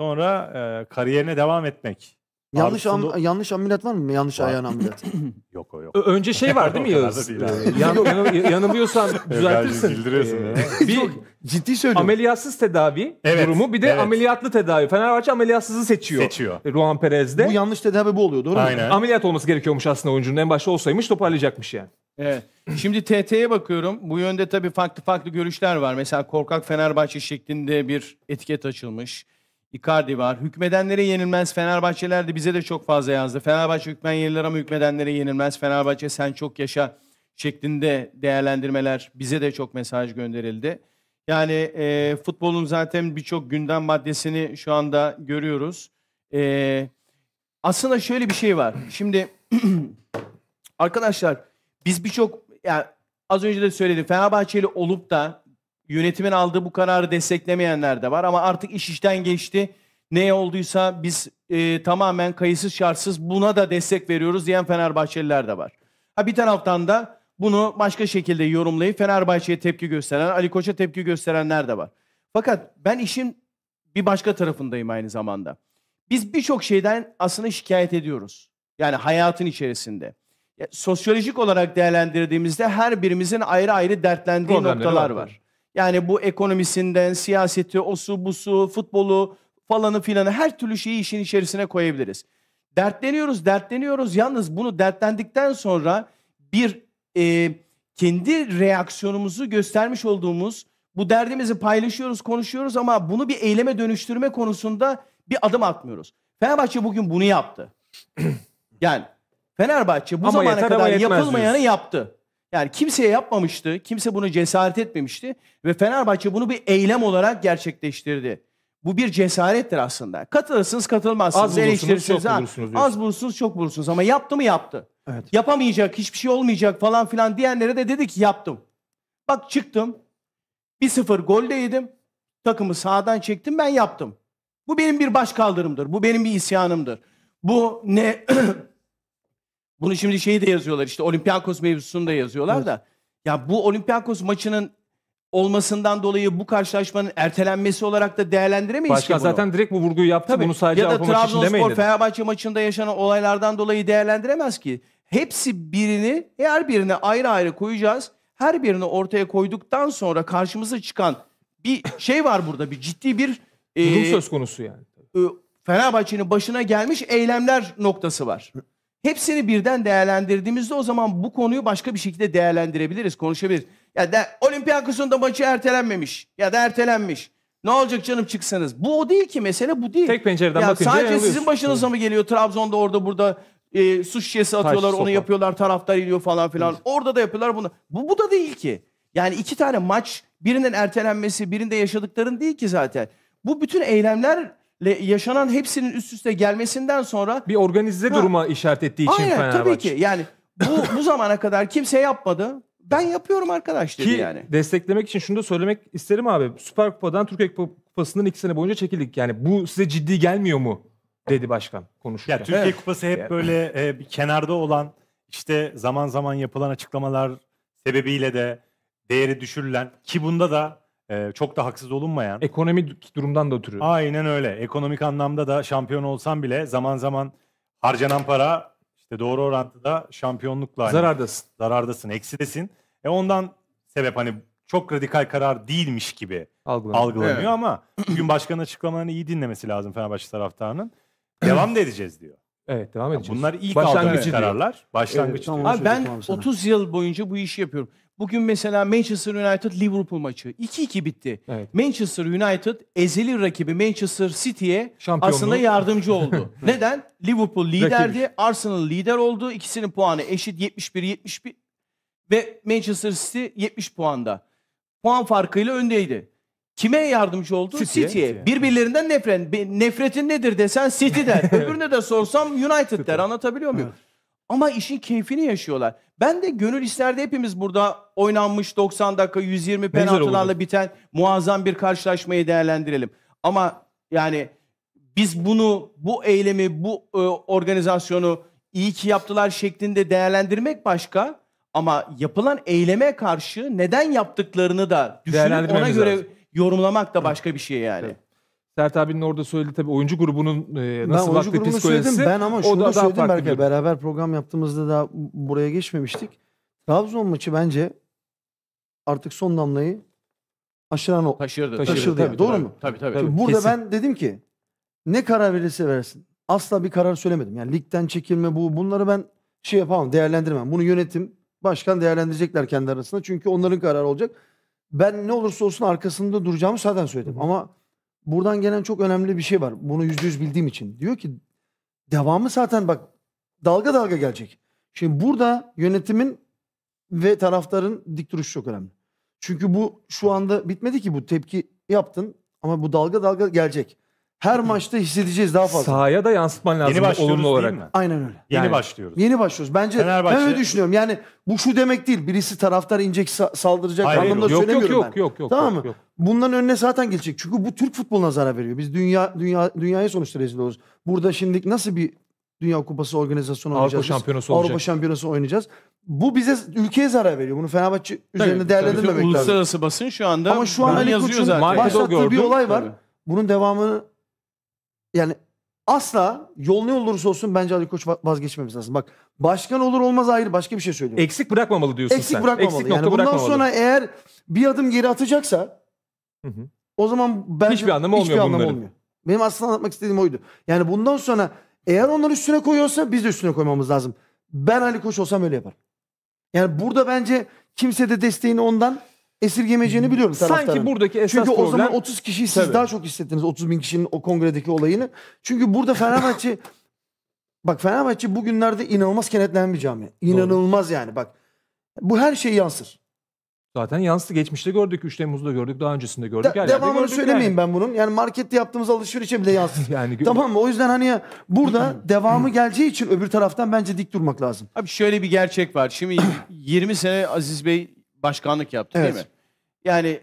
Sonra e, kariyerine devam etmek Yanlış am, yanlış ameliyat var mı? Yanlış ayağın ameliyat. yok o yok. Önce şey var değil mi Yağız? Ee, yan, yan, yanılıyorsan düzeltirsin. Ee, bir ciddi söylüyorum. Ameliyatsız tedavi evet, durumu bir de evet. ameliyatlı tedavi. Fenerbahçe ameliyatsızı seçiyor. Seçiyor. Ruan Perez'de. Bu yanlış tedavi bu oluyor doğru Aynen. mu? Aynen. Ameliyat olması gerekiyormuş aslında oyuncunun. En başta olsaymış toparlayacakmış yani. Evet. Şimdi TT'ye bakıyorum. Bu yönde tabii farklı farklı görüşler var. Mesela korkak Fenerbahçe şeklinde bir etiket açılmış. Icardi var. Hükmedenlere yenilmez. Fenerbahçeler de bize de çok fazla yazdı. Fenerbahçe hükmen yenilir ama hükmedenlere yenilmez. Fenerbahçe sen çok yaşa şeklinde değerlendirmeler bize de çok mesaj gönderildi. Yani e, futbolun zaten birçok gündem maddesini şu anda görüyoruz. E, aslında şöyle bir şey var. Şimdi arkadaşlar biz birçok yani az önce de söyledim Fenerbahçeli olup da yönetimin aldığı bu kararı desteklemeyenler de var ama artık iş işten geçti. Ne olduysa biz e, tamamen kayıtsız şartsız buna da destek veriyoruz diyen Fenerbahçeliler de var. Ha bir taraftan da bunu başka şekilde yorumlayıp Fenerbahçe'ye tepki gösteren, Ali Koç'a tepki gösterenler de var. Fakat ben işin bir başka tarafındayım aynı zamanda. Biz birçok şeyden aslında şikayet ediyoruz. Yani hayatın içerisinde. Ya, sosyolojik olarak değerlendirdiğimizde her birimizin ayrı ayrı dertlendiği Problemleri noktalar var. var. Yani bu ekonomisinden, siyaseti, osu, busu, futbolu falanı filanı her türlü şeyi işin içerisine koyabiliriz. Dertleniyoruz, dertleniyoruz. Yalnız bunu dertlendikten sonra bir e, kendi reaksiyonumuzu göstermiş olduğumuz, bu derdimizi paylaşıyoruz, konuşuyoruz ama bunu bir eyleme dönüştürme konusunda bir adım atmıyoruz. Fenerbahçe bugün bunu yaptı. yani Fenerbahçe bu ama zamana yeter, kadar yapılmayanı diyorsun. yaptı. Yani kimseye yapmamıştı, kimse bunu cesaret etmemişti ve Fenerbahçe bunu bir eylem olarak gerçekleştirdi. Bu bir cesarettir aslında. Katılırsınız, katılmazsınız, az eleştirirsiniz. Çok bulursunuz az bulursunuz, çok bulursunuz ama yaptı mı yaptı. Evet. Yapamayacak, hiçbir şey olmayacak falan filan diyenlere de dedi ki yaptım. Bak çıktım, 1-0 goldeydim, yedim, takımı sağdan çektim, ben yaptım. Bu benim bir başkaldırımdır, bu benim bir isyanımdır. Bu ne Bunu şimdi şeyi de yazıyorlar işte Olympiakos mevzusunu da yazıyorlar evet. da. Ya bu Olympiakos maçının olmasından dolayı bu karşılaşmanın ertelenmesi olarak da değerlendiremeyiz Başka ki bunu. zaten direkt bu vurguyu yaptı. Tabii. Bunu sadece ya da Trabzonspor Fenerbahçe maçında yaşanan olaylardan dolayı değerlendiremez ki. Hepsi birini her birine ayrı ayrı koyacağız. Her birini ortaya koyduktan sonra karşımıza çıkan bir şey var burada. Bir ciddi bir durum e, söz konusu yani. E, Fenerbahçe'nin başına gelmiş eylemler noktası var. Hepsini birden değerlendirdiğimizde o zaman bu konuyu başka bir şekilde değerlendirebiliriz, konuşabiliriz. Ya da Olympiakos'un da maçı ertelenmemiş ya da ertelenmiş. Ne olacak canım çıksanız. Bu o değil ki mesele bu değil. Tek pencereden ya bakınca Sadece sizin başınıza mı geliyor Trabzon'da orada burada e, su şişesi atıyorlar Taş, onu sopa. yapıyorlar taraftar iniyor falan filan. Evet. Orada da yapıyorlar bunu. Bu, bu da değil ki. Yani iki tane maç birinden ertelenmesi birinde yaşadıkların değil ki zaten. Bu bütün eylemler yaşanan hepsinin üst üste gelmesinden sonra bir organize ha, duruma işaret ettiği için aynen, Fenerbahçe. Tabii ki yani bu, bu zamana kadar kimse yapmadı. Ben yapıyorum arkadaş dedi Ki, yani. desteklemek için şunu da söylemek isterim abi. Süper Kupa'dan Türkiye Kupası'ndan iki sene boyunca çekildik. Yani bu size ciddi gelmiyor mu? Dedi başkan konuşurken. Ya Türkiye evet. Kupası hep böyle e, bir kenarda olan işte zaman zaman yapılan açıklamalar sebebiyle de değeri düşürülen ki bunda da Eee, çok da haksız olunmayan Ekonomik durumdan da ötürü. Aynen öyle. Ekonomik anlamda da şampiyon olsam bile zaman zaman harcanan para işte doğru orantıda şampiyonlukla aynı. Hani zarardasın. zarardasın, eksidesin. E ondan sebep hani çok radikal karar değilmiş gibi Algılamak. algılanıyor Evet. ama bugün başkanın açıklamalarını iyi dinlemesi lazım Fenerbahçe taraftarının. Devam da edeceğiz diyor. Evet devam Yani edeceğiz. bunlar ilk Başlangıcı kararlar. Başlangıç Evet, tamam. Abi ben 30 yıl boyunca bu işi yapıyorum. Bugün mesela Manchester United Liverpool maçı 2-2 bitti. Evet. Manchester United ezeli rakibi Manchester City'ye aslında yardımcı oldu. Neden? Liverpool liderdi, Rakibim. Arsenal lider oldu. İkisinin puanı eşit 71 71 ve Manchester City 70 puanda. Puan farkıyla öndeydi. Kime yardımcı oldu? City'ye. City, Birbirlerinden nefret. Nefretin nedir desen City der. Öbürüne de sorsam United der. Anlatabiliyor muyum? Ama işin keyfini yaşıyorlar. Ben de gönül isterdi hepimiz burada oynanmış 90 dakika 120 penaltılarla biten muazzam bir karşılaşmayı değerlendirelim. Ama yani biz bunu, bu eylemi, bu e, organizasyonu iyi ki yaptılar şeklinde değerlendirmek başka. Ama yapılan eyleme karşı neden yaptıklarını da düşünüp ona göre lazım. yorumlamak da başka bir şey yani. Evet. Sert abinin orada söyledi tabii oyuncu grubunun e, nasıl ben oyuncu baktı psikolojisi. Söyledim. Ben ama şunu o da, da söyledim belki beraber program yaptığımızda da buraya geçmemiştik. Trabzon maçı bence artık son damlayı aşıran o. Taşırdı. Taşırdı. taşırdı tabii, yani. Doğru tabii, mu? Tabii tabii. tabii burada kesin. ben dedim ki ne karar verirse versin. Asla bir karar söylemedim. Yani ligden çekilme bu bunları ben şey yapamam değerlendiremem. Bunu yönetim başkan değerlendirecekler kendi arasında. Çünkü onların kararı olacak. Ben ne olursa olsun arkasında duracağımı zaten söyledim. Ama buradan gelen çok önemli bir şey var. Bunu yüzde yüz bildiğim için. Diyor ki devamı zaten bak dalga dalga gelecek. Şimdi burada yönetimin ve taraftarın dik duruşu çok önemli. Çünkü bu şu anda bitmedi ki bu tepki yaptın ama bu dalga dalga gelecek her maçta hissedeceğiz daha fazla. Sahaya da yansıtman lazım Yeni başlıyoruz olumlu olarak. Değil mi? Aynen öyle. Yani, Yeni başlıyoruz. Yeni başlıyoruz. Bence Fenerbahçe... ben öyle düşünüyorum. Yani bu şu demek değil. Birisi taraftar inecek saldıracak Hayır, anlamda yok, söylemiyorum yok, ben. Yok yok yok. Tamam mı? Yok. Bunların önüne zaten gelecek. Çünkü bu Türk futboluna zarar veriyor. Biz dünya dünya dünyaya sonuçta rezil oluruz. Burada şimdi nasıl bir Dünya Kupası organizasyonu Avrupa oynayacağız. Şampiyonası Avrupa Şampiyonası oynayacağız. Bu bize ülkeye zarar veriyor. Bunu Fenerbahçe üzerinde tabii, değerlendirmemek tabii. lazım. Uluslararası basın şu anda Ama şu an Ali Koç'un başlattığı gördüm. bir olay var. Tabii. Bunun devamını yani asla yol ne olursa olsun bence Ali Koç vazgeçmemiz lazım. Bak başkan olur olmaz ayrı başka bir şey söylüyorum. Eksik bırakmamalı diyorsun Eksik sen. Eksik bırakmamalı. yani bundan sonra eğer bir adım geri atacaksa hı hı. o zaman bence hiçbir anlamı hiçbir olmuyor anlamı Olmuyor. Benim aslında anlatmak istediğim oydu. Yani bundan sonra eğer onları üstüne koyuyorsa biz de üstüne koymamız lazım. Ben Ali Koç olsam öyle yaparım. Yani burada bence kimse de desteğini ondan esirgemeyeceğini biliyorum taraftarın. Sanki buradaki esas Çünkü problem... o zaman 30 kişiyi siz Tabii. daha çok hissettiniz 30 bin kişinin o kongredeki olayını. Çünkü burada Fenerbahçe... bak Fenerbahçe bugünlerde inanılmaz kenetlenen bir cami. İnanılmaz Doğru. yani bak. Bu her şey yansır. Zaten yansıdı. Geçmişte gördük. 3 Temmuz'da gördük. Daha öncesinde gördük. De, devamını gördük söylemeyeyim yani. ben bunun. Yani markette yaptığımız alışverişe bile yansıdı. yani, tamam mı? O yüzden hani burada devamı geleceği için öbür taraftan bence dik durmak lazım. Abi şöyle bir gerçek var. Şimdi 20 sene Aziz Bey başkanlık yaptı evet. değil mi? yani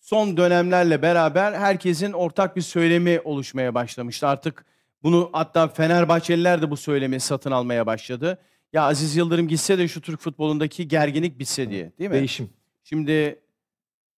son dönemlerle beraber herkesin ortak bir söylemi oluşmaya başlamıştı. Artık bunu hatta Fenerbahçeliler de bu söylemi satın almaya başladı. Ya Aziz Yıldırım gitse de şu Türk futbolundaki gerginlik bitse diye değil mi? Değişim. Şimdi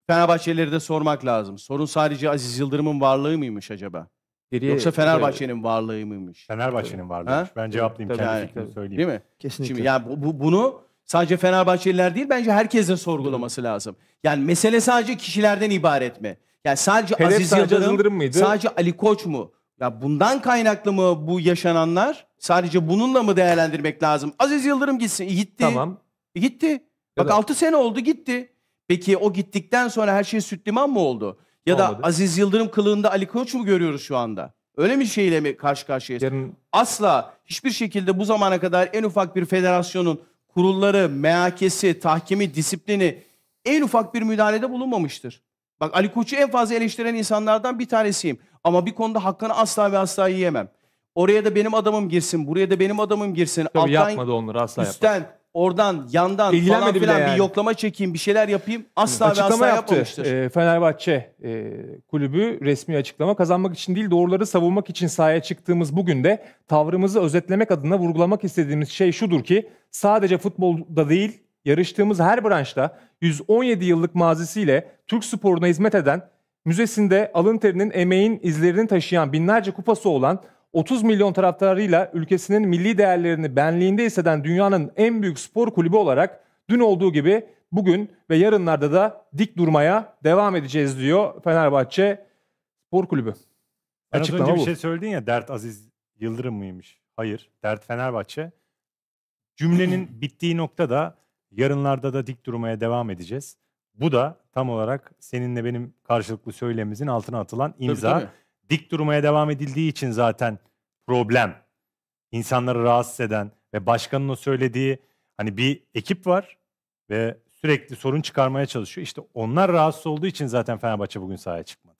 Fenerbahçelileri de sormak lazım. Sorun sadece Aziz Yıldırım'ın varlığı mıymış acaba? Geriye, Yoksa Fenerbahçe'nin varlığı mıymış? Fenerbahçe'nin varlığı. Ben cevaplayayım. Tabii, Kendi yani, söyleyeyim. Değil mi? Kesinlikle. Şimdi yani bu, bu, bunu Sadece Fenerbahçeliler değil bence herkesin sorgulaması lazım. Yani mesele sadece kişilerden ibaret mi? Yani sadece Hedef Aziz Yıldırım, Yıldırım mıydı? sadece Ali Koç mu? Ya bundan kaynaklı mı bu yaşananlar? Sadece bununla mı değerlendirmek lazım? Aziz Yıldırım gitsin. Gitti. Tamam. E, gitti. Bak da... 6 sene oldu gitti. Peki o gittikten sonra her şey süt liman mı oldu? Ya Olmadı. da Aziz Yıldırım kılığında Ali Koç mu görüyoruz şu anda? Öyle bir şeyle mi karşı karşıyayız? Yarın... Asla hiçbir şekilde bu zamana kadar en ufak bir federasyonun kurulları, meyakesi, tahkimi, disiplini en ufak bir müdahalede bulunmamıştır. Bak Ali Koç'u en fazla eleştiren insanlardan bir tanesiyim. Ama bir konuda hakkını asla ve asla yiyemem. Oraya da benim adamım girsin, buraya da benim adamım girsin. Tabii Alttan, yapmadı onları asla üstten, yapmadı oradan yandan falan İlgilenmedi bile filan bir yoklama çekeyim bir şeyler yapayım asla ve asla yaptı. yapmamıştır. Ee, Fenerbahçe e, kulübü resmi açıklama kazanmak için değil doğruları savunmak için sahaya çıktığımız bugün de tavrımızı özetlemek adına vurgulamak istediğimiz şey şudur ki sadece futbolda değil yarıştığımız her branşta 117 yıllık mazisiyle Türk sporuna hizmet eden müzesinde alın terinin emeğin izlerini taşıyan binlerce kupası olan 30 milyon taraftarıyla ülkesinin milli değerlerini benliğinde hisseden dünyanın en büyük spor kulübü olarak dün olduğu gibi bugün ve yarınlarda da dik durmaya devam edeceğiz diyor Fenerbahçe Spor Kulübü. Sen az önce bu. bir şey söyledin ya Dert Aziz Yıldırım mıymış? Hayır. Dert Fenerbahçe. Cümlenin bittiği nokta da yarınlarda da dik durmaya devam edeceğiz. Bu da tam olarak seninle benim karşılıklı söylemimizin altına atılan imza. Tabii, tabii dik durmaya devam edildiği için zaten problem. İnsanları rahatsız eden ve başkanın o söylediği hani bir ekip var ve sürekli sorun çıkarmaya çalışıyor. İşte onlar rahatsız olduğu için zaten Fenerbahçe bugün sahaya çıkmadı.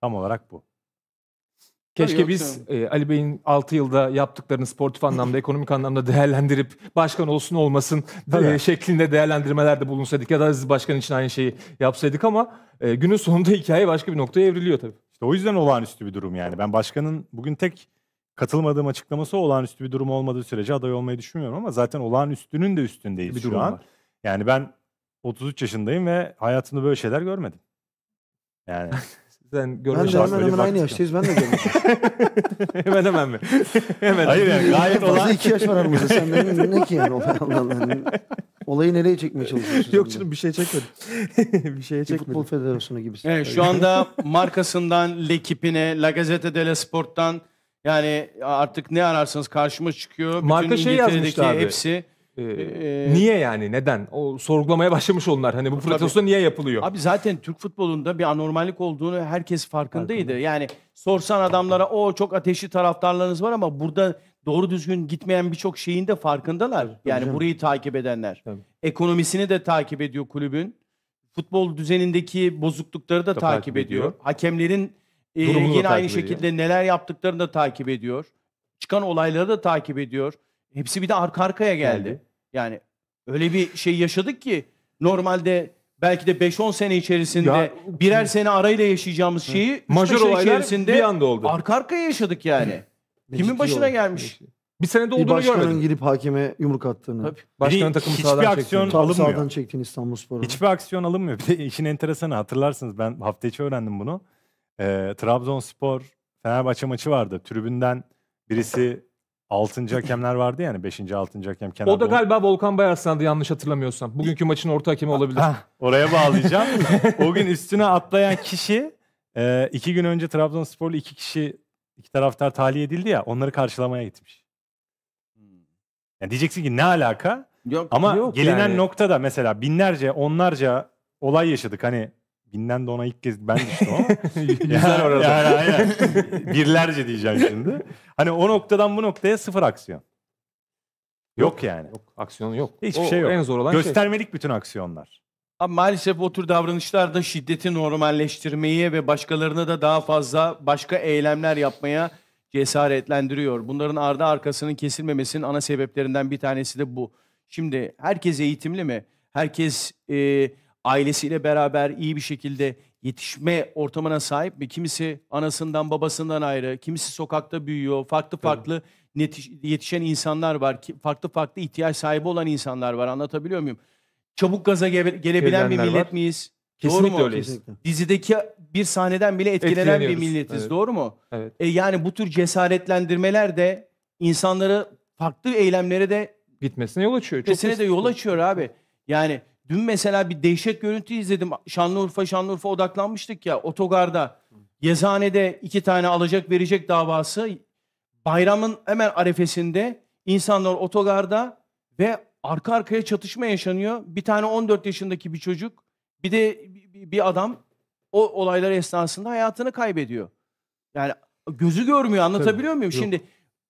Tam olarak bu. Keşke Yok, biz e, Ali Bey'in 6 yılda yaptıklarını sportif anlamda, ekonomik anlamda değerlendirip başkan olsun olmasın e, şeklinde değerlendirmelerde bulunsaydık ya da biz başkan için aynı şeyi yapsaydık ama e, günün sonunda hikaye başka bir noktaya evriliyor tabii. O yüzden olağanüstü bir durum yani. Ben başkanın bugün tek katılmadığım açıklaması olağanüstü bir durum olmadığı sürece aday olmayı düşünmüyorum ama zaten olağanüstünün de üstündeyiz bir şu an. Var. Yani ben 33 yaşındayım ve hayatımda böyle şeyler görmedim. Yani Sen görme ben de hemen hemen aynı yaştayız. Ben de görmüşüm. hemen hemen mi? hemen. Hayır yani gayet olan. iki yaş var aramızda. Sen benim ne ki yani? Allah Allah. Hani olayı nereye çekmeye çalışıyorsunuz? Yok canım bir şey çekmedim. bir şey çekmedim. Futbol Federasyonu gibisin. Evet, şu anda markasından L'Equipe'ine, La Gazette de la Sport'tan yani artık ne ararsanız karşıma çıkıyor. Bütün Marka şey yazmışlardı. Hepsi. Ee, ee, niye yani neden? O sorgulamaya başlamış onlar. Hani bu protesto niye yapılıyor? Abi zaten Türk futbolunda bir anormallik olduğunu herkes farkındaydı. Farkında. Yani sorsan adamlara o çok ateşli taraftarlarınız var ama burada doğru düzgün gitmeyen birçok şeyin de farkındalar. Tabii yani canım. burayı takip edenler. Tabii. Ekonomisini de takip ediyor kulübün. Futbol düzenindeki bozuklukları da, da takip, ediyor. ediyor. Hakemlerin e, Durumunu e, yine aynı şekilde neler yaptıklarını da takip ediyor. Çıkan olayları da takip ediyor. Hepsi bir de arka arkaya geldi. Geldi. Yani öyle bir şey yaşadık ki normalde belki de 5-10 sene içerisinde Ya- birer sene arayla yaşayacağımız şeyi üç Majör sene olaylar bir anda oldu. arka arkaya yaşadık yani. Kimin başına gelmiş? Bir senede Bir olduğunu başkanın görmedim. girip hakeme yumruk attığını. Tabii. Başkanın takımı hiçbir sağdan çekti. aksiyon Tam alınmıyor. sağdan çektiğini İstanbulspor'u. Hiçbir aksiyon alınmıyor. Bir de işin enteresanı hatırlarsınız ben hafta içi öğrendim bunu. Ee, Trabzonspor Fenerbahçe maçı vardı. Tribünden birisi Altıncı hakemler vardı yani. Beşinci, altıncı hakem Kenan O da galiba Volkan Bayarslan'dı yanlış hatırlamıyorsam. Bugünkü maçın orta hakemi olabilir. oraya bağlayacağım. o gün üstüne atlayan kişi e, iki gün önce Trabzonsporlu iki kişi iki taraftar tahliye edildi ya onları karşılamaya gitmiş. Yani diyeceksin ki ne alaka? Yok, Ama yok gelinen yani. noktada mesela binlerce onlarca olay yaşadık. Hani Binden de ona ilk kez ben düştüm Güzel orada. Yani, aynen. Birlerce diyeceğim şimdi. Hani o noktadan bu noktaya sıfır aksiyon. Yok, yok yani. Yok, aksiyon yok. Hiçbir o, şey yok. En zor olan şey. Göstermelik şey. bütün aksiyonlar. Abi maalesef o tür davranışlarda şiddeti normalleştirmeyi ve başkalarına da daha fazla başka eylemler yapmaya cesaretlendiriyor. Bunların ardı arkasının kesilmemesinin ana sebeplerinden bir tanesi de bu. Şimdi herkes eğitimli mi? Herkes e, ailesiyle beraber iyi bir şekilde yetişme ortamına sahip mi? Kimisi anasından babasından ayrı, kimisi sokakta büyüyor, farklı farklı netiş- yetişen insanlar var, ki- farklı farklı ihtiyaç sahibi olan insanlar var. Anlatabiliyor muyum? Çabuk gaza gele- gelebilen bir millet var. miyiz? Doğru mu? Kesinlikle. Dizideki bir sahneden bile etkilenen bir milletiz. evet. Doğru mu? Evet. E yani bu tür cesaretlendirmeler de insanları farklı eylemlere de Gitmesine yol açıyor. Çok Kesine de yol açıyor abi. Yani Dün mesela bir dehşet görüntü izledim. Şanlıurfa Şanlıurfa odaklanmıştık ya otogarda. Yezhane'de iki tane alacak verecek davası. Bayramın hemen arefesinde insanlar otogarda ve arka arkaya çatışma yaşanıyor. Bir tane 14 yaşındaki bir çocuk bir de bir adam o olaylar esnasında hayatını kaybediyor. Yani gözü görmüyor anlatabiliyor Tabii, muyum? Yok. Şimdi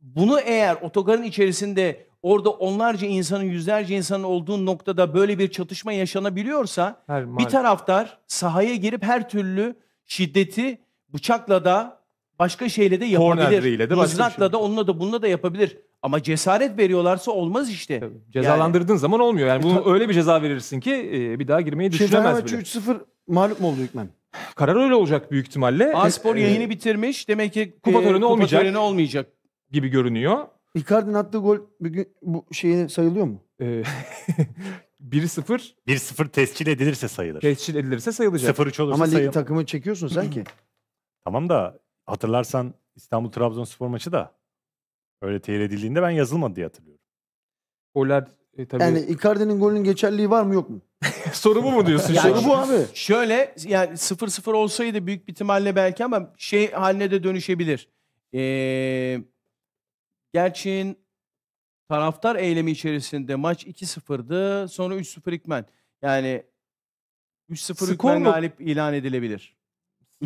bunu eğer otogarın içerisinde orada onlarca insanın, yüzlerce insanın olduğu noktada böyle bir çatışma yaşanabiliyorsa her, bir taraftar sahaya girip her türlü şiddeti bıçakla da başka şeyle de yapabilir. De Mızrakla şey da onunla da bununla da yapabilir. Ama cesaret veriyorlarsa olmaz işte. Tabii. Cezalandırdığın yani, zaman olmuyor. Yani bunu e, öyle bir ceza verirsin ki e, bir daha girmeyi şey, düşünemez bile. 3-0 mağlup mu oldu hükmen? Karar öyle olacak büyük ihtimalle. Aspor e, yayını bitirmiş. Demek ki kupa e, töreni e, olmayacak. Kupa töreni olmayacak gibi görünüyor. Icardi'nin attığı gol bugün bu şeye sayılıyor mu? Ee, 1-0 1-0 tescil edilirse sayılır. tescil edilirse sayılacak. 0-3 olursa Ama lig sayılır. takımı çekiyorsun sen ki. Tamam da hatırlarsan İstanbul Trabzonspor maçı da öyle teyir edildiğinde ben yazılmadı diye hatırlıyorum. Goller e, tabii. Yani Icardi'nin golünün geçerliliği var mı yok mu? Soru bu mu diyorsun? Soru bu abi. Şöyle yani 0-0 olsaydı büyük bir ihtimalle belki ama şey haline de dönüşebilir. Ee, Gerçek'in taraftar eylemi içerisinde maç 2-0'dı. Sonra 3-0 Hikmen. Yani 3-0 Skor galip ilan edilebilir.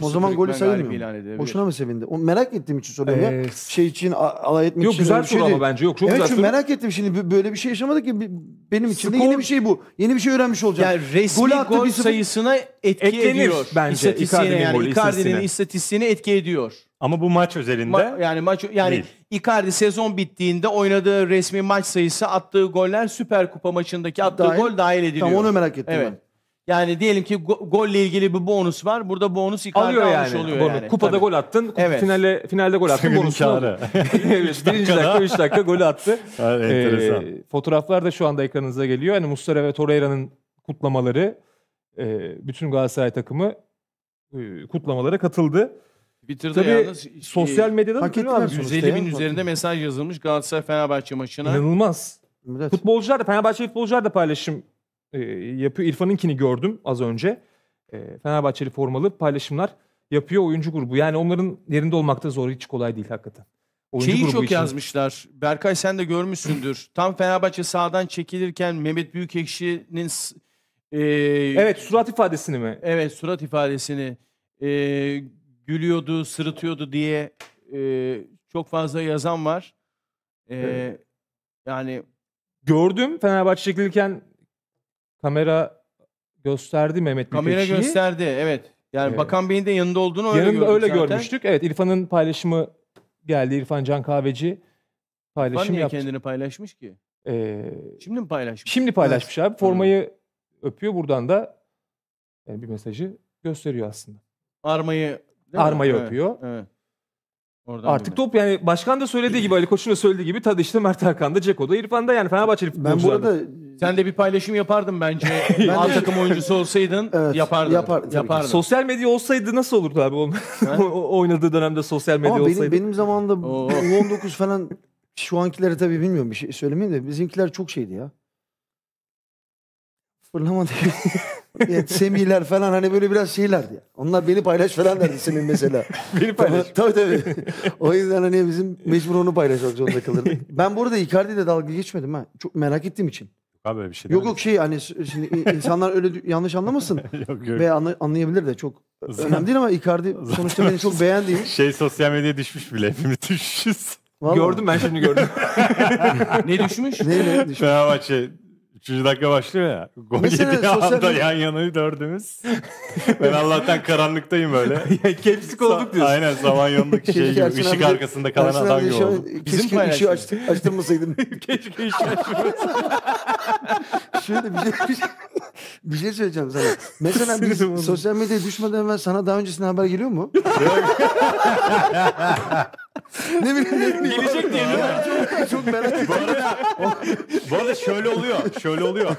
O zaman golü sevindi mi? Hoşuna mı sevindi? O merak ettiğim için soruyorum ya. Şey için alay etmek Yok için. güzel bir şey ama değil. bence yok. Çok Evet güzel çünkü merak ettim şimdi böyle bir şey yaşamadık ki benim için de Skor- yeni bir şey bu. Yeni bir şey öğrenmiş olacağım. Yani resmi Gol gol, bir sayısına etki Eklenir ediyor. bence İstatistiğine Icardi'nin yani Icardi'nin istatistiğine etki ediyor. Ama bu maç özelinde Ma- yani maç yani değil. Icardi sezon bittiğinde oynadığı resmi maç sayısı, attığı goller Süper Kupa maçındaki attığı dahil, gol dahil ediliyor. Tam onu merak ettim evet. ben. Yani diyelim ki go- golle ilgili bir bonus var. Burada bonus Icardi Alıyor almış yani. oluyor. Bonus. Yani. Kupada Tabii. gol attın. Kup- evet. Finale, finalde gol attın. bonus aldı. Birinci dakika, 3 dakika gol attı. Yani Ee, fotoğraflar da şu anda ekranınıza geliyor. Yani Muslera ve Torreira'nın kutlamaları, e, bütün Galatasaray takımı e, kutlamalara katıldı. Twitter'da Tabii yalnız sosyal e, medyada da hak 150 bin üzerinde mesaj yazılmış Galatasaray Fenerbahçe maçına. İnanılmaz. Evet. Futbolcular da Fenerbahçe futbolcular da paylaşım e, yapıyor. İrfan'ınkini gördüm az önce. E, Fenerbahçeli formalı paylaşımlar yapıyor oyuncu grubu. Yani onların yerinde olmak da zor hiç kolay değil hakikaten. Şeyi çok için. yazmışlar. Berkay sen de görmüşsündür. Tam Fenerbahçe sağdan çekilirken Mehmet Büyükekşi'nin e, Evet surat ifadesini mi? evet surat ifadesini e, gülüyordu, sırıtıyordu diye e, çok fazla yazan var. E, evet. Yani gördüm Fenerbahçe'deyken kamera gösterdi Mehmet Büyükekşi'yi. Kamera gösterdi evet. Yani evet. Bakan Bey'in de yanında olduğunu öyle Yanında öyle zaten. görmüştük. Evet İrfan'ın paylaşımı geldi. İrfan Can Kahveci paylaşım İrfan niye yaptı. kendini paylaşmış ki? Ee, şimdi mi paylaşmış? Şimdi paylaşmış evet. abi. Formayı hmm. öpüyor buradan da yani bir mesajı gösteriyor aslında. Armayı Değil armayı mi? öpüyor. Evet, Artık top yani başkan da söylediği gibi Ali Koç'un da söylediği gibi tadı işte Mert Hakan'da Ceko'da İrfan'da yani Fenerbahçeli Ben futbolcularda. burada Sen de bir paylaşım yapardın bence. Alt takım oyuncusu olsaydın Evet, yapardın. yapar- yapardın. Sosyal medya olsaydı nasıl olurdu abi onun? oynadığı dönemde sosyal medya ama benim, olsaydı. benim zamanımda 19 falan şu ankileri tabii bilmiyorum bir şey söylemeyeyim de bizimkiler çok şeydi ya. Fırlama evet, Semiler falan hani böyle biraz şeyler Ya. Onlar beni paylaş falan derdi senin mesela. beni paylaş. Tabii tabii. o yüzden hani bizim mecbur onu paylaşmak zorunda kalırdık. Ben burada Icardi'de dalga geçmedim ha. Çok merak ettiğim için. Abi öyle bir şey Yok yok şey hani şimdi insanlar öyle yanlış anlamasın. yok yok. Veya anla, anlayabilir de çok Zaten... önemli değil ama Icardi sonuçta beni çok beğendiğim. Şey sosyal medyaya düşmüş bile hepimiz düşmüşüz. Vallahi. Gördüm ben şimdi gördüm. ne düşmüş? Ne, ne düşmüş? Fenerbahçe Üçüncü dakika başlıyor ya. Gol Mesela yedi sosyal anda yan yana dördümüz. ben Allah'tan karanlıktayım böyle. Kepsik olduk diyorsun. Aynen zamanyolundaki şey gibi. Işık abi- arkasında kalan adam abi gibi şöyle- oldum. Bizim şey Keşke ışığı şey açtı- açtırmasaydın. Keşke işe Şöyle bir şey, bir şey, bir şey söyleyeceğim sana. Mesela biz sosyal medyaya düşmeden ben sana daha öncesinde haber geliyor mu? ne bileyim. ne bileyim. Gelecek diye. Çok merak ediyorum. Bu arada şöyle oluyor şöyle oluyor.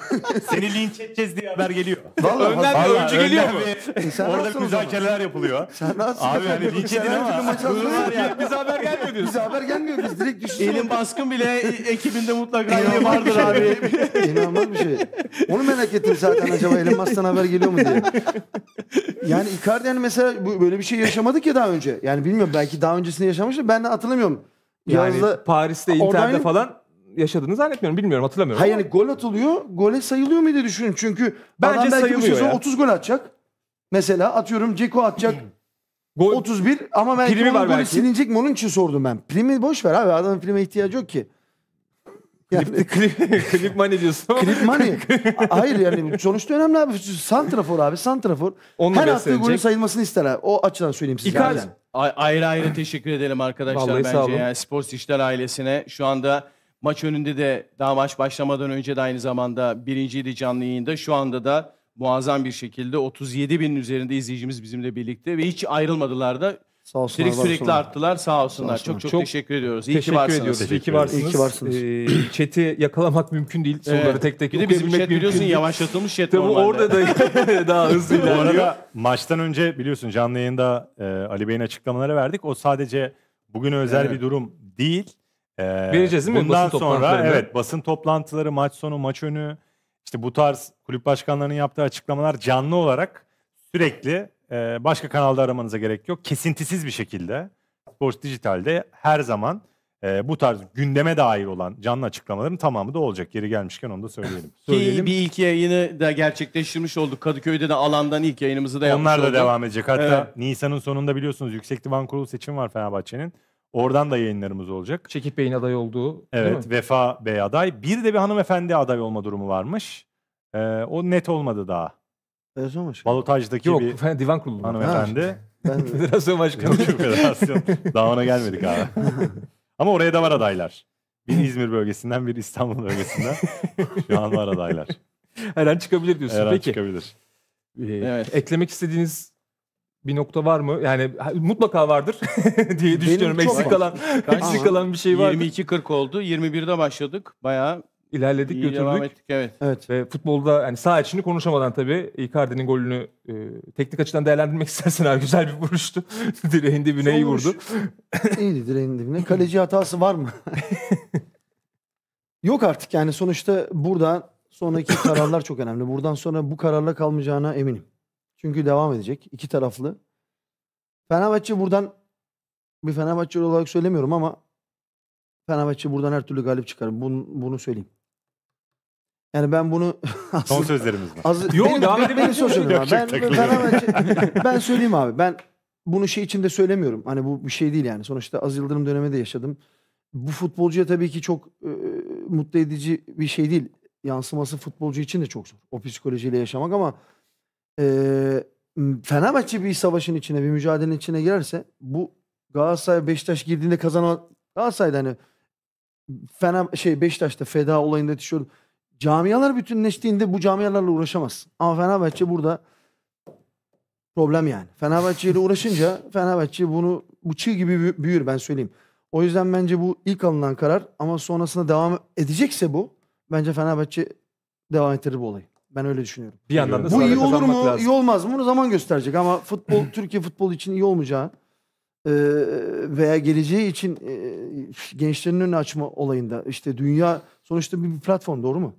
Seni linç edeceğiz diye haber geliyor. Vallahi, önden bir öncü geliyor mu? E, sen Orada müzakereler yapılıyor. Sen nasıl? Abi hani linç edin ama. Bize haber gelmiyor diyorsun. Bize haber gelmiyor. Biz direkt düşünüyoruz. Elin baskın bile ekibinde mutlaka bir vardır şey. abi. İnanılmaz bir şey. Onu merak ettim zaten acaba Elin Musk'tan haber geliyor mu diye. Yani Icardi yani mesela böyle bir şey yaşamadık ya daha önce. Yani bilmiyorum belki daha öncesinde yaşamıştı. Ben de hatırlamıyorum. Yani Yağız'la, Paris'te, Internet'te falan yaşadığını zannetmiyorum. Bilmiyorum hatırlamıyorum. Hayır yani gol atılıyor. Gole sayılıyor mu diye düşünüyorum. Çünkü Bence adam belki bu sezon ya. 30 gol atacak. Mesela atıyorum Ceko atacak. gol, 31 ama belki primi onun golü silinecek mi onun için sordum ben. Primi boş ver abi adamın prime ihtiyacı yok ki. Yani, klip, klip money diyorsun. klip money. Hayır yani sonuçta önemli abi. Santrafor abi santrafor. Onunla Her attığı golün sayılmasını ister O açıdan söyleyeyim size. Icardi. Ayrı ayrı teşekkür edelim arkadaşlar Vallahi bence. Yani spor işler ailesine şu anda Maç önünde de daha maç başlamadan önce de aynı zamanda birinciydi canlı yayında. Şu anda da muazzam bir şekilde 37 binin üzerinde izleyicimiz bizimle birlikte ve hiç ayrılmadılar da. Sağ olsunlar, Direkt var sürekli olsunlar. arttılar sağ olsunlar. Sağ çok, çok çok teşekkür ediyoruz. İyi ki varsınız. Ediyoruz. İyi ki varsınız. İyi ki varsınız. Ee, chat'i yakalamak mümkün değil. Soruları evet. tek tek bir de bizim chat biliyorsun değil. yavaşlatılmış chat Tabii orada da daha hızlı ilerliyor. Bu arada maçtan önce biliyorsun canlı yayında e, Ali Bey'in açıklamaları verdik. O sadece bugün özel evet. bir durum değil. Ee, Vereceğiz değil mi? Bundan basın sonra evet basın toplantıları, maç sonu, maç önü işte bu tarz kulüp başkanlarının yaptığı açıklamalar canlı olarak sürekli e, başka kanalda aramanıza gerek yok. Kesintisiz bir şekilde Sports Dijital'de her zaman e, bu tarz gündeme dair olan canlı açıklamaların tamamı da olacak. Geri gelmişken onu da söyleyelim. söyleyelim. Ki bir ilk yayını da gerçekleştirmiş olduk. Kadıköy'de de alandan ilk yayınımızı da yapmış Onlar da olduk. devam edecek. Hatta Evet. Nisan'ın sonunda biliyorsunuz Yüksek Divan Kurulu seçim var Fenerbahçe'nin. Oradan da yayınlarımız olacak. Çekip Bey'in aday olduğu. Evet Vefa Bey aday. Bir de bir hanımefendi aday olma durumu varmış. Ee, o net olmadı daha. Federasyon şey- başkanı. Balotajdaki Yok, bir ben divan kurulu. hanımefendi. Ben... Federasyon başkanı. Yok federasyon. Daha ona gelmedik abi. Ama oraya da var adaylar. Bir İzmir bölgesinden bir İstanbul bölgesinden. Şu an var adaylar. Her an çıkabilir diyorsun. Her an Peki. çıkabilir. Ee, evet. Eklemek istediğiniz bir nokta var mı? Yani mutlaka vardır diye düşünüyorum. Benim eksik kalan eksik kalan bir şey var. 22:40 oldu. 21'de başladık. Bayağı ilerledik, İyi götürdük. Devam ettik, evet. Evet. Ve futbolda yani sağ içini konuşamadan tabii Icardi'nin golünü e, teknik açıdan değerlendirmek istersen abi güzel bir vuruştu. direğin dibine iyi vurdu. İyiydi direğin dibine. Kaleci hatası var mı? Yok artık yani sonuçta buradan sonraki kararlar çok önemli. Buradan sonra bu kararla kalmayacağına eminim. Çünkü devam edecek. iki taraflı. Fenerbahçe buradan bir Fenerbahçe olarak söylemiyorum ama Fenerbahçe buradan her türlü galip çıkar. Bunu, bunu söyleyeyim. Yani ben bunu son sözlerimiz mi? Az, Yok devam edebiliriz abi. Ben, Fenerbahçe, ben söyleyeyim abi. Ben bunu şey içinde söylemiyorum. Hani bu bir şey değil yani. Sonuçta az Yıldırım dönemi de yaşadım. Bu futbolcuya tabii ki çok e, mutlu edici bir şey değil. Yansıması futbolcu için de çok zor. O psikolojiyle yaşamak ama e, Fenerbahçe bir savaşın içine, bir mücadelenin içine girerse bu Galatasaray Beşiktaş girdiğinde kazanan Galatasaray'da hani Fener şey Beşiktaş'ta feda olayında tişört camialar bütünleştiğinde bu camialarla uğraşamazsın. Ama Fenerbahçe burada problem yani. Fenerbahçe ile uğraşınca Fenerbahçe bunu bu çığ gibi büyür ben söyleyeyim. O yüzden bence bu ilk alınan karar ama sonrasında devam edecekse bu bence Fenerbahçe devam ettirir bu olayı. Ben öyle düşünüyorum. Bir yandan da Bu iyi olur mu, lazım. iyi olmaz mı? Bunu zaman gösterecek ama futbol Türkiye futbolu için iyi olmayacağı e, veya geleceği için e, gençlerin önüne açma olayında işte dünya sonuçta bir, bir platform doğru mu?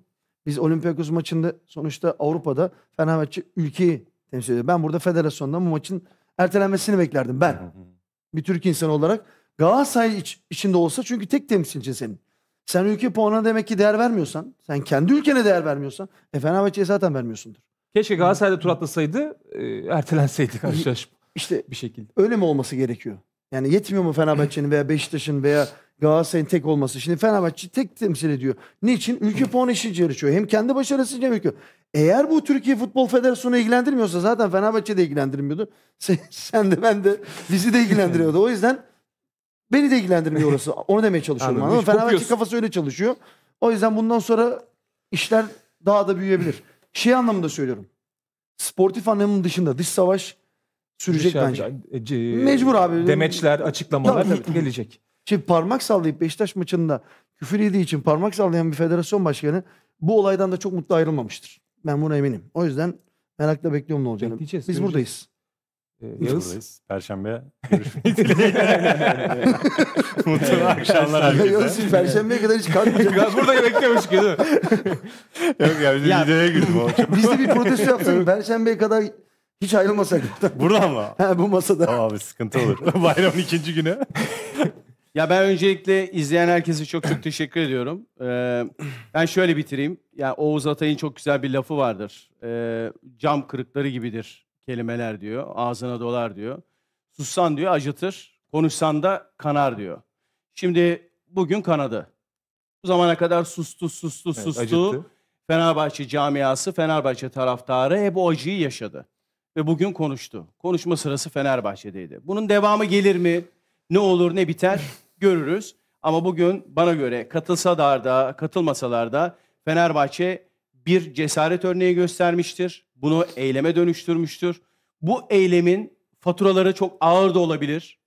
Biz Olympiakos maçında sonuçta Avrupa'da Fenerbahçe ülkeyi temsil ediyor. Ben burada federasyondan bu maçın ertelenmesini beklerdim ben. Bir Türk insanı olarak Galatasaray iç, içinde olsa çünkü tek temsilcin senin. Sen ülke puanına demek ki değer vermiyorsan, sen kendi ülkene değer vermiyorsan, e Fenerbahçe'ye zaten vermiyorsundur. Keşke Galatasaray'da tur atlasaydı, e, ertelenseydi karşılaşma. İşte bir şekilde. Öyle mi olması gerekiyor? Yani yetmiyor mu Fenerbahçe'nin veya Beşiktaş'ın veya Galatasaray'ın tek olması? Şimdi Fenerbahçe tek temsil ediyor. Niçin? Ülke puanı için yarışıyor. Hem kendi başarısı için ülke. Eğer bu Türkiye Futbol Federasyonu ilgilendirmiyorsa zaten Fenerbahçe de ilgilendirmiyordu. Sen, sen de ben de bizi de ilgilendiriyordu. O yüzden Beni de ilgilendirmiyor orası. Onu demeye çalışıyorum. Anladın Fenerbahçe kafası öyle çalışıyor. O yüzden bundan sonra işler daha da büyüyebilir. Şey anlamında söylüyorum. Sportif anlamının dışında dış savaş sürecek Dışarı, bence. E, C- Mecbur abi. Demeçler, açıklamalar tabii, tabii gelecek. Şimdi şey, parmak sallayıp Beşiktaş maçında küfür yediği için parmak sallayan bir federasyon başkanı bu olaydan da çok mutlu ayrılmamıştır. Ben buna eminim. O yüzden merakla bekliyorum ne olacağını. Biz göreceğiz. buradayız. Ee, Yağız. Buradayız. Perşembe görüşmek dileğiyle. Mutlu akşamlar herkese. Yağız Perşembe'ye kadar hiç kalkmayacak. Burada bekliyormuş ki değil mi? Yok ya bizim ya, videoya girdim. Biz de bir protesto yaptık. Perşembe'ye kadar hiç ayrılmasak. burada mı? He bu masada. Tamam abi sıkıntı olur. Bayramın ikinci günü. ya ben öncelikle izleyen herkese çok çok teşekkür ediyorum. Ee, ben şöyle bitireyim. Ya yani Oğuz Atay'ın çok güzel bir lafı vardır. Ee, cam kırıkları gibidir kelimeler diyor. Ağzına dolar diyor. Sussan diyor acıtır. Konuşsan da kanar diyor. Şimdi bugün kanadı. Bu zamana kadar sustu, sustu, evet, sustu. Acıttı. Fenerbahçe camiası, Fenerbahçe taraftarı hep o acıyı yaşadı. Ve bugün konuştu. Konuşma sırası Fenerbahçe'deydi. Bunun devamı gelir mi? Ne olur ne biter görürüz. Ama bugün bana göre katılsalar da katılmasalar da Fenerbahçe bir cesaret örneği göstermiştir. Bunu eyleme dönüştürmüştür. Bu eylemin faturaları çok ağır da olabilir.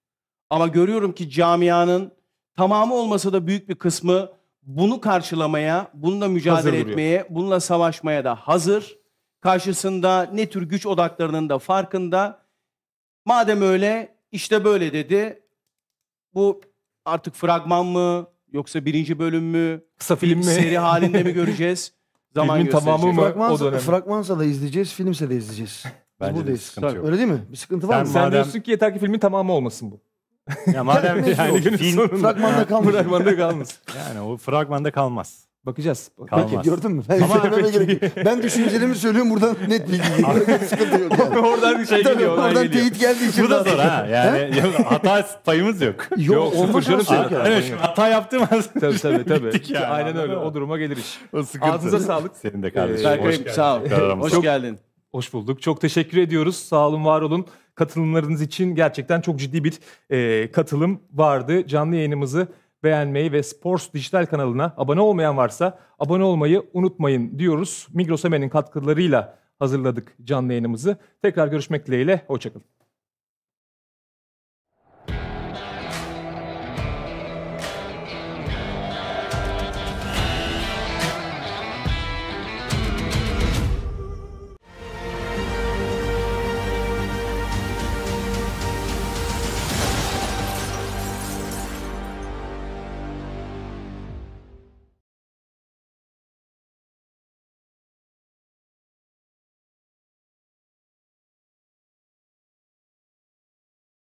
Ama görüyorum ki camianın tamamı olmasa da büyük bir kısmı bunu karşılamaya, bununla mücadele hazır duruyor. etmeye, bununla savaşmaya da hazır. Karşısında ne tür güç odaklarının da farkında. Madem öyle, işte böyle dedi. Bu artık fragman mı, yoksa birinci bölüm mü, Kısa film mi? seri halinde mi göreceğiz? Zaman Filmin tamamı mı o Fragmansa, dönem? fragmansa da izleyeceğiz, filmse de izleyeceğiz. Biz Bence de bir sıkıntı yok. Öyle değil mi? Bir sıkıntı var mı? Sen Madem- diyorsun ki yeter ki filmin tamamı olmasın bu. Ya madem Yani günün film sonunda. Fragmanda kalmış. Fragmanda kalmasın. yani o fragmanda kalmaz. Bakacağız. Kalmaz. Peki, gördün mü? Ben, Ama peki. gerek ben düşüncelerimi söylüyorum buradan net bilgi geliyor. Sıkıntı yok yani. oradan şey Tabii, Oradan, oradan geliyor. teyit geldiği için. Bu da zor ha. Yani hata payımız yok. Yok, yok olmaz. Şey yok yani. hata yaptığım az. Tabii tabii. tabii. yani, Aynen öyle. O duruma gelir iş. O sıkıntı. Ağzınıza sağlık. Senin de kardeşim. Ee, hoş Sağ ol. hoş geldin. Hoş bulduk. Çok teşekkür ediyoruz. Sağ olun, var olun. Katılımlarınız için gerçekten çok ciddi bir e, katılım vardı. Canlı yayınımızı beğenmeyi ve Sports Dijital kanalına abone olmayan varsa abone olmayı unutmayın diyoruz. Migros Emen'in katkılarıyla hazırladık canlı yayınımızı. Tekrar görüşmek dileğiyle, hoşçakalın.